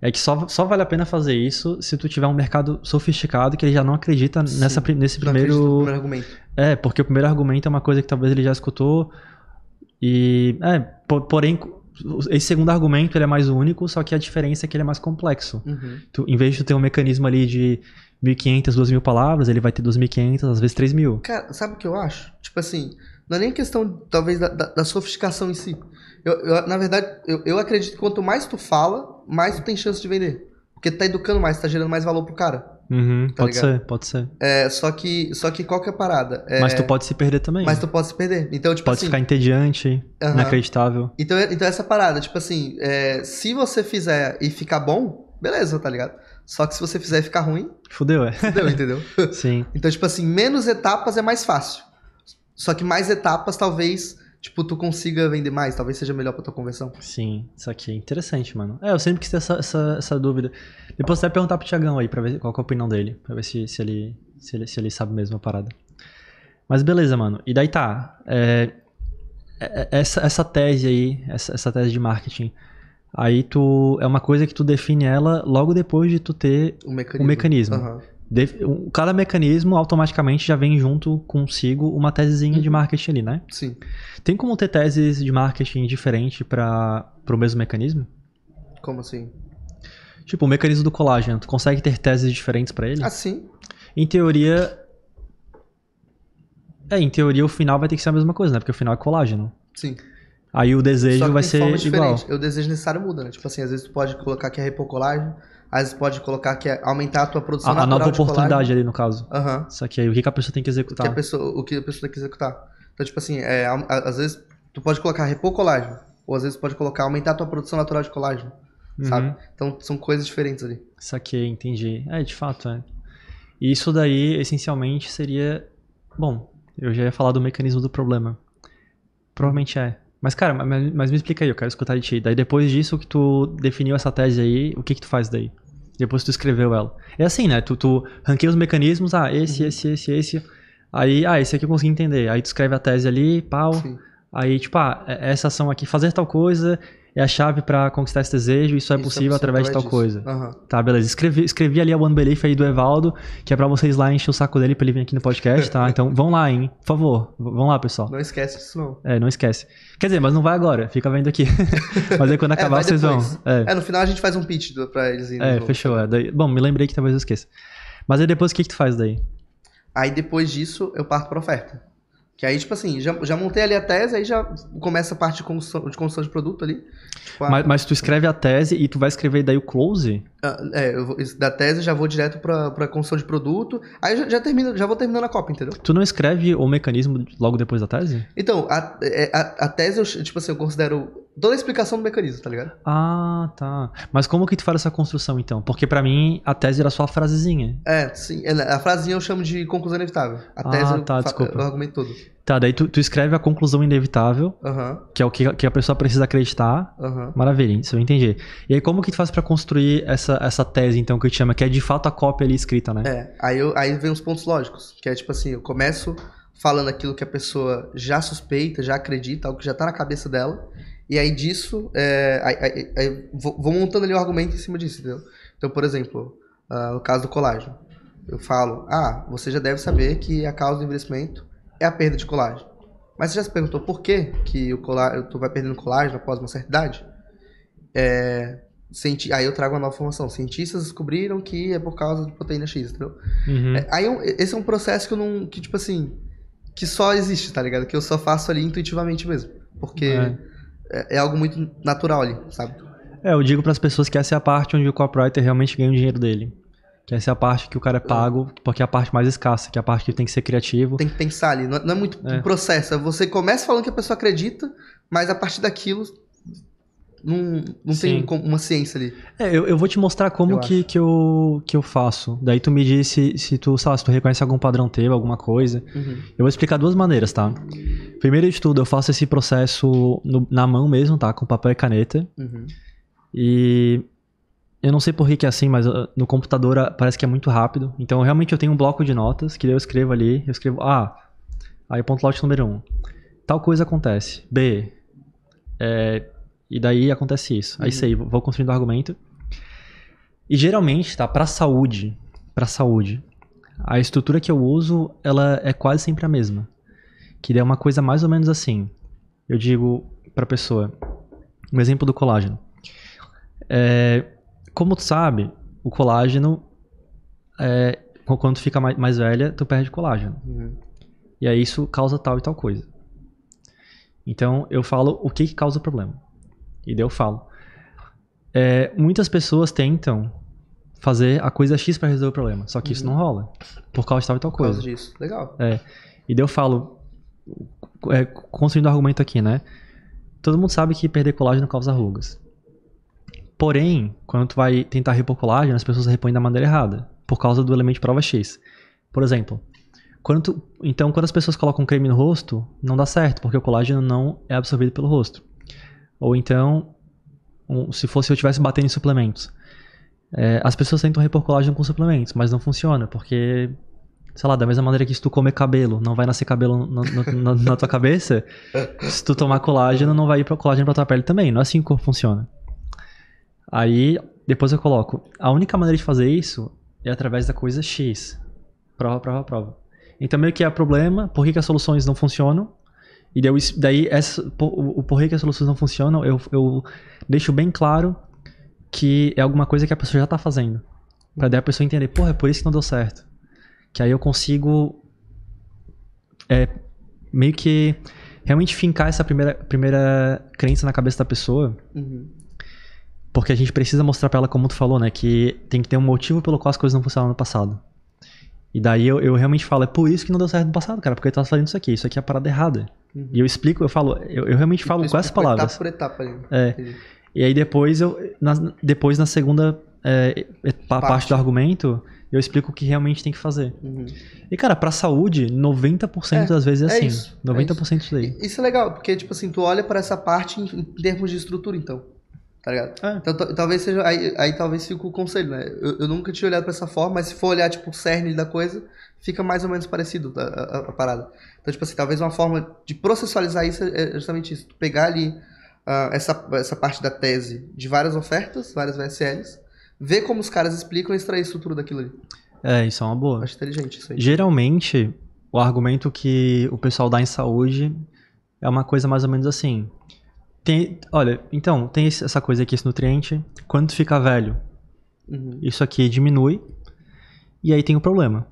é que só, só vale a pena fazer isso se tu tiver um mercado sofisticado que ele já não acredita Sim, nessa, nesse primeiro... primeiro argumento. É, porque o primeiro argumento é uma coisa que talvez ele já escutou e... É, por, porém, esse segundo argumento ele é mais único, só que a diferença é que ele é mais complexo. Uhum. Tu, em vez de ter um mecanismo ali de 1.500, 2.000 palavras, ele vai ter 2.500, às vezes 3.000. Cara, sabe o que eu acho? Tipo assim, não é nem questão, talvez, da, da, da sofisticação em si. Eu, eu na verdade, eu, eu, acredito que quanto mais tu fala, mais tu tem chance de vender. Porque tu tá educando mais, tu tá gerando mais valor pro cara. Uhum, tá pode ligado? ser, pode ser. É, só que, só que qual que é a parada? É, mas tu pode se perder também. Mas tu pode se perder. Então, tipo pode assim, ficar entediante, uhum. inacreditável. Então, é, então é essa parada, tipo assim, é, se você fizer e ficar bom, beleza, tá ligado? Só que se você fizer e ficar ruim. Fudeu, é. Fudeu, entendeu? (laughs) Sim. então, tipo assim, menos etapas é mais fácil. Só que mais etapas talvez tipo, tu consiga vender mais, talvez seja melhor pra tua conversão. Sim, isso aqui é interessante, mano. É, eu sempre quis ter essa, essa, essa dúvida. Depois até perguntar pro Tiagão aí pra ver qual é a opinião dele, pra ver se, se, ele, se, ele, se ele sabe mesmo a parada. Mas beleza, mano. E daí tá. É, é, é, essa, essa tese aí, essa, essa tese de marketing, aí tu. É uma coisa que tu define ela logo depois de tu ter o mecanismo. O mecanismo. Uhum. Cada mecanismo automaticamente já vem junto consigo uma tesezinha uhum. de marketing ali, né? Sim. Tem como ter teses de marketing diferente para o mesmo mecanismo? Como assim? Tipo, o mecanismo do colágeno, tu consegue ter teses diferentes para ele? Assim. Em teoria. É, em teoria o final vai ter que ser a mesma coisa, né? Porque o final é colágeno. Sim. Aí o desejo vai ser igual. O desejo necessário muda, né? Tipo assim, às vezes tu pode colocar que é repocolagem, às vezes pode colocar que é aumentar a tua produção a, natural a nova de oportunidade colágeno. ali, no caso. Uhum. Só que aí o que, a pessoa tem que executar. O que a pessoa, o que a pessoa tem que executar. Então, tipo assim, é, às vezes tu pode colocar repor colágeno. Ou às vezes pode colocar aumentar a tua produção natural de colágeno. Uhum. Sabe? Então são coisas diferentes ali. Saquei, entendi. É, de fato, é. E isso daí, essencialmente, seria. Bom, eu já ia falar do mecanismo do problema. Provavelmente é. Mas, cara, mas, mas me explica aí, eu quero escutar de ti. Daí depois disso que tu definiu essa tese aí, o que que tu faz daí? Depois tu escreveu ela. É assim, né? Tu, tu ranqueia os mecanismos, ah, esse, uhum. esse, esse, esse. Aí, ah, esse aqui eu consegui entender. Aí tu escreve a tese ali, pau. Sim. Aí, tipo, ah, é, essa ação aqui, fazer tal coisa, é a chave para conquistar esse desejo, isso é isso é possível é através de tal coisa. Uhum. Tá, beleza. Escrevi, escrevi ali a One Belief aí do Evaldo, que é para vocês lá encher o saco dele pra ele vir aqui no podcast, tá? (laughs) Então vão lá, hein? Por favor, vão lá, pessoal. Não esquece disso, não. É, não esquece. Quer dizer, mas não vai agora, fica vendo aqui. (laughs) mas aí quando (laughs) é, acabar, é, vocês depois. vão. É. é. no final a gente faz um pitch pra eles irem. É, fechou. É. Daí, bom, me lembrei que talvez eu esqueça. Mas aí depois o que, que tu faz daí? Aí depois disso eu parto pra oferta. Que aí, tipo assim, já, já montei ali a tese, aí já começa a parte de construção de, construção de produto ali. Tipo, a... mas, mas, tu escreve a tese e tu vai escrever daí o close? Ah, é, vou, da tese já vou direto pra, pra construção de produto. Aí já, já, termino, já vou terminando a copa, entendeu? Tu não escreve o mecanismo logo depois da tese? Então, a, é, a, a tese, eu, tipo assim, eu considero toda a explicação do mecanismo, tá ligado? Ah, tá. Mas como que tu faz essa construção então? Porque para mim a tese era só a frasezinha. É, sim. É, a frasezinha eu chamo de conclusão inevitável. A ah, tese ah, tá, eu, desculpa. eu argumento todo. Tá, daí tu, tu escreve a conclusão inevitável, uhum. que é o que, que a pessoa precisa acreditar. Uhum. Maravilha, isso eu entendi. E aí, como que tu faz para construir essa, essa tese, então, que eu te chamo, é que é de fato a cópia ali escrita, né? É, aí, eu, aí vem os pontos lógicos, que é tipo assim, eu começo falando aquilo que a pessoa já suspeita, já acredita, algo que já tá na cabeça dela, e aí disso, é, aí, aí, aí vou, vou, montando ali o um argumento em cima disso, entendeu? Então, por exemplo, uh, ah, no caso do colágeno, eu falo, ah, você já deve saber que a causa do envelhecimento é a perda de colágeno. Mas você já se perguntou por que, que o colágeno, tu vai perdendo colágeno após uma certa idade? É, Aí eu trago uma nova informação. Cientistas descobriram que é por causa de proteína X, entendeu? Uhum. É, aí esse é um processo que eu não. que, tipo assim. que só existe, tá ligado? Que eu só faço ali intuitivamente mesmo. Porque é, é, é algo muito natural ali, sabe? É, eu digo para as pessoas que essa é a parte onde o copywriter realmente ganha o dinheiro dele. Que essa é a parte que o cara é pago, porque é a parte mais escassa, que é a parte que tem que ser criativo. Tem que pensar ali, não é, é muito é. processo. É você começa falando que a pessoa acredita, mas a partir daquilo não, não tem uma ciência ali. É, eu, eu vou te mostrar como eu que, que, eu, que eu faço. Daí tu me diz se, se, tu, sabe, se tu reconhece algum padrão teu, alguma coisa. Uhum. Eu vou explicar duas maneiras, tá? Primeiro de tudo, eu faço esse processo no, na mão mesmo, tá? Com papel e caneta. Uhum. E eu não sei por que, é assim, mas ah, no computador ah, parece que é muito rápido. Então, realmente, eu tenho um bloco de notas que eu escrevo ali. Eu escrevo A. Ah, aí, ponto lote número 1. Um. Tal coisa acontece. B. É, e daí acontece isso. Aí, isso uhum. sei, vou construindo o argumento. E geralmente, tá? Pra saúde, pra saúde, a estrutura que eu uso, ela é quase sempre a mesma. Que é uma coisa mais ou menos assim. Eu digo pra pessoa, um exemplo do colágeno. É, como tu sabe, o colágeno, é, quando tu fica mais, velha, tu perde colágeno. Uhum. E aí isso causa tal e tal coisa. Então eu falo o que, que causa o problema. E daí eu falo. É, muitas pessoas tentam fazer a coisa X para resolver o problema, só que uhum. isso não rola. Por causa de tal e tal coisa. Por causa disso. Legal. É, e daí eu falo, é, construindo o argumento aqui, né? Todo mundo sabe que perder colágeno causa rugas. Porém, quando tu vai tentar repor colágeno, as pessoas repõem da maneira errada, por causa do elemento de prova X. Por exemplo, quando tu, então quando as pessoas colocam creme no rosto, não dá certo, porque o colágeno não é absorvido pelo rosto. Ou então, se fosse eu tivesse batendo em suplementos. É, as pessoas tentam repor colágeno com suplementos, mas não funciona, porque, sei lá, da mesma maneira que se tu comer cabelo, não vai nascer cabelo na, na, na tua cabeça, se tu tomar colágeno, não vai ir para colágeno para tua pele também. Não é assim que o corpo funciona. Aí depois eu coloco, a única maneira de fazer isso é através da coisa X. Prova, prova, prova. Então meio que é problema, por que, que as soluções não funcionam? E daí, daí essa, o, o que as soluções não funcionam, eu, eu deixo bem claro que é alguma coisa que a pessoa já está fazendo. Pra daí a pessoa entender, porra, é por isso que não deu certo. Que aí eu consigo é, meio que realmente fincar essa primeira, primeira crença na cabeça da pessoa. Uhum. Porque a gente precisa mostrar para ela, como tu falou, né? Que tem que ter um motivo pelo qual as coisas não funcionaram no passado. E daí eu, eu realmente falo, é por isso que não deu certo no passado, cara, porque eu tá tava fazendo isso aqui, isso aqui é a parada errada. Uhum. E eu explico, eu falo, eu, eu realmente falo com essas palavras. Etapa por etapa. É. E aí depois eu, na, depois na segunda é, parte. parte. do argumento, eu explico o que realmente tem que fazer. Uhum. E cara, pra saúde, 90% é, das vezes é, é assim. Isso, 90% é isso. daí. Isso é legal, porque tipo assim, tu olha para essa parte em, em termos de estrutura, então. Tá ligado? É. Então talvez seja. Aí, aí talvez fique o conselho, né? Eu, eu nunca tinha olhado pra essa forma, mas se for olhar, tipo, o cerne da coisa, fica mais ou menos parecido a, a, a parada. Então, tipo assim, talvez uma forma de processualizar isso é, é justamente isso. Tu pegar ali uh, essa, essa parte da tese de várias ofertas, várias VSLs, ver como os caras explicam e extrair a estrutura daquilo ali. É, isso é uma boa. Acho inteligente isso aí. Geralmente, o argumento que o pessoal dá em saúde é uma coisa mais ou menos assim. Tem, olha, então, tem essa coisa aqui, esse nutriente. Quando fica velho, uhum. isso aqui diminui. E aí tem o um problema.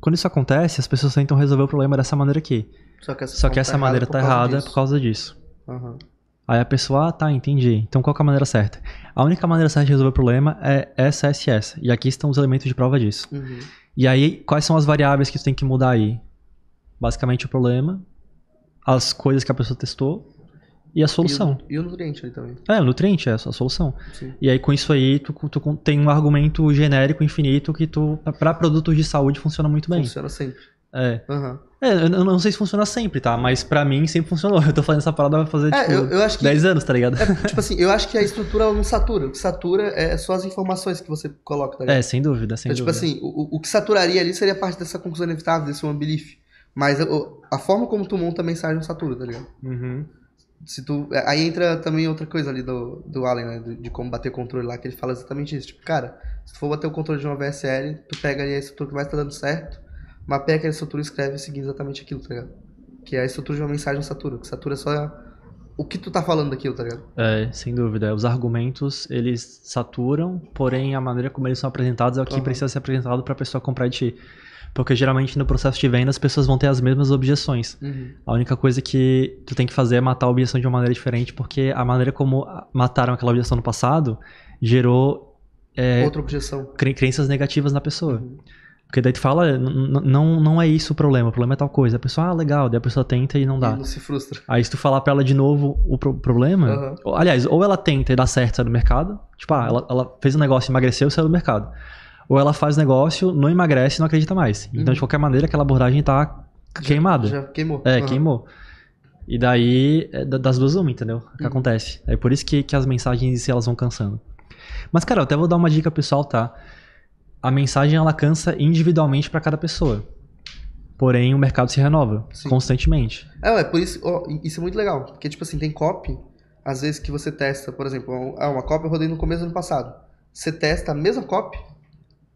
Quando isso acontece, as pessoas tentam resolver o problema dessa maneira aqui. Só que essa, Só que essa tá maneira está errada disso. por causa disso. Uhum. Aí a pessoa, ah, tá, entendi. Então qual é a maneira certa? A única maneira certa de resolver o problema é essa, essa e essa. E aqui estão os elementos de prova disso. Uhum. E aí, quais são as variáveis que tu tem que mudar aí? Basicamente o problema, as coisas que a pessoa testou e a solução. E o, e o nutriente ali também. É, o nutriente é a solução. Sim. E aí com isso aí, tu, tu tem um argumento genérico infinito que tu, para produtos de saúde, funciona muito bem. Funciona sempre. É. Uhum. É, eu não sei se funciona sempre, tá? Mas pra mim sempre funcionou. (laughs) Eu tô fazendo essa parada vai fazer, é, tipo, eu, eu que, 10 anos, tá ligado? É, tipo assim, eu acho que a estrutura não satura. O que satura é só as informações que você coloca, tá ligado? É, sem dúvida, sem então, tipo dúvida. Tipo assim, o, o que saturaria ali seria parte dessa conclusão inevitável, desse one belief. Mas a, a forma como tu monta a mensagem não satura, tá ligado? Uhum se tu é, aí entra também outra coisa ali do, do Allen, né, de, de como bater o controle lá, que ele fala exatamente isso. Tipo, cara, se tu for bater o controle de uma VSL, tu pega ali a estrutura que mais tá dando certo, mapeia aquela estrutura e escreve seguindo exatamente aquilo, tá ligado? Que é a estrutura de uma mensagem satura, que satura é só o que tu tá falando daquilo, tá ligado? É, sem dúvida. Os argumentos, eles saturam, porém a maneira como eles são apresentados é o que uhum. precisa ser apresentado pra pessoa comprar de ti. Porque geralmente no processo de venda as pessoas vão ter as mesmas objeções. Uhum. A única coisa que tu tem que fazer é matar a objeção de uma maneira diferente, porque a maneira como mataram aquela objeção no passado gerou. É, Outra objeção. Cre crenças negativas na pessoa. Uhum. Porque daí tu fala, não, não é isso o problema, o problema é tal coisa. A pessoa, ah, legal, daí a pessoa tenta e não dá. E não se frustra. Aí se tu falar pra ela de novo o pro problema, uhum. aliás, ou ela tenta e dá certo, sai do mercado, tipo, ah, ela, ela fez um negócio, emagreceu e saiu do mercado ou ela faz negócio, não emagrece e não acredita mais. Então, de uhum. qualquer maneira, aquela abordagem tá queimada. Já, queimou. É, uhum. queimou. E daí, é das duas uma, entendeu? O que uhum. acontece. É por isso que, que as mensagens elas vão cansando. Mas, cara, eu até vou dar uma dica pessoal, tá? A mensagem ela cansa individualmente para cada pessoa. Porém, o mercado se renova Sim. constantemente. É, é por isso. Ó, isso é muito legal. Porque, tipo assim, tem copy, às vezes que você testa, por exemplo, ah, uma copy eu rodei no começo do ano passado. Você testa a mesma copy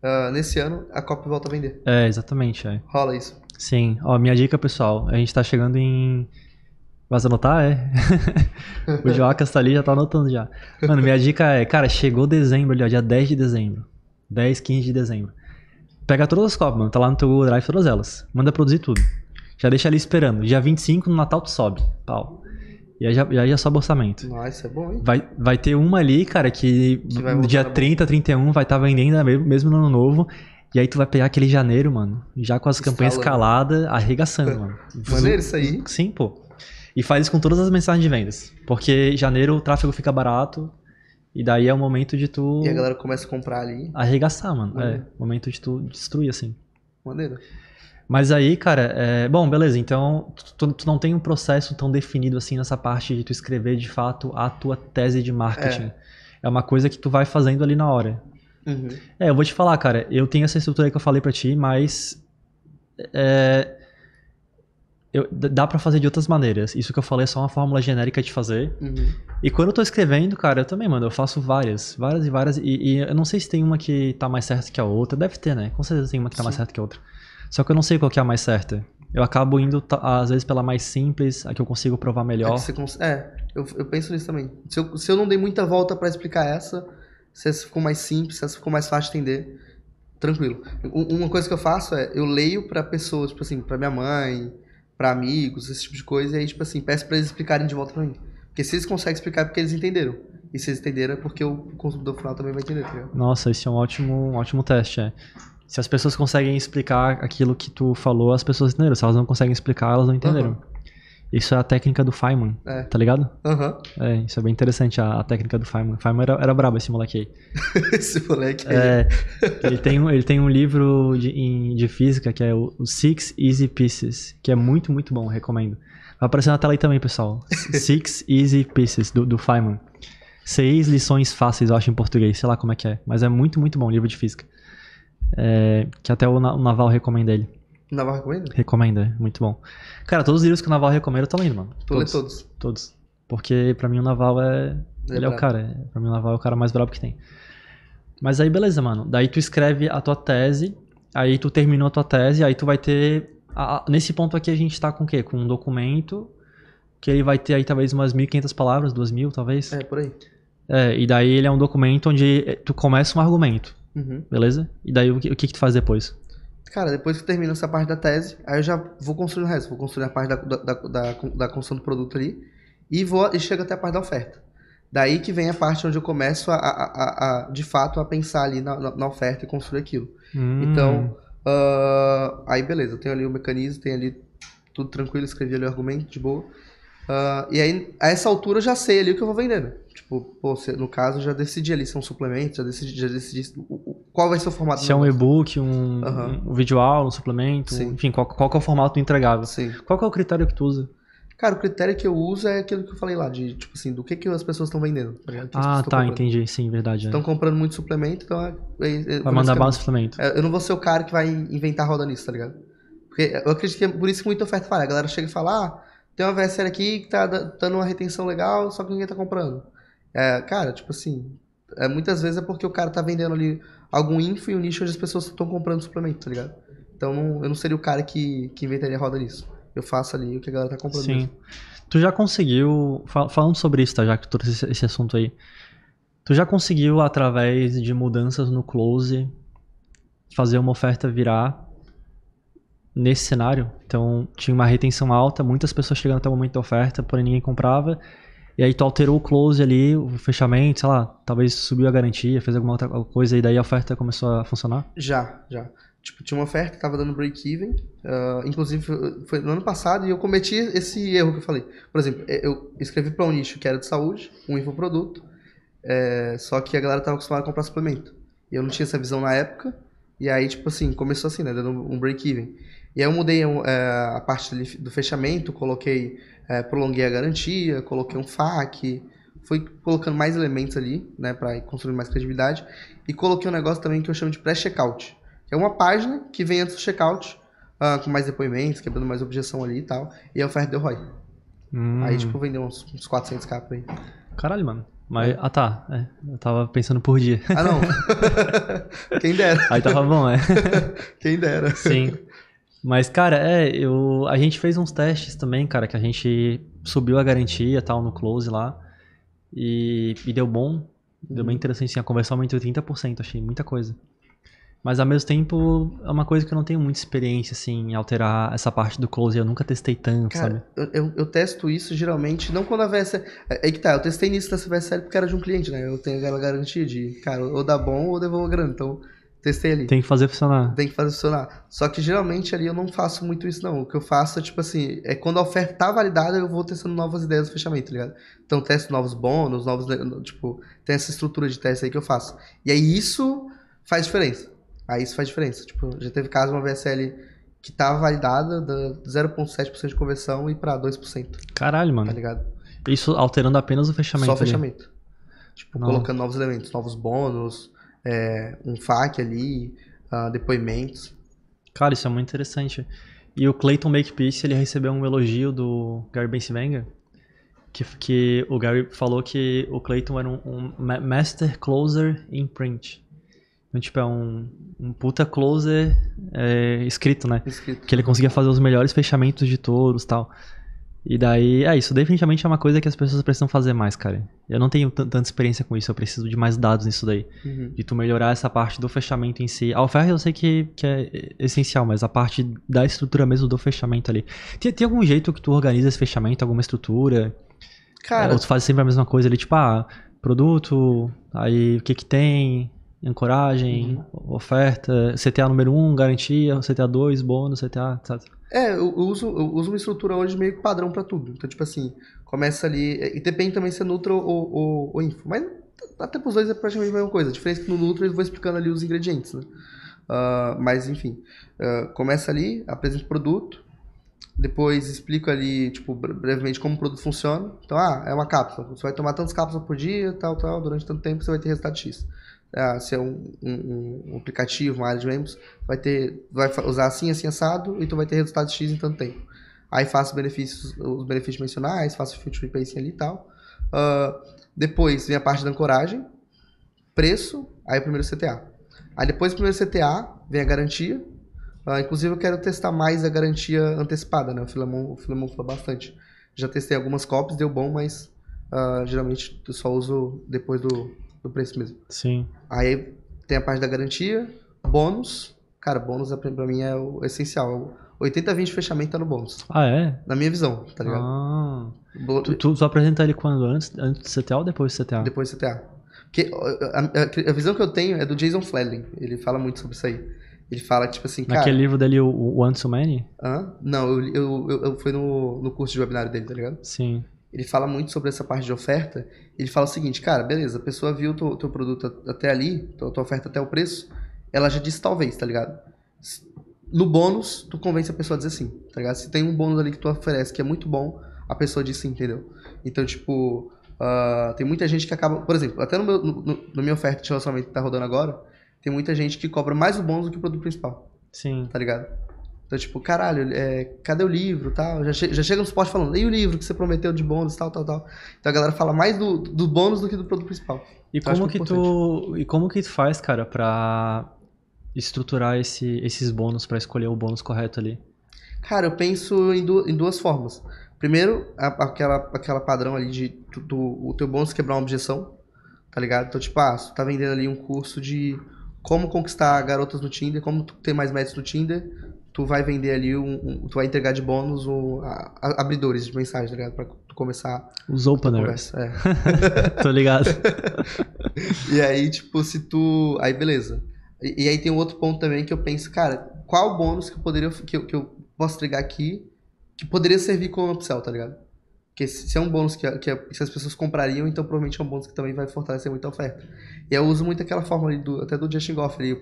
Uh, nesse ano a Copa volta a vender. É, exatamente. É. Rola isso. Sim. Ó, minha dica, pessoal, a gente tá chegando em. Vai anotar? É. (laughs) o Joacas tá ali, já tá anotando já. Mano, minha dica é, cara, chegou dezembro ali, ó, dia 10 de dezembro. 10, 15 de dezembro. Pega todas as copas, mano. Tá lá no teu Google Drive todas elas. Manda produzir tudo. Já deixa ali esperando. Dia 25, no Natal tu sobe. Pau. E aí já, já, já é sobe orçamento. Nossa, é bom, hein? Vai, vai ter uma ali, cara, que, no dia 30, 31 vai estar tá vendendo mesmo, mesmo no ano novo. E aí tu vai pegar aquele janeiro, mano, já com as Escalando. campanhas caladas, arregaçando, mano. (laughs) Maneiro isso aí. Sim, pô. E faz isso com todas as mensagens de vendas. Porque janeiro o tráfego fica barato. E daí é o momento de tu. E a galera começa a comprar ali. Arregaçar, mano. É, Maneiro. É. Momento de tu destruir, assim. Maneiro. Mas aí, cara, é... bom, beleza, então tu, tu, não tem um processo tão definido assim nessa parte de tu escrever de fato a tua tese de marketing. É, é uma coisa que tu vai fazendo ali na hora. Uhum. É, eu vou te falar, cara, eu tenho essa estrutura aí que eu falei para ti, mas é... Eu, dá para fazer de outras maneiras. Isso que eu falei é só uma fórmula genérica de fazer. Uhum. E quando eu tô escrevendo, cara, eu também, mano, eu faço várias, várias e várias. E, e, eu não sei se tem uma que tá mais certa que a outra. Deve ter, né? Com certeza tem uma que tá Sim. mais certa que a outra. Só que eu não sei qual que é a mais certa. Eu acabo indo, às vezes, pela mais simples, a que eu consigo provar é melhor. É, cons... é eu, eu, penso nisso também. Se eu, se eu não dei muita volta para explicar essa, se essa ficou mais simples, se essa ficou mais fácil de entender, tranquilo. Uma coisa que eu faço é, eu leio para pessoas, tipo assim, pra minha mãe, para amigos, esse tipo de coisa, e aí, tipo assim, peço pra eles explicarem de volta pra mim. Porque se eles conseguem explicar, é porque eles entenderam. E se eles entenderam, é porque o consumidor final também vai entender, tá ligado? Nossa, esse é um ótimo, um ótimo teste, é se as pessoas conseguem explicar aquilo que tu falou, as pessoas entenderam. Se elas não conseguem explicar, elas não entenderam. Uhum. Isso é a técnica do Feynman, é. tá ligado? Uhum. É, isso é bem interessante, a, a técnica do Feynman. Feynman era, era brabo, esse moleque aí. (laughs) esse moleque aí. É, ele, tem um, ele tem um livro de, em, de física que é o, o, Six Easy Pieces, que é muito, muito bom, recomendo. Vai aparecer na tela aí também, pessoal. (laughs) Six Easy Pieces, do, do Feynman. Seis lições fáceis, eu acho, em português. Sei lá como é que é. Mas é muito, muito bom livro de física. É, que até o, o Naval recomenda ele. O Naval recomenda? Recomenda, é, muito bom. Cara, todos os livros que o Naval recomenda eu tô lendo, mano. Tô todos, todos? Todos. Porque pra mim o Naval é... Ele, é ele é, é o cara. Pra mim o Naval é o cara mais brabo que tem. Mas aí beleza, mano. Daí tu escreve a tua tese, aí tu terminou a tua tese, aí tu vai ter... A, nesse ponto aqui a gente tá com o quê? Com um documento que ele vai ter aí talvez umas 1.500 palavras, 2.000 talvez. É, por aí. É, e daí ele é um documento onde é, tu começa um argumento. Uhum. Beleza? E daí o que, o que, que tu faz depois? Cara, depois que termina essa parte da tese, aí eu já vou construir o resto. Vou construir a parte da, da, da, da construção do produto ali e, vou, e chego até a parte da oferta. Daí que vem a parte onde eu começo a, a, a, a de fato, a pensar ali na, na, na oferta e construir aquilo. Hum. Então, uh, aí beleza, eu tenho ali o mecanismo, tenho ali tudo tranquilo, escrevi ali o argumento de boa. Uh, e aí, a essa altura, eu já sei ali o que eu vou vender, né? Tipo, pô, no caso, eu já decidi ali se é um suplemento, já decidi, já decidi qual vai ser o formato. Se é um e-book, um, uhum. um vídeo aula, um suplemento, Sim. enfim, qual, qual é o formato entregável. Sim. Qual é o critério que tu usa? Cara, o critério que eu uso é aquilo que eu falei lá, de tipo assim, do que, que as pessoas estão vendendo. Tá ah, tá, entendi. Sim, verdade. Estão é. comprando muito suplemento, então é, é, é Vai mandar bala suplemento. É, eu não vou ser o cara que vai inventar roda nisso, tá ligado? Porque eu acredito que é por isso que muita oferta falha. A galera chega e fala, ah, tem uma VSL aqui que tá dando uma retenção legal, só que ninguém tá comprando. É, cara, tipo assim, é, muitas vezes é porque o cara tá vendendo ali algum info e um nicho onde as pessoas estão comprando suplemento, tá ligado? Então não, eu não seria o cara que, que inventaria roda nisso. Eu faço ali o que a galera tá comprando. Sim. Mesmo. Tu já conseguiu, fal falando sobre isso, tá? Já que tu trouxe esse, esse assunto aí. Tu já conseguiu, através de mudanças no close, fazer uma oferta virar nesse cenário. Então tinha uma retenção alta, muitas pessoas chegando até o momento da oferta, porém ninguém comprava. E aí tu alterou o close ali, o fechamento, sei lá, talvez subiu a garantia, fez alguma outra coisa e daí a oferta começou a funcionar? Já, já. Tipo, tinha uma oferta que tava dando break-even, uh, inclusive foi no ano passado e eu cometi esse erro que eu falei. Por exemplo, é, eu escrevi para um nicho que era de saúde, um infoproduto, é, só que a galera tava acostumada a comprar suplemento. Eu não tinha essa visão na época, e aí, tipo assim, começou assim, né, dando um break-even. E aí eu mudei é, a parte do fechamento, coloquei, é, prolonguei a garantia, coloquei um FAQ, fui colocando mais elementos ali, né, para construir mais credibilidade. E coloquei um negócio também que eu chamo de pré-checkout, que é uma página que vem antes do checkout, uh, com mais depoimentos, quebrando mais objeção ali e tal, e a oferta deu ROI. Hum. Aí, tipo, vendeu uns, uns 400k aí. Caralho, mano. Mas, é. ah tá, é, eu tava pensando por dia. Ah não. (laughs) Quem dera. Aí tava bom, é. Quem dera. Sim. Mas, cara, é, eu, a gente fez uns testes também, cara, que a gente subiu a garantia tal no close lá. E, e deu bom. Deu bem uhum. interessante, assim, a conversão aumentou 30%, achei muita coisa. Mas ao mesmo tempo, é uma coisa que eu não tenho muita experiência, assim, em alterar essa parte do close. Eu nunca testei tanto, cara, sabe? Eu, eu, eu, testo isso geralmente, não quando a VSL. É, é que tá, eu testei nisso na VSL porque era de um cliente, né? Eu tenho aquela garantia de, cara, ou dá bom ou devolvo a grana. Então, testei ali. Tem que fazer funcionar. Tem que fazer funcionar. Só que geralmente ali eu não faço muito isso, não. O que eu faço é tipo assim, é quando a oferta tá validada, eu vou testando novas ideias do fechamento, tá ligado? Então testo novos bônus, novos. Tipo, tem essa estrutura de teste aí que eu faço. E aí isso faz diferença. Aí isso faz diferença. Tipo, já teve caso uma VSL que tava tá validada, da 0,7% de conversão e pra 2%. Caralho, mano. Tá ligado? Isso alterando apenas o fechamento. Só o fechamento. Ali. Tipo, não. colocando novos elementos, novos bônus, é, um FAQ ali, uh, depoimentos. Cara, isso é muito interessante. E o Clayton Makepeace, ele recebeu um elogio do Gary Bensivenga, que, que o Gary falou que o Clayton era um, um master closer in print. Então, tipo, é um, um puta closer é, escrito, né? Escrito. Que ele conseguia fazer os melhores fechamentos de todos e tal. E daí, é isso, definitivamente é uma coisa que as pessoas precisam fazer mais, cara. Eu não tenho tanta experiência com isso, eu preciso de mais dados nisso daí. Uhum. De tu melhorar essa parte do fechamento em si. A oferta eu sei que, que é essencial, mas a parte da estrutura mesmo do fechamento ali. Tem, tem algum jeito que tu organiza esse fechamento, alguma estrutura? Cara. É, ou tu faz sempre a mesma coisa ali, tipo, ah, produto, aí o que que tem, ancoragem, uhum. oferta, CTA número 1, um, garantia, CTA 2, bônus, CTA, etc. É, eu uso, eu uso uma estrutura hoje meio que padrão para tudo. Então, tipo assim, começa ali. É, e depende também se é Nutro ou, ou, ou Info. Mas até pros dois é praticamente a mesma coisa. A diferença é que no Nutro eu vou explicando ali os ingredientes, né? Uh, mas enfim, uh, começa ali, apresenta o produto, depois explico ali, tipo, brevemente como o produto funciona. Então, ah, é uma cápsula. Você vai tomar tantas cápsulas por dia, tal, tal, durante tanto tempo você vai ter resultado X. Ah, se é um, um, um, aplicativo, uma área de membros, vai ter, vai usar assim, assim, assado, e tu vai ter resultado X em tanto tempo. Aí faço benefícios, os benefícios mencionais, faço future pacing ali e tal. Uh, depois vem a parte da ancoragem, preço, aí o primeiro CTA. Aí depois do primeiro CTA vem a garantia. Uh, inclusive eu quero testar mais a garantia antecipada, né? O Filamon, o Filamon falou bastante. Já testei algumas copies, deu bom, mas uh, geralmente eu só uso depois do, no preço mesmo. Sim. Aí tem a parte da garantia, bônus. Cara, bônus é, pra mim é o essencial. 80-20 fechamento tá no bônus. Ah, é? Na minha visão, tá ligado? Ah. Bo... Tu, tu, só apresenta ele quando? Antes, antes do CTA ou depois do CTA? Depois do CTA. Porque a, a, a visão que eu tenho é do Jason Fledlin. Ele fala muito sobre isso aí. Ele fala, tipo assim, Naquele cara, livro dele, o, o One Too Many? Hã? Não, eu, eu, eu, eu fui no, no curso de webinário dele, tá ligado? Sim ele fala muito sobre essa parte de oferta. Ele fala o seguinte, cara, beleza, a pessoa viu o teu, teu, produto até ali, tua, tua oferta até o preço, ela já disse talvez, tá ligado? No bônus, tu convence a pessoa a dizer sim, tá ligado? Se tem um bônus ali que tu oferece que é muito bom, a pessoa diz sim, entendeu? Então, tipo, uh, tem muita gente que acaba... Por exemplo, até no meu, no, no minha oferta de relacionamento que tá rodando agora, tem muita gente que cobra mais o bônus do que o produto principal. Sim. Tá ligado? Então, tipo, caralho, é, cadê o livro tal? Já, che já chega no suporte falando, e o livro que você prometeu de bônus, tal, tal, tal. Então a galera fala mais do, do bônus do que do produto principal. E então, como que, tu. E como que tu faz, cara, pra estruturar esse, esses bônus, para escolher o bônus correto ali? Cara, eu penso em, du em duas formas. Primeiro, a, aquela, aquela padrão ali de tu, tu, o teu bônus quebrar uma objeção, tá ligado? Então, tipo, ah, tu tá vendendo ali um curso de como conquistar garotas no Tinder, como ter mais métodos no Tinder tu vai vender ali, um, um, tu vai entregar de bônus o, a, a, abridores de mensagem, tá ligado? Pra tu começar Os openers. É. (laughs) (laughs) Tô ligado. e aí, tipo, se tu... Aí, beleza. E, e, aí tem um outro ponto também que eu penso, cara, qual bônus que eu poderia... Que eu, que eu posso entregar aqui que poderia servir como upsell, tá ligado? Porque se é um bônus que, que, que, as pessoas comprariam, então provavelmente é um bônus que também vai fortalecer muita oferta. E eu uso muito aquela forma do, até do Justin Goff, eu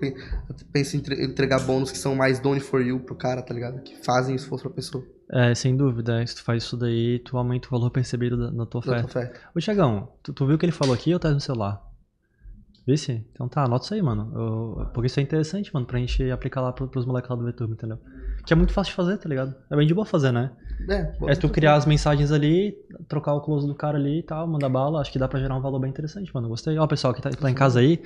penso em entregar bônus que são mais done for you pro cara, tá ligado? Que fazem esforço pra pessoa. É, sem dúvida. Se tu faz isso daí, tu aumenta o valor percebido da, da tua oferta. Da tua oferta. Ô, Tiagão, tu, tu, viu o que ele falou aqui ou tá no celular? Vice? Então tá, anota isso aí, mano. Eu, porque isso é interessante, mano, pra gente aplicar lá pro, pros moleques lá do VTube, entendeu? Que é muito fácil de fazer, tá ligado? É bem de boa fazer, né? É, é tu criar as mensagens ali, trocar o close do cara ali e tal, mandar bala. Acho que dá pra gerar um valor bem interessante, mano. Gostei. Ó, pessoal que tá, tá em casa aí,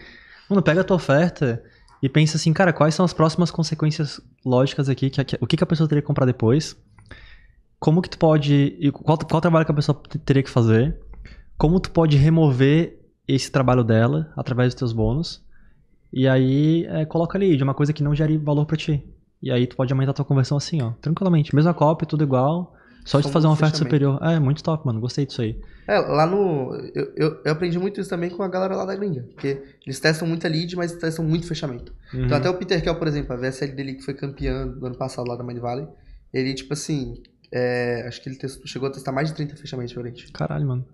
mano, pega a tua oferta e pensa assim, cara, quais são as próximas consequências lógicas aqui? Que, que o que, que a pessoa teria que comprar depois? Como que tu pode. Qual, qual trabalho que a pessoa teria que fazer? Como tu pode remover esse trabalho dela através dos teus bônus? E aí, é, coloca ali de uma coisa que não gere valor para ti. E aí tu pode aumentar a tua conversão assim, ó, tranquilamente. Mesma copy, tudo igual. Só, de fazer uma oferta superior. É, muito top, mano. Gostei disso aí. É, lá no. Eu, eu, eu, aprendi muito isso também com a galera lá da gringa. Porque eles testam muita lead, mas testam muito fechamento. Então, uhum. Então, até o Peter Kell, por exemplo, a VSL dele que foi campeão do ano passado lá da Mind Valley, ele, tipo assim. É, acho que ele testou, chegou a testar mais de 30 fechamentos diferentes. Caralho, mano.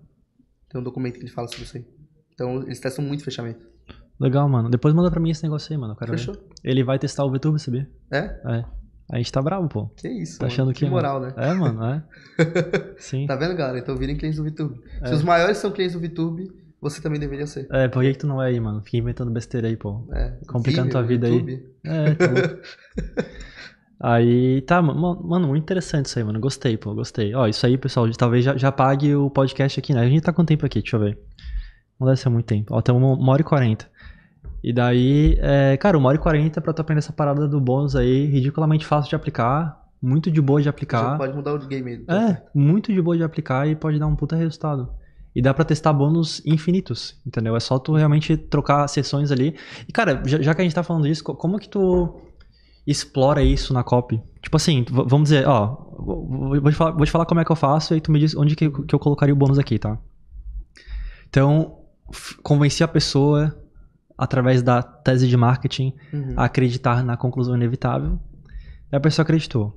Tem um documento que ele fala sobre isso aí. Então, eles testam muito fechamento. Legal, mano. Depois manda pra mim esse negócio aí, mano. quero Fechou. Ver. Ele vai testar o VTube, sabia? É? É. A gente tá bravo, pô. Que isso, tá mano. achando que, que moral, mano? né? É, mano, é. (laughs) Sim. Tá vendo, galera? Então virem clientes do VTube. É. Se os maiores são clientes do VTube, você também deveria ser. É, por que, que tu não é aí, mano? Fica inventando besteira aí, pô. É. Complicando Vive, tua vida YouTube. aí. É, tá (laughs) Aí, tá, mano, muito interessante isso aí, mano. Gostei, pô, gostei. Ó, isso aí, pessoal, talvez já, já pague o podcast aqui, né? A gente tá com tempo aqui, deixa eu ver. Não deve ser muito tempo. Ó, tem uma hora e quarenta. E daí, é, cara, uma hora e quarenta pra tu aprender essa parada do bônus aí, ridiculamente fácil de aplicar, muito de boa de aplicar. Pode mudar o game. Tá? É, muito de boa de aplicar e pode dar um puta resultado. E dá pra testar bônus infinitos, entendeu? É só tu realmente trocar sessões ali. E, cara, já, já que a gente tá falando disso, como que tu explora isso na copy? Tipo assim, vamos dizer, ó, vou te, falar, vou te falar como é que eu faço e tu me diz onde que, que eu colocaria o bônus aqui, tá? Então, convenci a pessoa através da tese de marketing, uhum. a acreditar na conclusão inevitável. E a pessoa acreditou.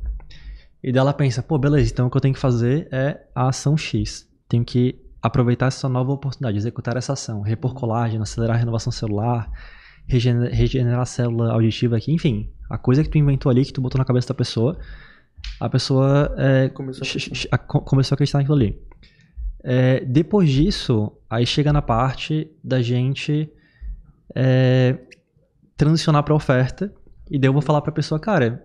E dela pensa, pô, beleza, então o que eu tenho que fazer é a ação X. Tenho que aproveitar essa nova oportunidade, executar essa ação, repor uhum. colágeno, acelerar a renovação celular, regenerar, regenerar a célula auditiva aqui, enfim. A coisa que tu inventou ali, que tu botou na cabeça da pessoa, a pessoa é, começou, a a, começou, a acreditar naquilo ali. É, depois disso, aí chega na parte da gente é, transicionar para oferta. E daí eu vou falar para a pessoa, cara,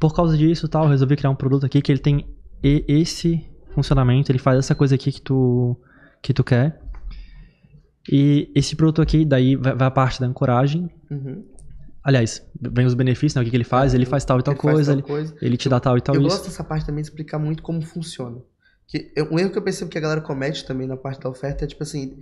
por causa disso tal, resolvi criar um produto aqui que ele tem esse funcionamento, ele faz essa coisa aqui que tu, que tu quer. E esse produto aqui, daí vai, a parte da ancoragem. Uhum. Aliás, vem os benefícios, né? O que, que ele faz? Ele é, faz tal e tal, coisa, tal ele, coisa, ele, te dá tal e tal eu isso. Eu gosto dessa parte também de explicar muito como funciona. Que, um erro que eu percebo que a galera comete também na parte da oferta é tipo assim,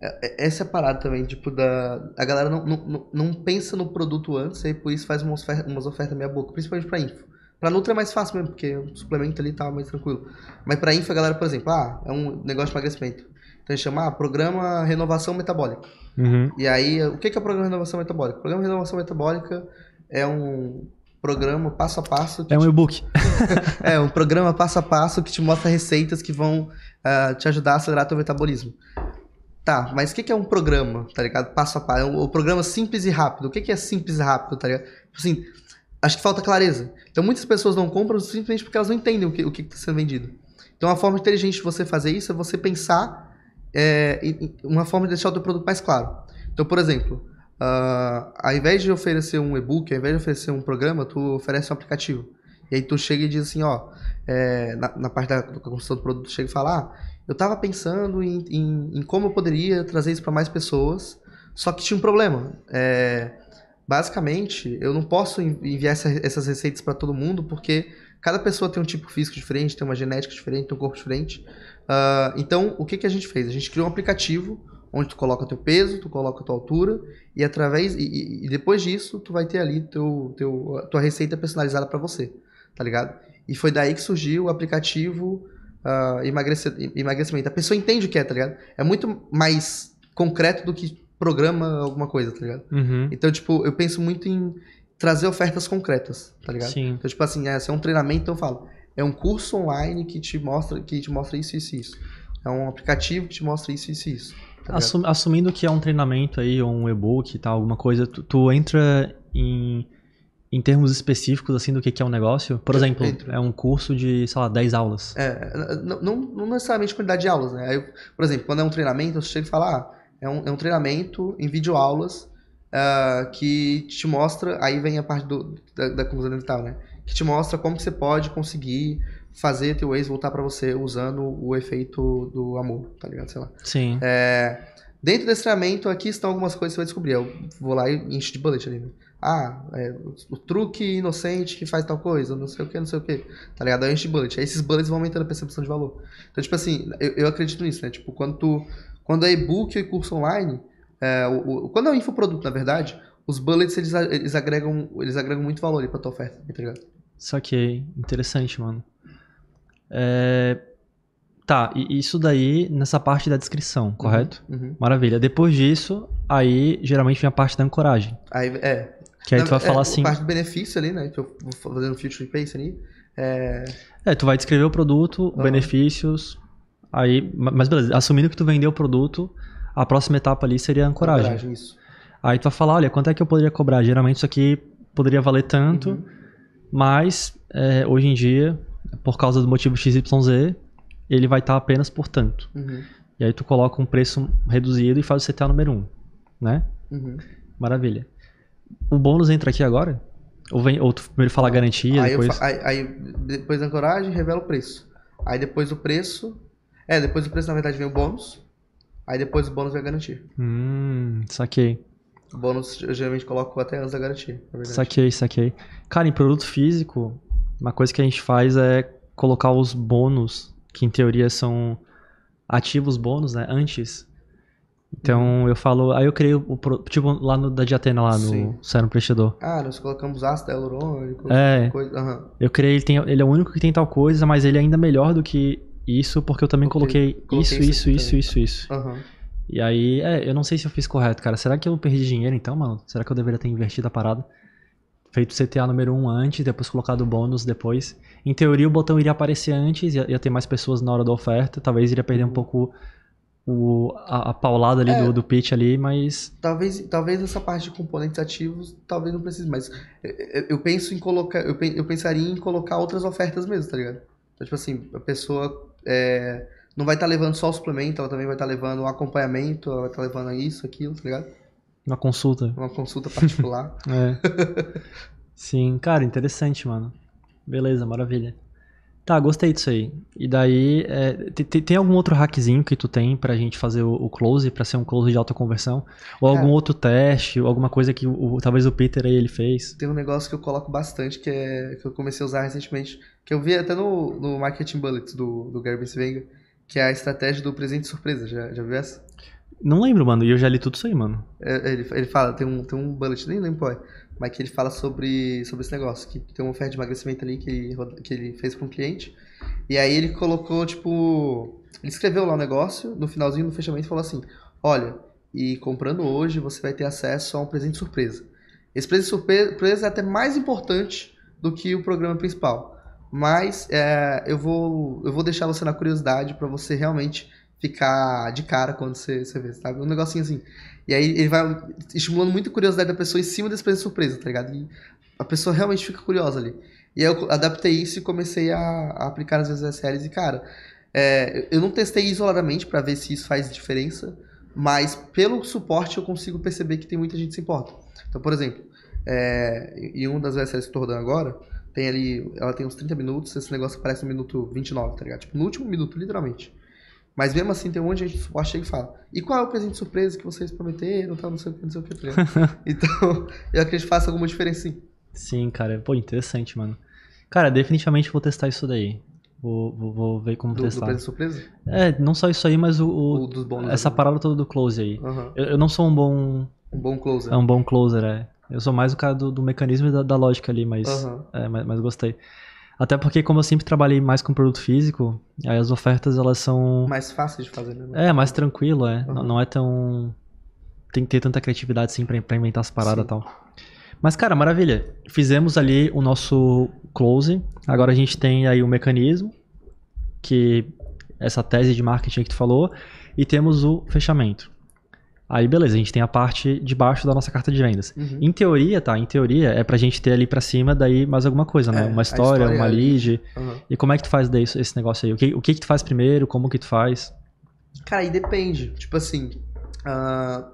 é, é, essa é a parada também, tipo, da. A galera não, não, não pensa no produto antes, e por isso faz umas ofertas, umas meia boca, principalmente pra info. Pra Nutra é mais fácil mesmo, porque o suplemento ali tá mais tranquilo. Mas pra info, a galera, por exemplo, ah, é um negócio de emagrecimento. Então a gente chama ah, Programa Renovação Metabólica. Uhum. E aí, o que é o Programa Renovação Metabólica? O programa Renovação Metabólica é um programa passo a passo. é te... um e-book. (laughs) é, um programa passo a passo que te mostra receitas que vão uh, te ajudar a acelerar teu metabolismo. Tá, mas o que, que é um programa, tá ligado? Passo a passo. É o programa simples e rápido. O que, que é simples e rápido, tá ligado? Tipo assim, acho que falta clareza. Então muitas pessoas não compram simplesmente porque elas não entendem o que o está sendo vendido. Então uma forma inteligente de você fazer isso é você pensar é, uma forma de deixar o teu produto mais claro. Então, por exemplo, uh, ao invés de oferecer um e-book, ao invés de oferecer um programa, tu oferece um aplicativo. E aí tu chega e diz assim, ó, é, na, na, parte da, da construção do produto, chega e fala, ah, eu estava pensando em, em, em, como eu poderia trazer isso para mais pessoas, só que tinha um problema. É, basicamente, eu não posso enviar essa, essas receitas para todo mundo, porque cada pessoa tem um tipo físico diferente, tem uma genética diferente, tem um corpo diferente. Uh, então, o que, que a gente fez? A gente criou um aplicativo onde tu coloca teu peso, tu coloca tua altura e através e, e depois disso tu vai ter ali teu, teu tua receita personalizada para você, tá ligado? E foi daí que surgiu o aplicativo uh, emagrecimento. A pessoa entende o que é, tá ligado? É muito mais concreto do que programa alguma coisa, tá ligado? Uhum. Então, tipo, eu penso muito em trazer ofertas concretas, tá ligado? Sim. Então, tipo assim, é, se é um treinamento, então eu falo, é um curso online que te mostra, que te mostra isso, isso, isso. É um aplicativo que te mostra isso, isso, isso. Tá Assum, assumindo que é um treinamento aí, ou um e-book e tal, alguma coisa, tu, tu entra em em termos específicos, assim, do que, que é um negócio? Por exemplo, Entro. é um curso de, sei lá, 10 aulas. É, não, não, não necessariamente quantidade de aulas, né? por exemplo, quando é um treinamento, eu chego e falo, ah, é um, é um treinamento em videoaulas uh, que te mostra, aí vem a parte do, da, da conclusão digital, né? Que te mostra como que você pode conseguir fazer teu ex voltar para você usando o efeito do amor, tá ligado? Sei lá. Sim. É, dentro desse treinamento, aqui estão algumas coisas que você vai descobrir. Eu vou lá e encho de bullet ali, né? Ah, é, o truque inocente que faz tal coisa, não sei o que, não sei o que, tá ligado? Aí anti bullet. Aí esses bullets vão aumentando a percepção de valor. Então, tipo assim, eu, eu acredito nisso, né? Tipo, quando tu, quando é e-book e curso online, é, o, o, quando é um infoproduto, na verdade, os bullets eles, eles, agregam, eles agregam muito valor ali pra tua oferta, tá ligado? Saquei, interessante, mano. É, Tá, e isso daí nessa parte da descrição, uhum. correto? Uhum, uhum. Maravilha. Depois disso, aí geralmente vem a parte da ancoragem. Aí, é. Que aí Na, tu vai é, falar assim. Parte do benefício ali, né? Que eu vou fazer um future pace ali. É... é, tu vai descrever o produto, uhum. benefícios. Aí, mas beleza, assumindo que tu vendeu o produto, a próxima etapa ali seria a ancoragem. ancoragem isso. Aí tu vai falar, olha, quanto é que eu poderia cobrar? Geralmente isso aqui poderia valer tanto, uhum. mas é, hoje em dia, por causa do motivo XYZ, ele vai estar tá apenas por tanto. Uhum. E aí tu coloca um preço reduzido e faz o CTA número 1, um, né? Uhum. Maravilha. O bônus entra aqui agora? Ou, vem, ou tu primeiro fala garantia, aí depois... Fa aí, aí, depois da ancoragem, revela o preço. Aí depois o preço... É, depois o preço, na verdade, vem o bônus. Aí depois o bônus vem a garantia. Hum, saquei. O bônus eu geralmente coloco até antes da garantia, na verdade. Saquei, saquei. Cara, em produto físico, uma coisa que a gente faz é colocar os bônus, que em teoria são ativos bônus, né? Antes então eu falo, aí eu criei o tipo lá no da Diatena lá no Sim. Sérum Ah, nós colocamos ácido hialurônico, é. coisa. Uhum. Eu criei, ele, tem, ele é o único que tem tal coisa, mas ele é ainda melhor do que isso, porque eu também coloquei, coloquei, isso, isso, isso, isso, isso, uhum. E aí, é, eu não sei se eu fiz correto, cara. Será que eu perdi dinheiro então, mano? Será que eu deveria ter invertido a parada? Feito CTA número 1 um antes, depois colocado o bônus depois. Em teoria, o botão iria aparecer antes, ia, ia ter mais pessoas na hora da oferta, talvez iria perder um uhum. pouco o, a, a paulada ali é, do, do pitch ali, mas. Talvez, talvez essa parte de componentes ativos talvez não precise, mas é, é, eu, penso em colocar. Eu, eu pensaria em colocar outras ofertas mesmo, tá ligado? Então, tipo assim, a pessoa é, não vai estar tá levando só o suplemento, ela também vai estar tá levando o acompanhamento, ela vai estar tá levando isso, aquilo, tá ligado? Uma consulta. Uma consulta particular. (laughs) é. (laughs) Sim, cara, interessante, mano. Beleza, maravilha. Tá, gostei disso aí. E daí, é, tem, tem, algum outro hackzinho que tu tem pra gente fazer o, o close, pra ser um close de alta conversão? Ou é. algum outro teste, ou alguma coisa que o, talvez o Peter aí ele fez? Tem um negócio que eu coloco bastante, que, é, que eu comecei a usar recentemente, que eu vi até no, no Marketing bullet do, do Gary Bensevenga, que é a estratégia do presente surpresa. Já, já viu essa? Não lembro, mano. E eu já li tudo isso aí, mano. É, ele, ele fala, tem um, tem um bullet, nem lembro qual é mas que ele fala sobre, sobre esse negócio, que tem uma oferta de emagrecimento ali que ele, que ele fez com um cliente. E aí ele colocou, tipo. Ele escreveu lá o negócio, no finalzinho, no fechamento, falou assim: Olha, e comprando hoje você vai ter acesso a um presente surpresa. Esse presente surpresa é até mais importante do que o programa principal. Mas é, eu, vou, eu vou deixar você na curiosidade para você realmente ficar de cara quando você, você vê, sabe? Um negocinho assim. E aí ele vai estimulando muita curiosidade da pessoa em cima desse presente surpresa, tá ligado? E a pessoa realmente fica curiosa ali. E aí eu adaptei isso e comecei a, a aplicar às vezes as séries. E cara, é, eu não testei isoladamente para ver se isso faz diferença, mas pelo suporte eu consigo perceber que tem muita gente que se importa. Então, por exemplo, é, em uma das VSLs que eu tô rodando agora, tem ali, ela tem uns 30 minutos, esse negócio parece um minuto 29, tá ligado? Tipo, no último minuto, literalmente. Mas mesmo assim, tem um monte de gente que chega e fala: e qual é o presente surpresa que vocês prometeram? Tá, não sei o que, não sei o que. Tá (laughs) então, eu acredito que faça alguma diferença sim. Sim, cara. Pô, interessante, mano. Cara, definitivamente vou testar isso daí. Vou, vou, vou ver como do, testar. Do presente surpresa? É, não só isso aí, mas o, o, o bons, essa parada toda do close aí. Uhum. Eu, eu, não sou um bom. Um bom closer. É um bom closer, é. Eu sou mais o cara do, do mecanismo e da, da lógica ali, mas, uhum. é, mas, mas gostei. Até porque, como eu sempre trabalhei mais com produto físico, aí as ofertas elas são. Mais fáceis de fazer, né? É, mais tranquilo, é. Uhum. Não, não, é tão. Tem que ter tanta criatividade, sim, pra, pra inventar as paradas e tal. Mas, cara, maravilha. Fizemos ali o nosso close. Agora a gente tem aí o mecanismo, que essa tese de marketing que tu falou, e temos o fechamento. Aí, beleza, a gente tem a parte de baixo da nossa carta de vendas. Uhum. Em teoria, tá? Em teoria, é pra gente ter ali pra cima, daí mais alguma coisa, né? É, uma história, história, uma lead. Uhum. E como é que tu faz daí, esse negócio aí? O que, o que, que tu faz primeiro? Como que tu faz? Cara, aí depende. Tipo assim. Uh,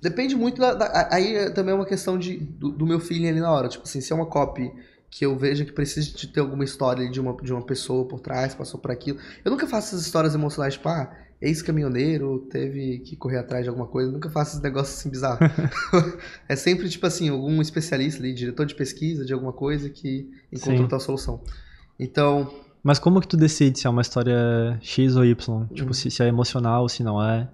depende muito da, da, Aí é também é uma questão de, do, do, meu feeling ali na hora. Tipo assim, se é uma copy que eu veja que precisa de ter alguma história de uma, de uma pessoa por trás, passou por aquilo. Eu nunca faço essas histórias emocionais, tipo, ah ex-caminhoneiro, teve que correr atrás de alguma coisa. Nunca faço esses negócios assim bizarros. (laughs) é sempre, tipo assim, algum especialista ali, diretor de pesquisa de alguma coisa que encontrou tal solução. Então. Mas como que tu decide se é uma história X ou Y? Tipo, uhum. se, se, é emocional, se não é.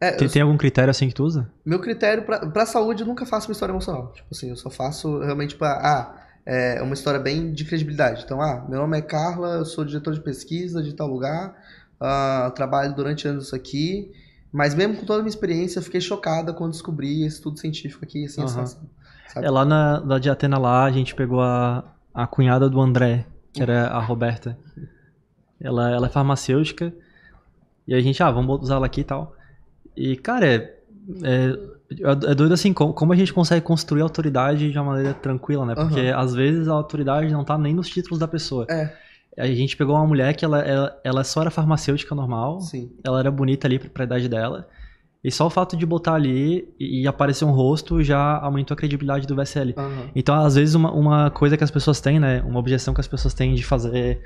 é tem, eu... tem, algum critério assim que tu usa? Meu critério pra, saúde, eu nunca faço uma história emocional. Tipo assim, eu só faço realmente pra. Ah, é uma história bem de credibilidade. Então, ah, meu nome é Carla, eu sou diretor de pesquisa de tal lugar Uh, trabalho durante anos aqui. Mas mesmo com toda a minha experiência, eu fiquei chocada quando descobri esse estudo científico aqui. Assim, uhum. é lá na, na Diatena lá, a gente pegou a, a cunhada do André, que era a Roberta. Ela, ela é farmacêutica. E a gente, ah, vamos usar ela aqui e tal. E, cara, é, é, é, é doido assim, como, como a gente consegue construir autoridade de uma maneira tranquila, né? Porque uhum. às vezes a autoridade não tá nem nos títulos da pessoa. É. A gente pegou uma mulher que ela, é, ela, ela é só era farmacêutica normal. Sim. Ela era bonita ali pra idade dela. E só o fato de botar ali e aparecer um rosto já aumentou a credibilidade do VSL. Uhum. Então, às vezes, uma, uma coisa que as pessoas têm, né? Uma objeção que as pessoas têm de fazer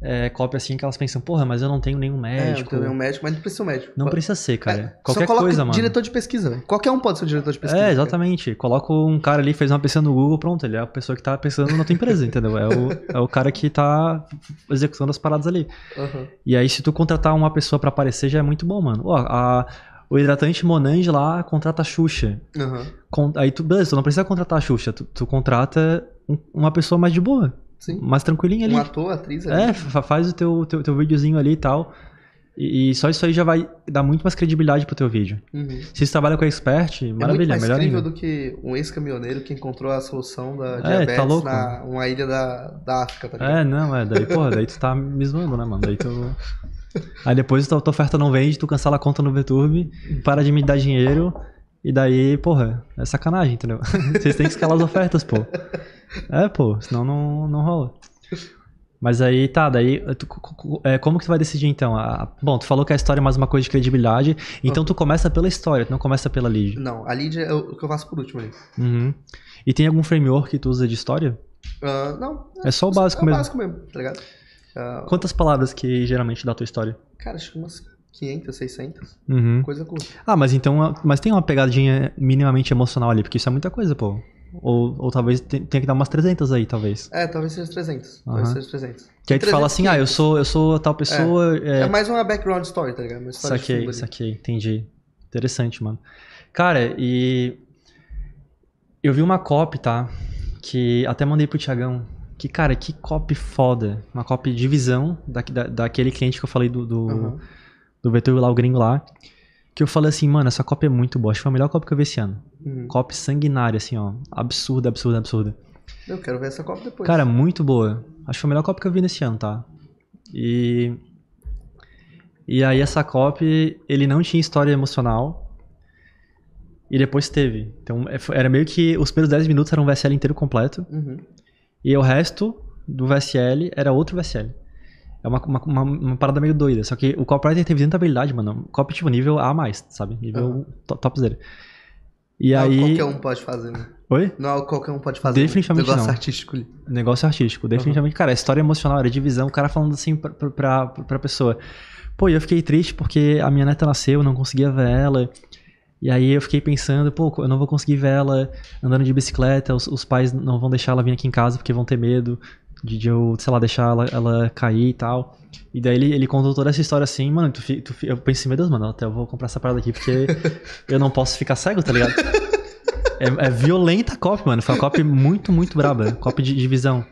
é, cópia assim que elas pensam, porra, mas eu não tenho nenhum médico. É, eu tenho um médico, mas não precisa ser um médico. Não precisa ser, é, cara. É, Qualquer só coloca coisa, mano. diretor de pesquisa, velho. Qualquer um pode ser um diretor de pesquisa. É, exatamente. Cara. Coloca um cara ali, fez uma pesquisa no Google, pronto, ele é a pessoa que tá pensando na tua empresa, (laughs) entendeu? É o, é o cara que tá executando as paradas ali. Uhum. E aí, se tu contratar uma pessoa para aparecer, já é muito bom, mano. Ó, a, o hidratante Monange lá contrata a Xuxa. Uhum. aí tu, beleza, tu não precisa contratar a Xuxa, tu, tu contrata um, uma pessoa mais de boa. Sim. Mas tranquilinho ali. Um ator, atriz é, ali. É, faz o teu, teu, teu videozinho ali e tal. E, só isso aí já vai dar muito mais credibilidade pro teu vídeo. Uhum. Se você trabalha com expert, é maravilha, é melhor incrível do que um ex-caminhoneiro que encontrou a solução da diabetes é, tá louco. na uma ilha da, da África, tá é, ligado? É, não, é, daí, porra, daí tu tá me zoando, né, mano? Daí tu... Aí depois tua, tua oferta não vende, tu cancela a conta no VTube, para de me dar dinheiro, e daí, porra, é sacanagem, entendeu? (laughs) Vocês têm que escalar as ofertas, pô. É, pô, senão não, não rola. Mas aí, tá, daí, tu, é, como que tu vai decidir então? A, bom, tu falou que a história é mais uma coisa de credibilidade, então tu começa pela história, tu não começa pela lead. Não, a lead é o que eu faço por último ali. Uhum. E tem algum framework que tu usa de história? Uh, não. É, é só o básico é mesmo. É o básico mesmo, tá ligado? Uh, Quantas palavras que geralmente dá a tua história? Cara, acho que umas 500, 600. Uhum. Coisa curta. Ah, mas então, mas tem uma pegadinha minimamente emocional ali, porque isso é muita coisa, pô. Ou, ou talvez tenha que dar umas 300 aí, talvez. É, talvez seja 300. Uhum. Talvez seja 300. Que aí tu fala assim, ah, eu sou, eu sou tal é. pessoa... É, é... é mais uma background story, tá ligado? Uma história saquei, saquei. Entendi. Interessante, mano. Cara, e... Eu vi uma copy, tá? Que até mandei pro Tiagão. Que, cara, que copy foda. Uma copy de visão da, da, daquele cliente que eu falei do... do... Uhum. Do vetor lá, o gringo lá que eu falei assim, mano, essa Copa é muito boa. Acho que foi a melhor Copa que eu vi esse ano. Uhum. Copa sanguinária, assim, ó. Absurda, absurda, absurda. Eu quero ver essa Copa depois. Cara, muito boa. Acho que foi a melhor Copa que eu vi nesse ano, tá? E. E aí, essa Copa, ele não tinha história emocional. E depois teve. Então, é, era meio que. Os primeiros 10 minutos eram um VSL inteiro completo. Uhum. E o resto do VSL era outro VSL. É uma, uma, uma, uma, parada meio doida. Só que o copywriter teve tanta habilidade, mano. Copy, tipo, nível A mais, sabe? Nível uhum. top, zero. E não, é aí... qualquer um pode fazer, né? Oi? Não é qualquer um pode fazer. Né? Definitivamente negócio não. artístico. Negócio artístico. Definitivamente, uhum. cara, é história emocional, era divisão, o cara falando assim pra, pra, pra pessoa. Pô, eu fiquei triste porque a minha neta nasceu, eu não conseguia ver ela. E aí eu fiquei pensando, pô, eu não vou conseguir ver ela andando de bicicleta, os, os pais não vão deixar ela vir aqui em casa porque vão ter medo de, de eu, sei lá, deixar ela, ela cair e tal. E daí ele, ele contou toda essa história assim, mano, tu, tu, eu pensei, meu Deus, mano, até eu vou comprar essa parada aqui porque (laughs) eu não posso ficar cego, tá ligado? É, é violenta a copy, mano. Foi uma copy muito, muito braba. Copy de, de visão.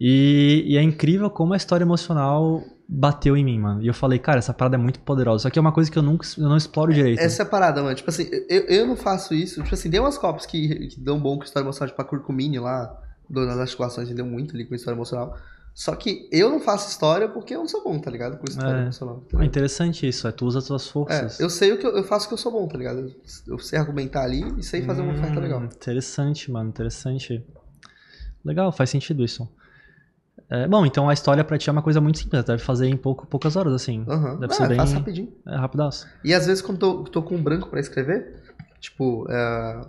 E, e, é incrível como a história emocional bateu em mim, mano. E eu falei, cara, essa parada é muito poderosa. Só que é uma coisa que eu nunca eu não exploro é, direito. Essa é a parada, mano. Tipo assim, eu, eu não faço isso. Tipo assim, tem umas copies que, que dão bom com história emocional, tipo a curcumine lá das articulações situações deu muito ali com história emocional. Só que eu não faço história porque eu não sou bom, tá ligado? Com história é. emocional. Tá é interessante isso, é tu usa as tuas forças. É, eu sei o que eu, eu, faço que eu sou bom, tá ligado? Eu, sei argumentar ali e sei fazer hum, uma oferta hum, legal. Interessante, mano, interessante. Legal, faz sentido isso. É, bom, então a história pra ti é uma coisa muito simples, deve fazer em pouco, poucas horas, assim. Uhum. Deve ser é bem. Faço rapidinho. É rapidaço. E às vezes, quando tô, tô com um branco pra escrever, tipo, é,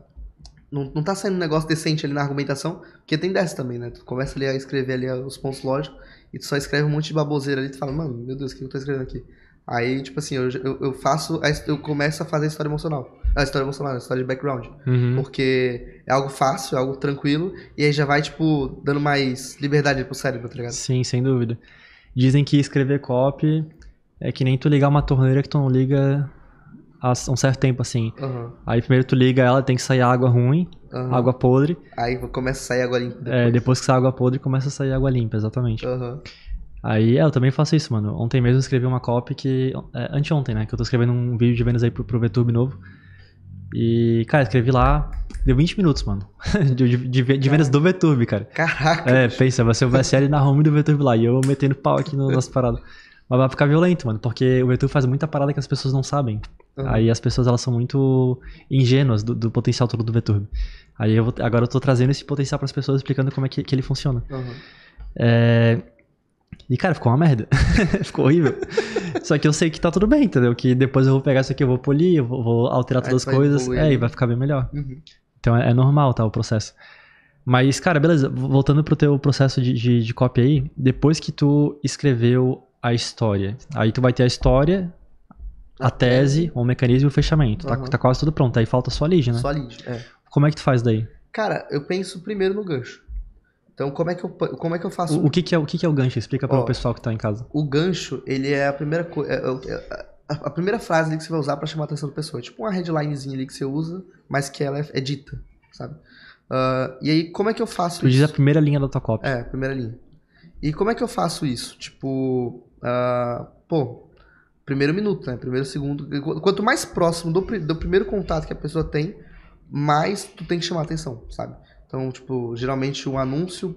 não, não tá saindo um negócio decente ali na argumentação, porque tem dessa também, né? Tu começa ali a escrever ali os pontos lógicos e tu só escreve um monte de baboseira ali, tu fala, mano, meu Deus, o que eu tô escrevendo aqui? Aí, tipo assim, eu, eu, eu faço, eu começo a fazer a história emocional. A história emocional, a história de background. Uhum. Porque é algo fácil, é algo tranquilo, e aí já vai, tipo, dando mais liberdade pro cérebro, tá ligado? Sim, sem dúvida. Dizem que escrever copy é que nem tu ligar uma torneira que tu não liga há um certo tempo, assim. Uhum. Aí primeiro tu liga ela, tem que sair água ruim, uhum. água podre. Aí começa a sair água limpa. É, depois. É, depois que sai água podre, começa a sair água limpa, exatamente. Uhum. Aí é, eu também faço isso, mano. Ontem mesmo eu escrevi uma copy que. É, anteontem, né? Que eu tô escrevendo um vídeo de vendas aí pro, pro VTube novo. E, cara, escrevi lá. Deu 20 minutos, mano. (laughs) De, de, de vendas do VTube, cara. Caraca. É, pensa, vai ser o VSL na home do VTube lá. E eu metendo pau aqui no, nas paradas. (laughs) Mas vai ficar violento, mano, porque o YouTube faz muita parada que as pessoas não sabem. Uhum. Aí as pessoas elas são muito ingênuas do, do potencial todo do VTube. Aí eu vou, agora eu tô trazendo esse potencial para as pessoas explicando como é que, que ele funciona. Uhum. É... E cara, ficou uma merda. (laughs) ficou horrível. Só que eu sei que tá tudo bem, entendeu? Que depois eu vou pegar isso aqui, eu vou polir, eu vou, vou alterar é, todas as coisas. É, e vai ficar bem melhor. Uhum. Então é, é, normal, tá? O processo. Mas, cara, beleza. Voltando pro teu processo de, de, de copy aí, depois que tu escreveu a história. Aí tu vai ter a história, a tese, o mecanismo e o fechamento. Tá, Uhum. tá quase tudo pronto. Aí falta só a lead, né? Só lead. É. Como é que tu faz daí? Cara, eu penso primeiro no gancho. Então, como é que eu, como é que eu faço? O, o que, que, é, o que, que é o gancho? Explica para o pessoal que tá em casa. O gancho, ele é a primeira coisa. É, é é, a primeira frase ali que você vai usar pra chamar a atenção da pessoa. É tipo uma headlinezinha ali que você usa, mas que ela é, é dita, sabe? Ah, e aí, como é que eu faço Tu diz a primeira linha da tua cópia. É, primeira linha. E como é que eu faço isso? Tipo, uh, pô, primeiro minuto, né? Primeiro segundo. Quanto mais próximo do, do primeiro contato que a pessoa tem, mais tu tem que chamar atenção, sabe? Então, tipo, geralmente um anúncio,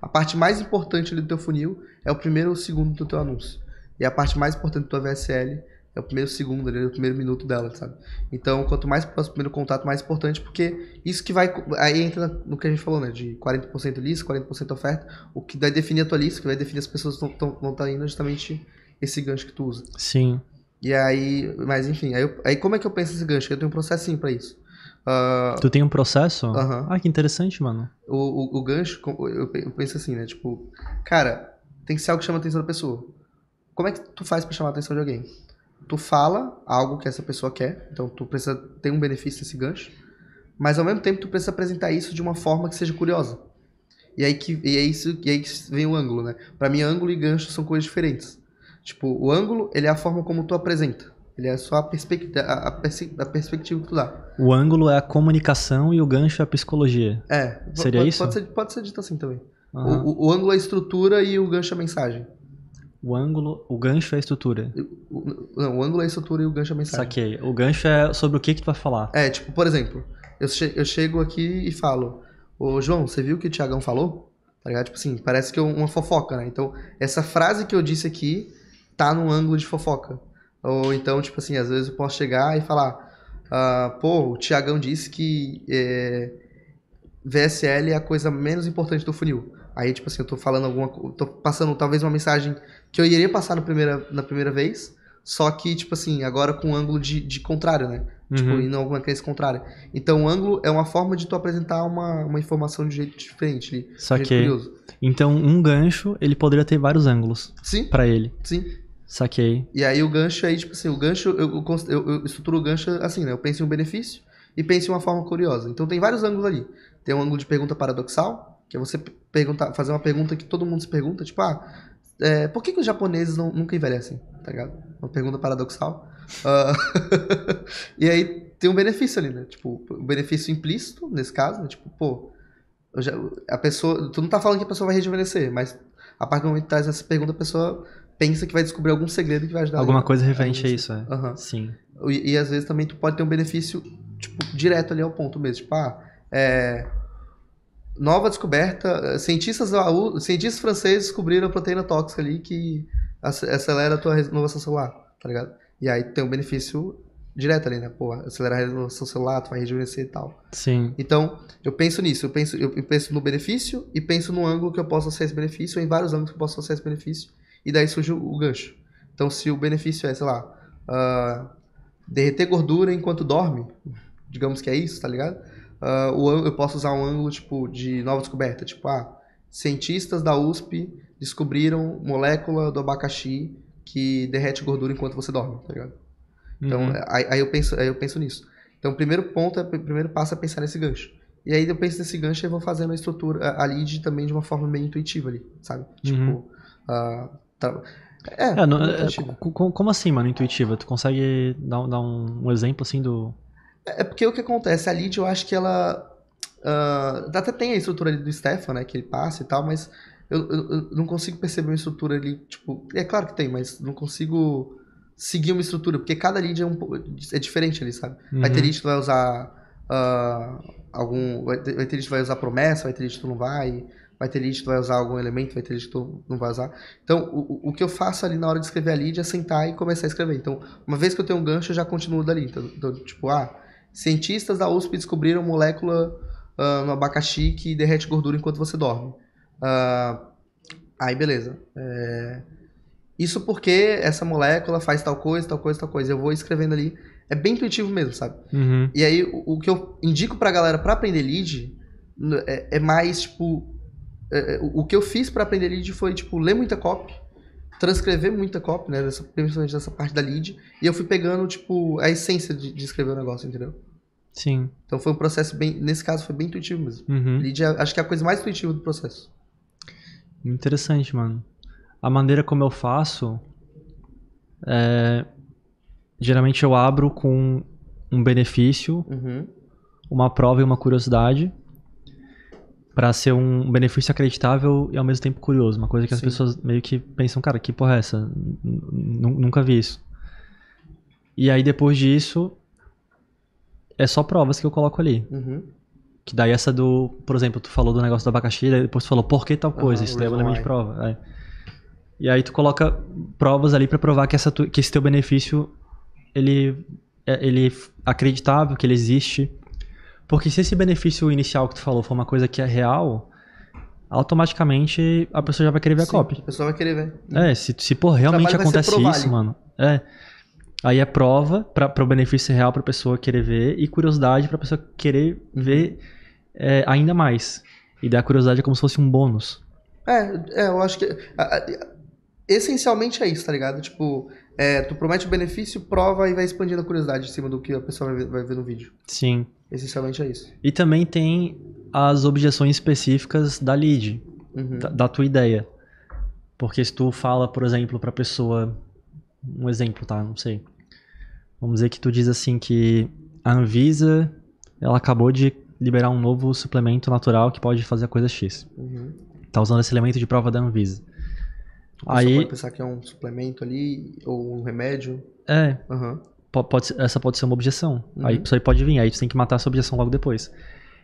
a, parte mais importante ali do teu funil é o primeiro ou segundo do teu anúncio. E a parte mais importante do teu VSL é o primeiro segundo ali, é o primeiro minuto dela, sabe? Então, quanto mais próximo o primeiro contato, mais importante, porque isso que vai. Aí entra no que a gente falou, né? De 40% lista, 40% oferta. O que vai definir a tua lista, o que vai definir as pessoas que vão estar indo, é justamente esse gancho que tu usa. Sim. E aí. Mas enfim, aí, aí como é que eu penso esse gancho? Eu tenho um processinho pra isso. Uh, tu tem um processo? Uhum. Ah, que interessante, mano. O, o, o, gancho, eu penso assim, né? Tipo, cara, tem que ser algo que chama a atenção da pessoa. Como é que tu faz para chamar a atenção de alguém? tu fala algo que essa pessoa quer, então tu precisa ter um benefício nesse gancho, mas ao mesmo tempo tu precisa apresentar isso de uma forma que seja curiosa. E aí que e é isso, e aí que vem o ângulo, né? Para mim ângulo e gancho são coisas diferentes. Tipo, o ângulo, ele é a forma como tu apresenta. Ele é só a, a, a, a perspectiva que tu dá. O ângulo é a comunicação e o gancho é a psicologia. É. Seria pode, isso? Pode ser, pode ser dito assim também. Uhum. O, o, o ângulo é a estrutura e o gancho é a mensagem. O ângulo, o gancho é a estrutura. O, não, o ângulo é a estrutura e o gancho é a mensagem. Saquei. O gancho é sobre o que, que tu vai falar. É, tipo, por exemplo, eu, che eu chego aqui e falo, ô João, você viu o que o Tiagão falou? Tá ligado? Tipo assim, parece que é uma fofoca, né? Então, essa frase que eu disse aqui tá num ângulo de fofoca. Ou então, tipo assim, às vezes eu posso chegar e falar, ah, pô, o Tiagão disse que é, VSL é a coisa menos importante do funil. Aí, tipo assim, eu tô falando alguma tô passando talvez uma mensagem que eu iria passar na primeira, na primeira vez, só que, tipo assim, agora com um ângulo de, de contrário, né? Tipo, uhum. Tipo, em alguma crença contrária. Então, o ângulo é uma forma de tu apresentar uma, uma informação de jeito diferente. De, só que, curioso. então, um gancho, ele poderia ter vários ângulos. Sim. Pra ele. Sim. Saquei. E aí, o gancho aí, tipo assim, o gancho, eu, eu, eu estruturo o gancho assim, né? Eu penso em um benefício e penso em uma forma curiosa. Então, tem vários ângulos ali. Tem um ângulo de pergunta paradoxal, que é você perguntar, fazer uma pergunta que todo mundo se pergunta, tipo, ah é, por que, que os japoneses não, nunca envelhecem? Tá ligado? Uma pergunta paradoxal. Uh, (laughs) e aí tem um benefício ali, né? Tipo, um benefício implícito, nesse caso, né? Tipo, pô, já, a pessoa. Tu não tá falando que a pessoa vai rejuvenescer, mas a partir do momento que traz tá essa pergunta, a pessoa pensa que vai descobrir algum segredo que vai ajudar Alguma coisa referente a, isso, é. Uhum. Sim. E, e, às vezes também tu pode ter um benefício, tipo, direto ali ao ponto mesmo. Tipo, ah, é nova descoberta. Eh, cientistas, cientistas franceses descobriram a proteína tóxica ali que acelera a tua renovação celular, tá ligado? E aí tem um benefício direto ali, né? Pô, acelera a renovação celular, tu vai rejuvenescer e tal. Sim. Então, eu penso nisso, eu penso, eu penso no benefício e penso no ângulo que eu posso acessar esse benefício, ou em vários ângulos que eu posso acessar esse benefício, e daí surge o, o gancho. Então, se o benefício é, sei lá, uh, derreter gordura enquanto dorme, digamos que é isso, tá ligado? uh, eu posso usar um ângulo tipo de nova descoberta, tipo, ah, cientistas da USP descobriram molécula do abacaxi que derrete gordura enquanto você dorme, tá ligado? Então, uhum. aí, aí, eu penso, aí eu penso nisso. Então, o primeiro ponto, é, o primeiro passo é pensar nesse gancho. E aí eu penso nesse gancho e vou fazendo a estrutura, ali de também de uma forma bem intuitiva ali, sabe? Uhum. Tipo, uhum. uh, tá... É, é, não, é como assim, mano, intuitiva? Tu consegue dar, dar um, um exemplo assim do, é, é porque o que acontece, a Lid, eu acho que ela. Uh, até tem a estrutura ali do Stefan, né? Que ele passa e tal, mas eu, eu, eu, não consigo perceber uma estrutura ali. Tipo, é claro que tem, mas não consigo seguir uma estrutura, porque cada lead é, um, é diferente ali, sabe? Uhum. Vai ter uhum. lead que vai usar uh, algum. Vai ter, vai ter lead que vai usar promessa, vai ter lead que tu não vai. Vai ter lead que tu vai usar algum elemento, vai ter lead que tu não vai usar. Então, o, o que eu faço ali na hora de escrever a lead é sentar e começar a escrever. Então, uma vez que eu tenho um gancho, eu já continuo dali. Então, então tipo, ah Cientistas da USP descobriram molécula uh, no abacaxi que derrete gordura enquanto você dorme. Uh, aí, beleza. É... Isso porque essa molécula faz tal coisa, tal coisa, tal coisa. Eu vou escrevendo ali. É bem intuitivo mesmo, sabe? Uhum. E aí, o, o, que eu indico pra galera pra aprender lead é, é mais, tipo... É, é, o, o que eu fiz para aprender lead foi, tipo, ler muita copy, transcrever muita copy, né? Dessa, principalmente dessa parte da lead. E eu fui pegando, tipo, a essência de, de escrever o negócio, entendeu? Sim. Então foi um processo bem. Nesse caso foi bem intuitivo mesmo. Uhum. Lead é, acho que é a coisa mais intuitiva do processo. Interessante, mano. A maneira como eu faço. É, geralmente eu abro com um benefício, uhum. uma prova e uma curiosidade para ser um benefício acreditável e ao mesmo tempo curioso. Uma coisa que as Sim. pessoas meio que pensam, cara, que porra é essa? Nunca vi isso. E aí depois disso, é só provas que eu coloco ali. Uhum. Que daí essa do, por exemplo, tu falou do negócio da abacaxi, daí depois tu falou por que tal coisa, uhum, isso daí é um elemento de prova. É. E aí tu coloca provas ali para provar que, essa tu, que esse teu benefício ele, é, ele é acreditável, que ele existe. Porque se esse benefício inicial que tu falou for uma coisa que é real, automaticamente a pessoa já vai querer ver a Sim, copy. A pessoa vai querer ver. Né? É, se, se por realmente acontece isso, mano. É. Aí é prova para o benefício real para a pessoa querer ver e curiosidade para a pessoa querer ver é, ainda mais. E da curiosidade é como se fosse um bônus. É, é eu acho que. A, a, essencialmente é isso, tá ligado? Tipo, é, tu promete o benefício, prova e vai expandindo a curiosidade em cima do que a pessoa vai ver, vai ver no vídeo. Sim. Essencialmente é isso. E também tem as objeções específicas da lead, uhum. da, da, tua ideia. Porque se tu fala, por exemplo, pra pessoa. Um exemplo, tá? Não sei. Vamos dizer que tu diz assim que a Anvisa ela acabou de liberar um novo suplemento natural que pode fazer a coisa X. Uhum. Tá usando esse elemento de prova da Anvisa. Você aí pode pensar que é um suplemento ali ou um remédio. É. Uhum pode, essa pode ser uma objeção. Uhum. Aí isso aí pode vir, aí você tem que matar essa objeção logo depois.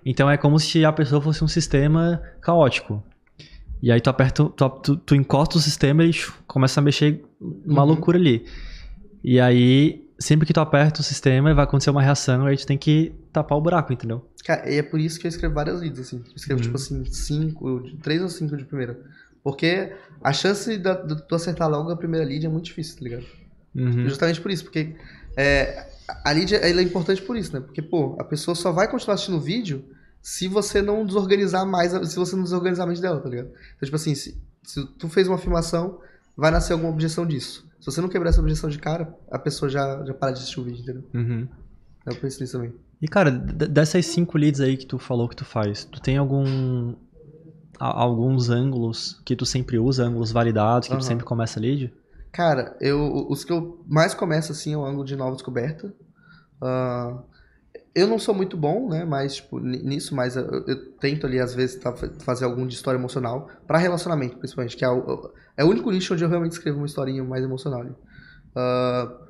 Então é como se a pessoa fosse um sistema caótico. E aí tu aperta, tu, tu, tu encosta o sistema e começa a mexer uma uhum. loucura ali. E aí, sempre que tu aperta o sistema, vai acontecer uma reação aí tu tem que tapar o buraco, entendeu? Cara, e é por isso que eu escrevo várias leads, assim. Eu escrevo, uhum. tipo assim, cinco, três ou cinco de primeira. Porque a chance de tu acertar logo a primeira lead é muito difícil, tá ligado? Uhum. Justamente por isso, porque é, a lead ela é importante por isso, né? Porque, pô, a pessoa só vai continuar assistindo o vídeo se você não desorganizar mais, se você não desorganizar a mente dela, tá ligado? Então, tipo assim, se, se tu fez uma afirmação, vai nascer alguma objeção disso. Se você não quebrar essa objeção de cara, a pessoa já, já para de assistir o vídeo, entendeu? Uhum. Eu penso nisso também. E, cara, dessas cinco leads aí que tu falou que tu faz, tu tem algum alguns ângulos que tu sempre usa, ângulos validados, que uhum. tu sempre começa lead? Cara, eu, os que eu mais começo, assim, é o ângulo de nova descoberta. Uh, eu não sou muito bom, né? Mas, tipo, nisso, mas eu, eu tento ali, às vezes, tá, fazer algum de história emocional. para relacionamento, principalmente, que é o, é o único nicho onde eu realmente escrevo uma historinha mais emocional. Uh,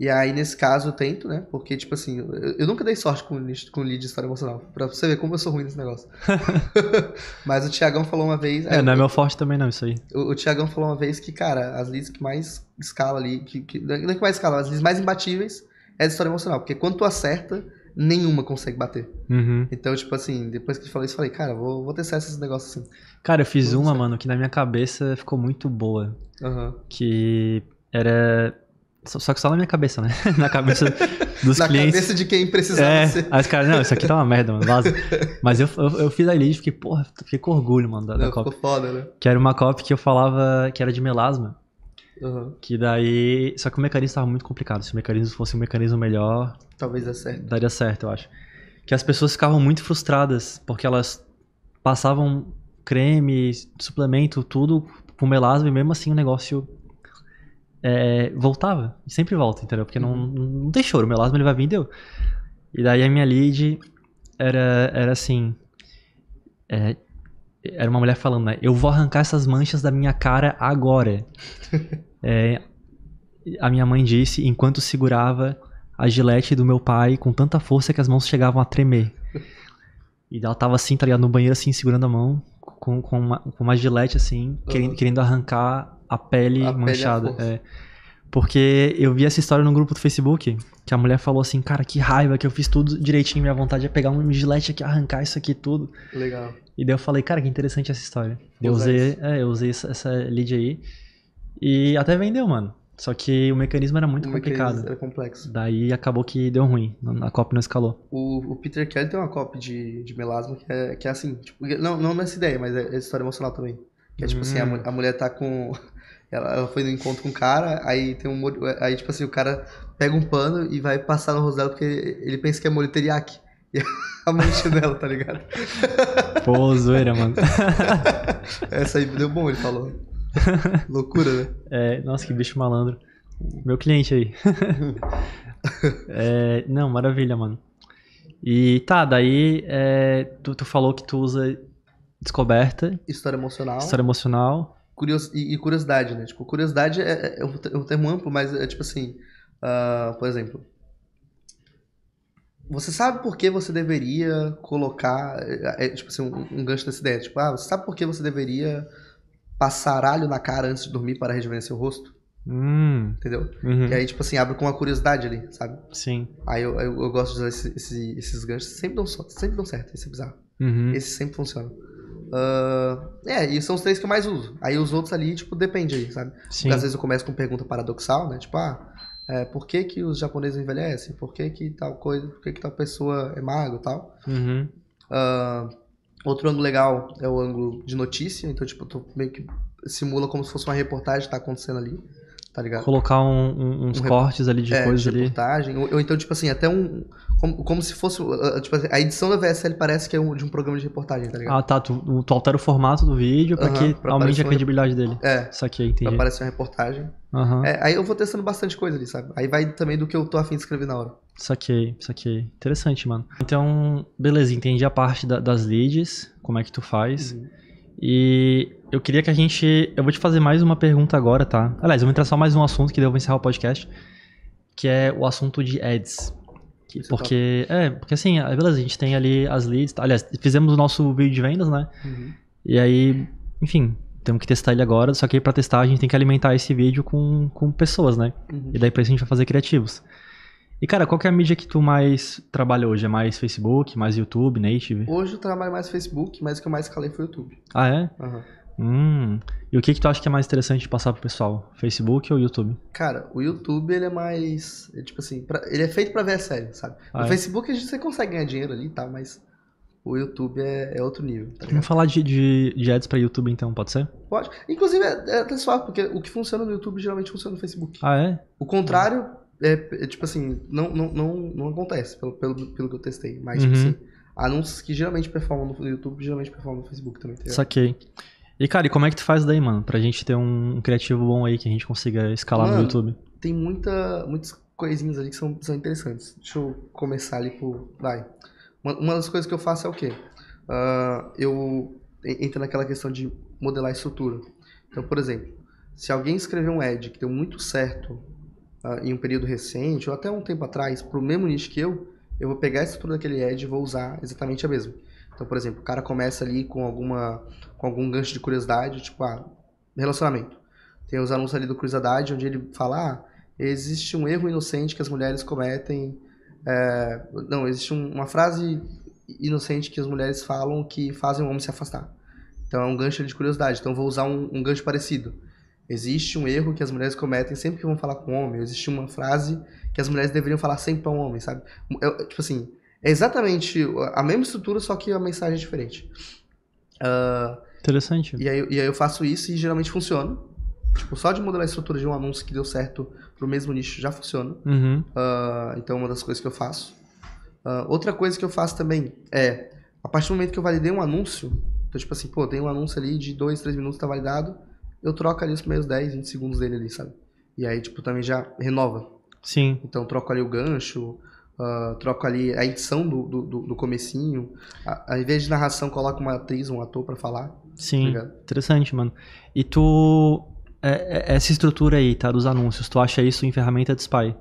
e aí, nesse caso, eu tento, né? Porque, tipo assim, eu, eu nunca dei sorte com, com lead de história emocional. Pra você ver como eu sou ruim nesse negócio. (laughs) (laughs) Mas o Tiagão falou uma vez. É, não é meu forte também, não, isso aí. O, o Tiagão falou uma vez que, cara, as leads que mais escala ali, que, que, não é que mais escala, as leads mais imbatíveis é de história emocional. Porque quando tu acerta, nenhuma consegue bater. Uhum. Então, tipo assim, depois que tu falou isso, eu falei, cara, vou, vou testar esses negócios assim. Cara, eu fiz Vamos uma, ser. mano, que na minha cabeça ficou muito boa. Uhum. Que era só que só na minha cabeça, né? (laughs) Na cabeça dos na clientes. Na cabeça de quem precisava é, ser. Aí os caras, não, isso aqui tá uma merda, mano, vaza. (laughs) Mas eu, eu, eu fiz a lead e fiquei, porra, fiquei com orgulho, mano, da, não, da foda, né? Que era uma copy que eu falava que era de melasma. Uhum. Que daí. Só que o mecanismo tava muito complicado. Se o mecanismo fosse um mecanismo melhor. Talvez dê certo. Daria certo, eu acho. Que as pessoas ficavam muito frustradas porque elas passavam creme, suplemento, tudo com melasma e mesmo assim o negócio é, voltava. E sempre volta, entendeu? Porque não, uhum. não tem choro. meu melasma ele vai vir e deu. E daí a minha lead era, era assim. É, era uma mulher falando, né? Eu vou arrancar essas manchas da minha cara agora. (laughs) é, a minha mãe disse enquanto segurava a gilete do meu pai com tanta força que as mãos chegavam a tremer. E ela tava assim, tá ligado? No banheiro, assim, segurando a mão, com, com, uma, com uma gilete, assim, uhum. querendo arrancar a pele a é manchada. Pele é. Porque eu vi essa história no grupo do Facebook, que a mulher falou assim, cara, que raiva que eu fiz tudo direitinho, minha vontade é pegar um gilete aqui, arrancar isso aqui tudo. Legal. E daí eu falei, cara, que interessante essa história. Eu usei, é, eu usei essa, lead aí e até vendeu, mano. Só que o mecanismo era muito o complicado. Era complexo. Daí acabou que deu ruim. A COP não escalou. O, o Peter Kelly tem uma COP de, de melasma que é, que é assim. Tipo, não, não nessa ideia, mas é, é história emocional também. Que é tipo hum. assim, a, hum. a mulher tá com. Ela, ela foi no encontro com um cara, aí tem um. Aí, tipo assim, o cara pega um pano e vai passar no rosto dela porque ele pensa que é molho teriyaki. (laughs) E a mancha dela, tá ligado? Pô, zoeira, mano. (laughs) Essa aí deu bom, ele falou. Loucura, né? É, nossa, que bicho malandro. Meu cliente aí. (laughs) é, não, maravilha, mano. E tá, daí é, tu, tu falou que tu usa descoberta. História emocional. História emocional curios, e, e, curiosidade, né? Tipo, curiosidade é, é, é um, é, um, termo amplo, mas é, é tipo assim, uh, por exemplo, você sabe por que você deveria colocar, é, é tipo assim, um, um gancho dessa ideia, tipo, ah, você sabe por que você deveria passar alho na cara antes de dormir para rejuvenescer o rosto? Hum. Entendeu? Uhum. E aí, tipo assim, abre com uma curiosidade ali, sabe? Sim. Aí eu, eu, eu gosto de usar esse, esse, esses ganchos, sempre dão, sempre dão certo, esse é bizarro. Uhum. Esse sempre funciona. Uh, é, e são os três que eu mais uso. Aí os outros ali, tipo, depende aí, sabe? Sim. às vezes eu começo com pergunta paradoxal, né? Tipo, ah, é, por que, que os japoneses envelhecem? Por que, que tal coisa? Por que, que tal pessoa é magra e tal? Uhum. Uh, outro ângulo legal é o ângulo de notícia. Então, tipo, tu meio que simula como se fosse uma reportagem que tá acontecendo ali tá ligado? Colocar um, um, uns um cortes ali de é, coisas de reportagem, ali. Ou, ou, então, tipo assim, até um. Como, como se fosse. Uh, uh, tipo assim, a edição da VSL parece que é um, de um programa de reportagem, tá ligado? Ah, tá. Tu, tu altera o formato do vídeo pra que pra aumente a credibilidade dele. É. Isso aqui, entendi. Pra aparecer uma reportagem. Aham. É, aí eu vou testando bastante coisa ali, sabe? Aí vai também do que eu tô afim de escrever na hora. Saquei, saquei. Interessante, mano. Então, beleza, entendi a parte da, das leads, como é que tu faz. Uhum. E eu queria que a gente. Eu vou te fazer mais uma pergunta agora, tá? Aliás, eu vou entrar só mais um assunto que daí eu vou encerrar o podcast. Que é o assunto de ads. Que, porque. Tá... É, porque assim, é, beleza, a gente tem ali as leads. Tá? Aliás, fizemos o nosso vídeo de vendas, né? Uhum. E aí, enfim, temos que testar ele agora. Só que para testar a gente tem que alimentar esse vídeo com, com pessoas, né? Uhum. E daí pra isso a gente vai fazer criativos. E, cara, qual é a mídia que tu mais trabalha hoje? É mais Facebook, mais YouTube, Native? Hoje eu trabalho mais Facebook, mas o que eu mais escalei foi YouTube. Ah, é? Uhum. Hum. E o que que tu acha que é mais interessante de passar pro pessoal? Facebook ou YouTube? Cara, o YouTube ele é mais, é tipo assim, pra, ele é feito para ver a série, sabe? Ah, no é? Facebook a gente você consegue ganhar dinheiro ali tá, mas o YouTube é, é outro nível. Tá Vamos falar de, de, de ads pra YouTube então, pode ser? Pode. Inclusive é, é até suave, porque o que funciona no YouTube geralmente funciona no Facebook. Ah, é? O contrário é, é, tipo assim, não, não, não, não acontece, pelo, pelo, pelo que eu testei. Mas, tipo uhum. tipo assim, anúncios que geralmente performam no YouTube, geralmente performam no Facebook também. Saquei. E, cara, e como é que tu faz daí, mano? Pra gente ter um, um criativo bom aí que a gente consiga escalar mano, no YouTube. Tem muita, muitas coisinhas ali que são, são interessantes. Deixa eu começar ali por. Vai. Uma, uma das coisas que eu faço é o quê? Uh, eu entro naquela questão de modelar estrutura. Então, por exemplo, se alguém escrever um ad que deu muito certo uh, em um período recente, ou até um tempo atrás, para o mesmo nicho que eu, eu vou pegar a estrutura daquele ad e vou usar exatamente a mesma. Então, por exemplo, o cara começa ali com alguma com algum gancho de curiosidade, tipo, ah, relacionamento. Tem os anúncios ali do Curiosidade, onde ele fala, ah, existe um erro inocente que as mulheres cometem. É, não, existe um, uma frase inocente que as mulheres falam que fazem o homem se afastar. Então é um gancho de curiosidade. Então vou usar um, um gancho parecido. Existe um erro que as mulheres cometem sempre que vão falar com o homem. Existe uma frase que as mulheres deveriam falar sempre para um homem, sabe? É, tipo assim, é exatamente a mesma estrutura, só que a mensagem é diferente. Uh, Interessante. E aí, e aí eu faço isso e geralmente funciona. Tipo, só de mudar a estrutura de um anúncio que deu certo pro mesmo nicho já funciona. Uhum. Uh, então, é uma das coisas que eu faço. Uh, outra coisa que eu faço também é, a partir do momento que eu validei um anúncio, então, tipo assim, pô, tem um anúncio ali de dois, três minutos, tá validado eu troco ali os primeiros 10, 20 segundos dele ali, sabe? E aí, tipo, também já renova. Sim. Então troco ali o gancho, uh, troco ali a edição do, do, do, do comecinho. A, ao invés de narração, coloco uma atriz, um ator para falar. Sim, tá interessante, mano. E tu... É, é, essa estrutura aí, tá? Dos anúncios, tu acha isso em ferramenta de spy?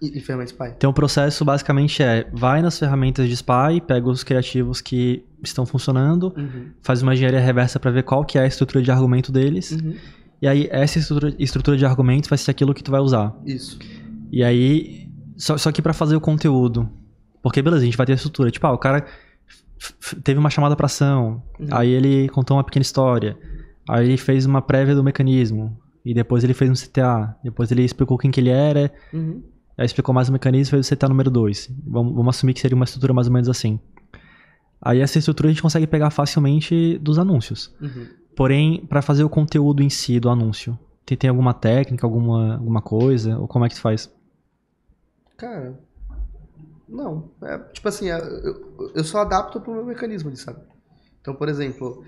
E, e ferramentas Spy. Então o processo basicamente é, vai nas ferramentas de Spy, pega os criativos que estão funcionando, uhum. faz uma engenharia reversa para ver qual que é a estrutura de argumento deles, uhum. e aí essa estrutura, estrutura de argumentos vai ser aquilo que tu vai usar. Isso. E aí, só, só que para fazer o conteúdo, porque beleza, a gente vai ter a estrutura, tipo, ah, o cara teve uma chamada para ação, uhum. aí ele contou uma pequena história, aí ele fez uma prévia do mecanismo, e depois ele fez um CTA, depois ele explicou quem que ele era, uhum. Aí explicou mais o mecanismo e você tá número 2. Vamos, vamos assumir que seria uma estrutura mais ou menos assim. Aí essa estrutura a gente consegue pegar facilmente dos anúncios. Uhum. Porém, para fazer o conteúdo em si do anúncio, tem, tem alguma técnica, alguma, alguma coisa? Ou como é que tu faz? Cara, não. É, tipo assim, é, eu, eu só adapto pro meu mecanismo ali, sabe? Então, por exemplo,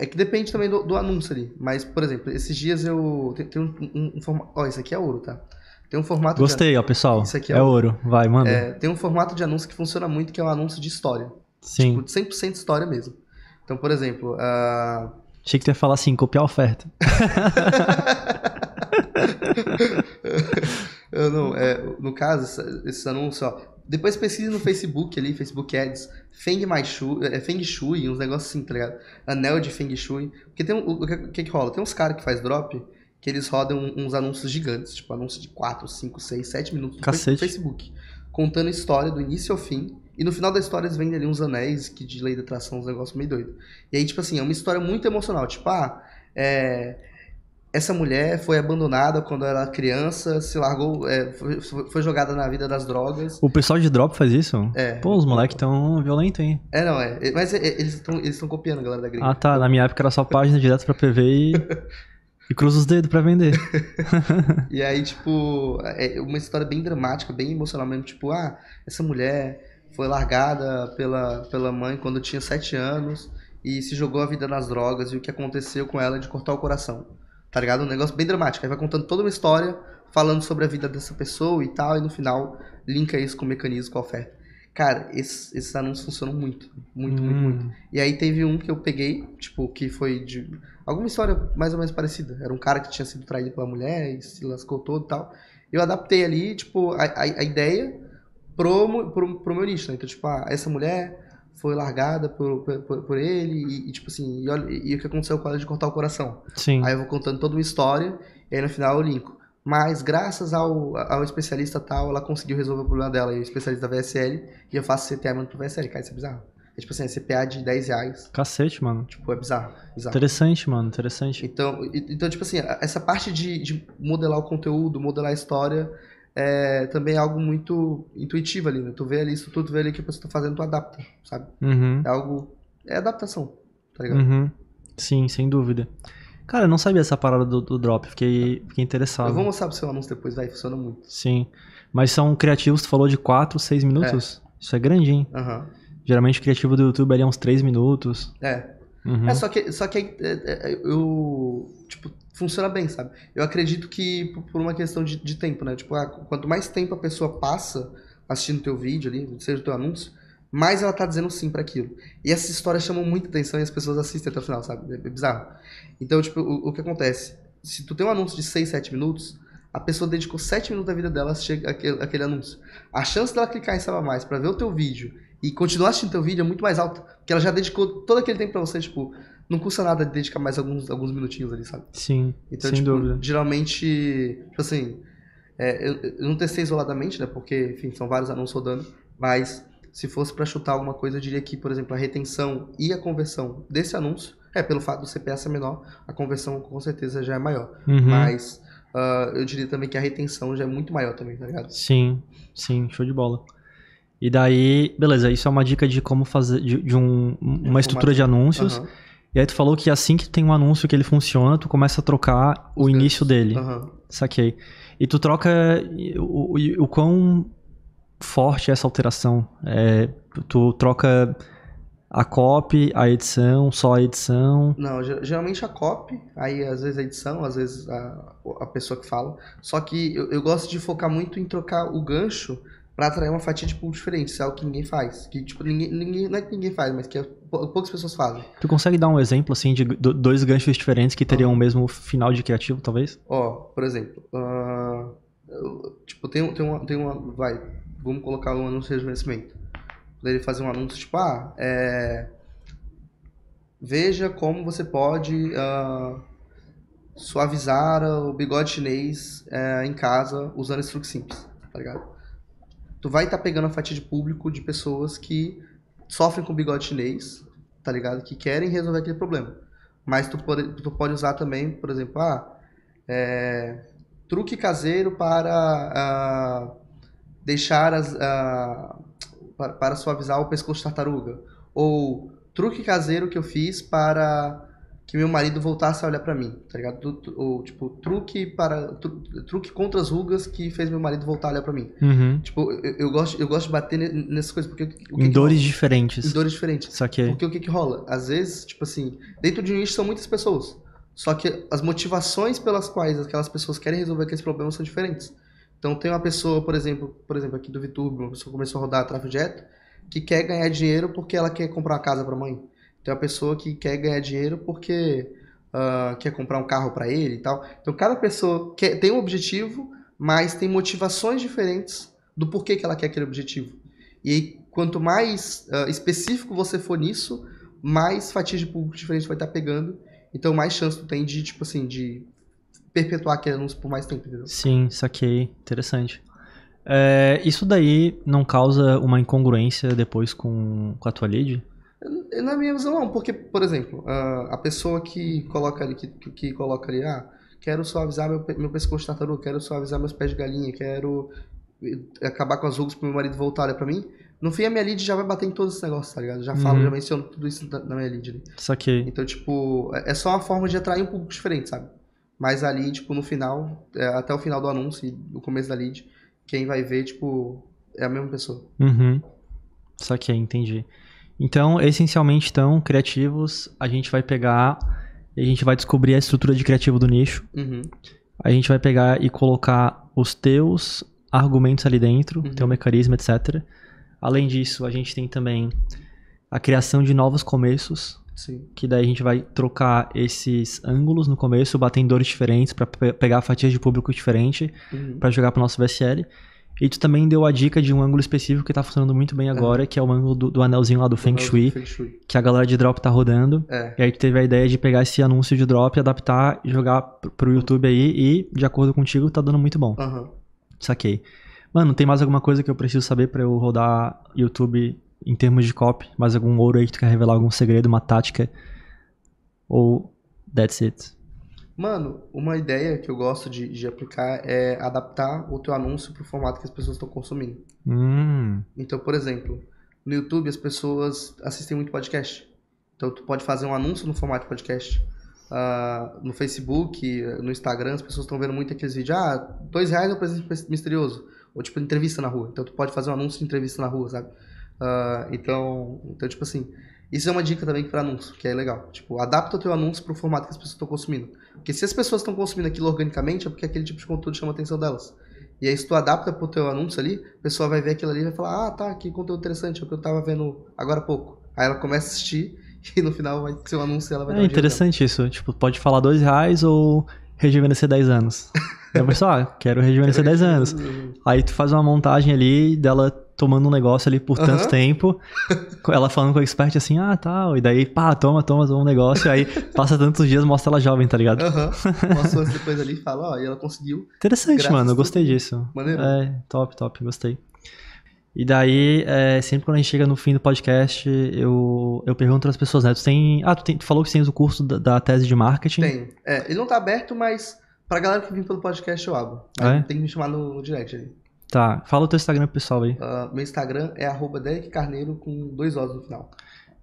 é que depende também do, do anúncio ali. Mas, por exemplo, esses dias eu. Tem, tem um, um, um formato. Ó, esse aqui é ouro, tá? Tem um formato Gostei, ó, pessoal. Isso aqui, É, é ouro. Vai, manda. É, tem um formato de anúncio que funciona muito, que é um anúncio de história. Sim. Tipo, 100% história mesmo. Então, por exemplo... Uh... Achei que tu ia falar assim, copiar a oferta. (laughs) Eu não, é, no caso, esses anúncios, ó. Depois pesquise no Facebook ali, Facebook Ads, Feng, Mai Shui, é, Feng Shui, uns negócios assim, tá ligado? Anel de Feng Shui. Porque tem um, o que, que rola? Tem uns caras que faz drop que eles rodam uns anúncios gigantes, tipo anúncio de 4, 5, 6, 7 minutos no Cacete. Facebook, contando história do início ao fim. E no final da história eles vendem ali uns anéis que de lei da atração, uns negócios meio doido. E aí, tipo assim, é uma história muito emocional. Tipo, ah, é, essa mulher foi abandonada quando era criança, se largou, é, foi, foi, jogada na vida das drogas. O pessoal de drop faz isso? É. Pô, os moleques tão violentos, hein? É, não, é. Mas é, é eles estão eles copiando a galera da gringa. Ah, tá. Na minha época era só página direto pra PV e. (laughs) E cruza os dedos para vender. (laughs) e aí, tipo, é, é uma história bem dramática, bem emocional mesmo. Tipo, ah, essa mulher foi largada pela, pela mãe quando tinha sete anos e se jogou a vida nas drogas e o que aconteceu com ela é de cortar o coração. Tá ligado? Um negócio bem dramático. Aí vai contando toda uma história, falando sobre a vida dessa pessoa e tal, e no final linka isso com o mecanismo, com a oferta. Cara, esses, esses anúncios funcionam muito. Muito, hum. muito, muito. Hum. E aí teve um que eu peguei, tipo, que foi de Alguma história mais ou menos parecida. Era um cara que tinha sido traído pela mulher e se lascou todo e tal. Eu adaptei ali, tipo, a, a, a ideia pro, pro, pro meu nicho, né? Então, tipo, ah, essa mulher foi largada por, por, por ele e, e, tipo assim, e, olha, e, e o que aconteceu com ela de cortar o coração. Sim. Aí eu vou contando toda uma história e aí no final eu linko. Mas graças ao, ao especialista tal, ela conseguiu resolver o problema dela. E o especialista da VSL, e eu faço CTA mandando pro VSL, cara, isso é bizarro. É tipo assim, CPA de 10 reais. Cacete, mano. Tipo, é bizarro. bizarro. Interessante, mano, interessante. Então, então, tipo assim, essa parte de, de modelar o conteúdo, modelar a história, é também é algo muito intuitivo ali, né? Tu vê ali isso tudo, tu vê ali que você tá fazendo, tu adapta, sabe? Uhum. É algo. É adaptação, tá ligado? Uhum. Sim, sem dúvida. Cara, eu não sabia essa parada do, do drop, fiquei, fiquei interessado. Eu vou mostrar pro seu anúncio depois, vai, funciona muito. Sim. Mas são criativos, tu falou de 4, 6 minutos? É. Isso é grandinho. Aham. Uhum. Geralmente o criativo do YouTube ali é uns 3 minutos. É. Uhum. É, só que, só que é, é, é, eu. Tipo, funciona bem, sabe? Eu acredito que por uma questão de, de tempo, né? Tipo, ah, quanto mais tempo a pessoa passa assistindo teu vídeo ali, seja o teu anúncio, mais ela tá dizendo sim para aquilo. E essas histórias chamam muita atenção e as pessoas assistem até o final, sabe? É bizarro. Então, tipo, o, o que acontece? Se tu tem um anúncio de 6, 7 minutos, a pessoa dedicou 7 minutos da vida dela a assistir aquele, aquele anúncio. A chance dela clicar em saber mais para ver o teu vídeo e continuar assistindo teu vídeo é muito mais alto. Porque ela já dedicou todo aquele tempo pra você, tipo, não custa nada dedicar mais alguns, alguns minutinhos ali, sabe? Sim. Então, sem tipo, dúvida. geralmente, tipo assim, é, eu, eu, não testei isoladamente, né? Porque, enfim, são vários anúncios rodando, mas se fosse para chutar alguma coisa, eu diria que, por exemplo, a retenção e a conversão desse anúncio, é, pelo fato do CPA ser menor, a conversão com certeza já é maior. Uhum. Mas uh, eu diria também que a retenção já é muito maior também, tá ligado? Sim, sim, show de bola. E daí, beleza, isso é uma dica de como fazer, de, de um, é, uma estrutura de anúncios. Uhum. E aí tu falou que assim que tem um anúncio que ele funciona, tu começa a trocar o início dele. Uhum. Saquei. E tu troca o, o, o quão forte é essa alteração. É, tu troca a copy, a edição, só a edição? Não, geralmente a copy, aí às vezes a edição, às vezes a, a pessoa que fala. Só que eu, eu gosto de focar muito em trocar o gancho para atrair uma fatia de público tipo, diferente. Isso é algo que ninguém faz. Que, tipo, ninguém, ninguém, não é que ninguém faz, mas que é poucas pessoas fazem. Tu consegue dar um exemplo, assim, de dois ganchos diferentes que teriam ah. o mesmo final de criativo, talvez? Ó, oh, por exemplo, uh, eu, tipo, tem, tem, uma, tem uma, vai, vamos colocar um anúncio de rejuvenescimento. Poderia fazer um anúncio, tipo, ah, é... Veja como você pode uh, suavizar o bigode chinês uh, em casa usando esse fluxo simples, tá ligado? tu vai estar tá pegando a fatia de público de pessoas que sofrem com bigode chinês, tá ligado? Que querem resolver aquele problema. Mas tu pode, tu pode usar também, por exemplo, ah, é, truque caseiro para ah, deixar as. Ah, para, para suavizar o pescoço de tartaruga. Ou truque caseiro que eu fiz para que meu marido voltasse a olhar para mim, tá ligado? O, tipo, truque para tru, truque contra as rugas que fez meu marido voltar a olhar para mim. Uhum. Tipo, eu, eu, gosto eu gosto de bater nessas coisas porque o que em que dores diferentes. Em dores diferentes. Só que porque o que que rola? Às vezes, tipo assim, dentro de um nicho são muitas pessoas. Só que as motivações pelas quais aquelas pessoas querem resolver aqueles problemas são diferentes. Então tem uma pessoa, por exemplo, por exemplo, aqui do VTube, uma pessoa começou a rodar tráfego Jet que quer ganhar dinheiro porque ela quer comprar uma casa para mãe. Tem uma pessoa que quer ganhar dinheiro porque uh, quer comprar um carro para ele e tal. Então, cada pessoa quer, tem um objetivo, mas tem motivações diferentes do porquê que ela quer aquele objetivo. E aí, quanto mais uh, específico você for nisso, mais fatias de público diferentes vai estar pegando. Então, mais chance tu tem de, tipo assim, de perpetuar aquele anúncio por mais tempo, entendeu? Sim, saquei. Interessante. É, isso daí não causa uma incongruência depois com, com a tua lead? Na minha visão, não, porque, por exemplo, a pessoa que coloca ali, que, que coloca ali, ah, quero suavizar meu, meu pescoço de tartaruga, quero suavizar meus pés de galinha, quero acabar com as rugas pro meu marido voltar, olha pra mim. No fim, a minha lead já vai bater em todos esses negócios, tá ligado? Já falo, uhum. já menciono tudo isso na minha lead. Né? Saquei. Então, tipo, é, é só uma forma de atrair um público diferente, sabe? Mas ali, tipo, no final, é, até o final do anúncio e o começo da lead, quem vai ver, tipo, é a mesma pessoa. Uhum. Saquei, entendi. Então, essencialmente, então, criativos, a gente vai pegar e a gente vai descobrir a estrutura de criativo do nicho. Uhum. A gente vai pegar e colocar os teus argumentos ali dentro, uhum. teu mecanismo, etc. Além disso, a gente tem também a criação de novos começos. Sim. Que daí a gente vai trocar esses ângulos no começo, batendo dores diferentes, para pe pegar fatias de público diferente, uhum. para jogar para o nosso VSL. E tu também deu a dica de um ângulo específico que tá funcionando muito bem é. agora, é. que é o ângulo do, do anelzinho lá do, do feng, shui, feng, shui, que a galera de drop tá rodando. É. E aí tu teve a ideia de pegar esse anúncio de drop, adaptar e jogar pro YouTube aí, e, de acordo contigo, tá dando muito bom. Uhum. Saquei. Mano, tem mais alguma coisa que eu preciso saber para eu rodar YouTube em termos de copy? Mais algum ouro aí que tu quer revelar algum segredo, uma tática? Ou that's it? Mano, uma ideia que eu gosto de, de aplicar é adaptar o teu anúncio pro formato que as pessoas estão consumindo. Hum. Então, por exemplo, no YouTube as pessoas assistem muito podcast. Então, tu pode fazer um anúncio no formato de podcast. Uh, no Facebook, no Instagram, as pessoas estão vendo muito aqueles vídeos. Ah, dois reais é um presente misterioso. Ou, tipo, entrevista na rua. Então, tu pode fazer um anúncio de entrevista na rua, sabe? Uh, então, então, tipo assim... Isso é uma dica também para anúncio, que é legal. Tipo, adapta o teu anúncio pro formato que as pessoas estão consumindo. Porque se as pessoas estão consumindo aquilo organicamente, é porque aquele tipo de conteúdo chama a atenção delas. E aí, se tu adapta pro teu anúncio ali, a pessoa vai ver aquilo ali e vai falar, ah, tá, que conteúdo interessante, é o que eu tava vendo agora há pouco. Aí ela começa a assistir (laughs) e no final vai ser um anúncio ela vai É interessante isso, tipo, pode falar dois reais ou rejuvenescer 10 anos. (laughs) Aí a pessoa, ah, quero rejuvenescer 10 anos. Aí tu faz uma montagem ali dela tomando um negócio ali por tanto tempo. (laughs) Ela falando com o expert assim, ah, tal. E daí, pá, toma, toma, toma um negócio. Aí passa tantos dias, mostra ela jovem, tá ligado? Aham. Uhum. (laughs) Mostra depois ali e fala, ó, e ela conseguiu. Interessante, mano. Eu gostei disso. Maneiro. É, top, top, gostei. E daí, é, sempre quando a gente chega no fim do podcast, eu, eu pergunto às pessoas, né? Tu tem. Ah, tu, tem, tu falou que tens o curso da, da, tese de marketing? Tem. É, ele não tá aberto, mas pra galera que vem pelo podcast eu abro. É? Tem que me chamar no, no direct ali. Tá. Fala o teu Instagram pessoal aí. Uh, meu Instagram é arroba Derek Carneiro com dois ossos no final.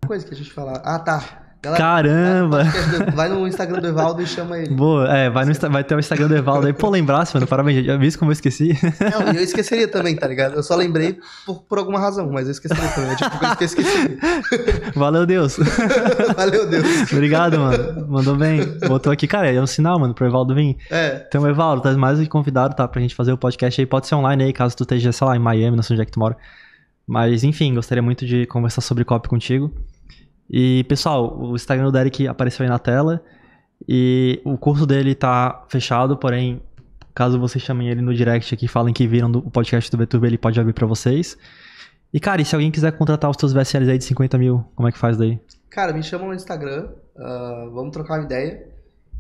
coisa que a gente fala Ah, tá. Galera, Caramba! É, tá vai no Instagram do Evaldo e chama ele. Boa, é, vai, no, vai ter o Instagram do Evaldo aí. Pô, lembrasse, mano, parabéns, já vi como eu esqueci. Não, eu esqueceria também, tá ligado? Eu só lembrei por, por alguma razão, mas eu esqueceria também. É tipo que eu esqueci. Valeu, Deus. (laughs) Valeu, Deus. Obrigado, mano. Mandou bem. Botou aqui, cara, é um sinal, mano, pro Evaldo vir. É. Então, Evaldo, tá mais do que convidado, tá? Pra gente fazer o podcast aí. Pode ser online aí, caso tu esteja, sei lá, em Miami, não sei onde é que tu mora. Mas, enfim, gostaria muito de conversar sobre COP contigo. E, pessoal, o Instagram do Derek apareceu aí na tela. E o curso dele tá fechado, porém, caso vocês chamem ele no direct aqui, falem que viram do, o podcast do VTube, ele pode abrir para vocês. E, cara, e se alguém quiser contratar os seus VSLs aí de 50 mil, como é que faz daí? Cara, me chama no Instagram, uh, vamos trocar uma ideia.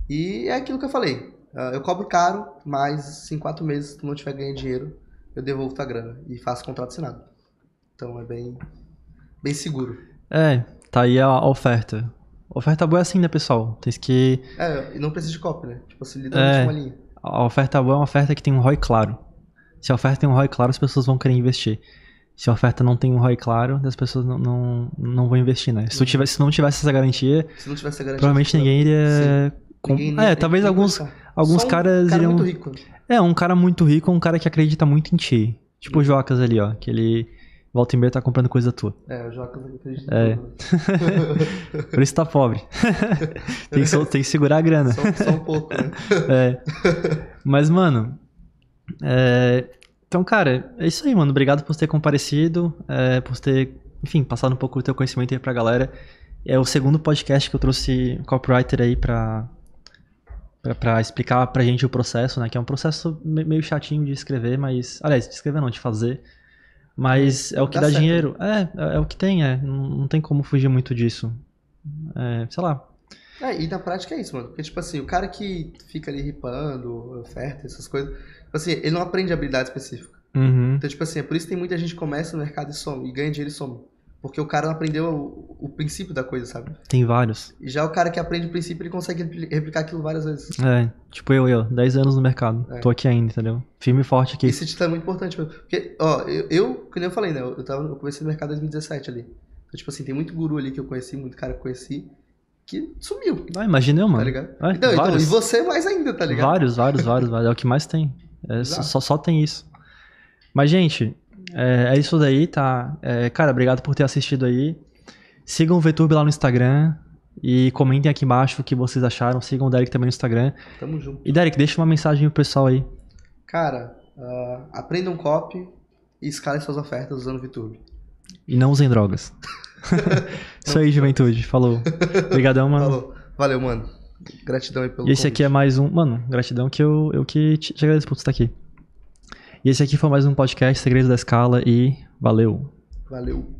E é aquilo que eu falei. Uh, eu cobro caro, mas em quatro meses, se tu não tiver ganho dinheiro, eu devolvo tua grana e faço contrato assinado. Então é bem, bem seguro. É, Tá aí a oferta. Oferta boa é assim, né, pessoal? Tem que. É, e não precisa de copy, né? Tipo, se lida é, na linha. A oferta boa é uma oferta que tem um ROI claro. Se a oferta tem um ROI claro, as pessoas vão querer investir. Se a oferta não tem um ROI claro, as pessoas não, não, não vão investir, né? Se, tu uhum. tivesse, se não tivesse essa garantia, se não tivesse garantia provavelmente tipo, ninguém iria. Com... Ninguém é, talvez alguns, alguns um caras cara iriam. É, um cara muito rico, um cara que acredita muito em ti. Tipo o uhum. Jocas ali, ó. Que ele Volta e meia tá comprando coisa tua. É, eu já acredito. É. (laughs) (laughs) Por isso tá pobre. (laughs) tem, que, tem, que, segurar a grana. Só, só um pouco, né? é. Mas, mano. É... Então, cara, é isso aí, mano. Obrigado por ter comparecido, é, por ter, enfim, passado um pouco do teu conhecimento aí pra galera. É o segundo podcast que eu trouxe copywriter aí pra, para explicar pra gente o processo, né? Que é um processo meio chatinho de escrever, mas. Aliás, de escrever não, de fazer. Mas é o que dá, dá dinheiro. É, é, é, o que tem, é. Não, não, tem como fugir muito disso. É, sei lá. É, e na prática é isso, mano. Porque, tipo assim, o cara que fica ali ripando, oferta, essas coisas, tipo assim, ele não aprende habilidade específica. Uhum. Então, tipo assim, é por isso que tem muita gente que começa no mercado e some, e ganha dinheiro e some. Porque o cara não aprendeu o, o, princípio da coisa, sabe? Tem vários. E Já o cara que aprende o princípio, ele consegue replicar aquilo várias vezes. É, tipo eu, eu, 10 anos no mercado. É. Tô aqui ainda, entendeu? Firme e forte aqui. Esse título é muito importante, porque, ó, eu, como eu falei, né? Eu, tava, eu comecei no mercado em 2017 ali. Então, tipo assim, tem muito guru ali que eu conheci, muito cara que eu conheci, que sumiu. Ah, eu, tá mano. Tá ligado? É, então, então, e você mais ainda, tá ligado? Vários, vários, vários, vários. É o que mais tem. É, só, só tem isso. Mas, gente, é, é isso daí, tá? É, cara, obrigado por ter assistido aí. Sigam o VTube lá no Instagram. E comentem aqui embaixo o que vocês acharam. Sigam o Derek também no Instagram. Tamo junto. E Derek, deixa uma mensagem pro pessoal aí. Cara, uh, ah, aprenda um copy e escalem suas ofertas usando o VTube. E não usem drogas. (laughs) Isso aí, juventude. Falou. Obrigadão, mano. Falou. Valeu, mano. Gratidão aí pelo E esse convite. aqui é mais um. Mano, gratidão que eu, eu que te agradeço por estar aqui. E esse aqui foi mais um podcast Segredos da Escala e valeu. Valeu.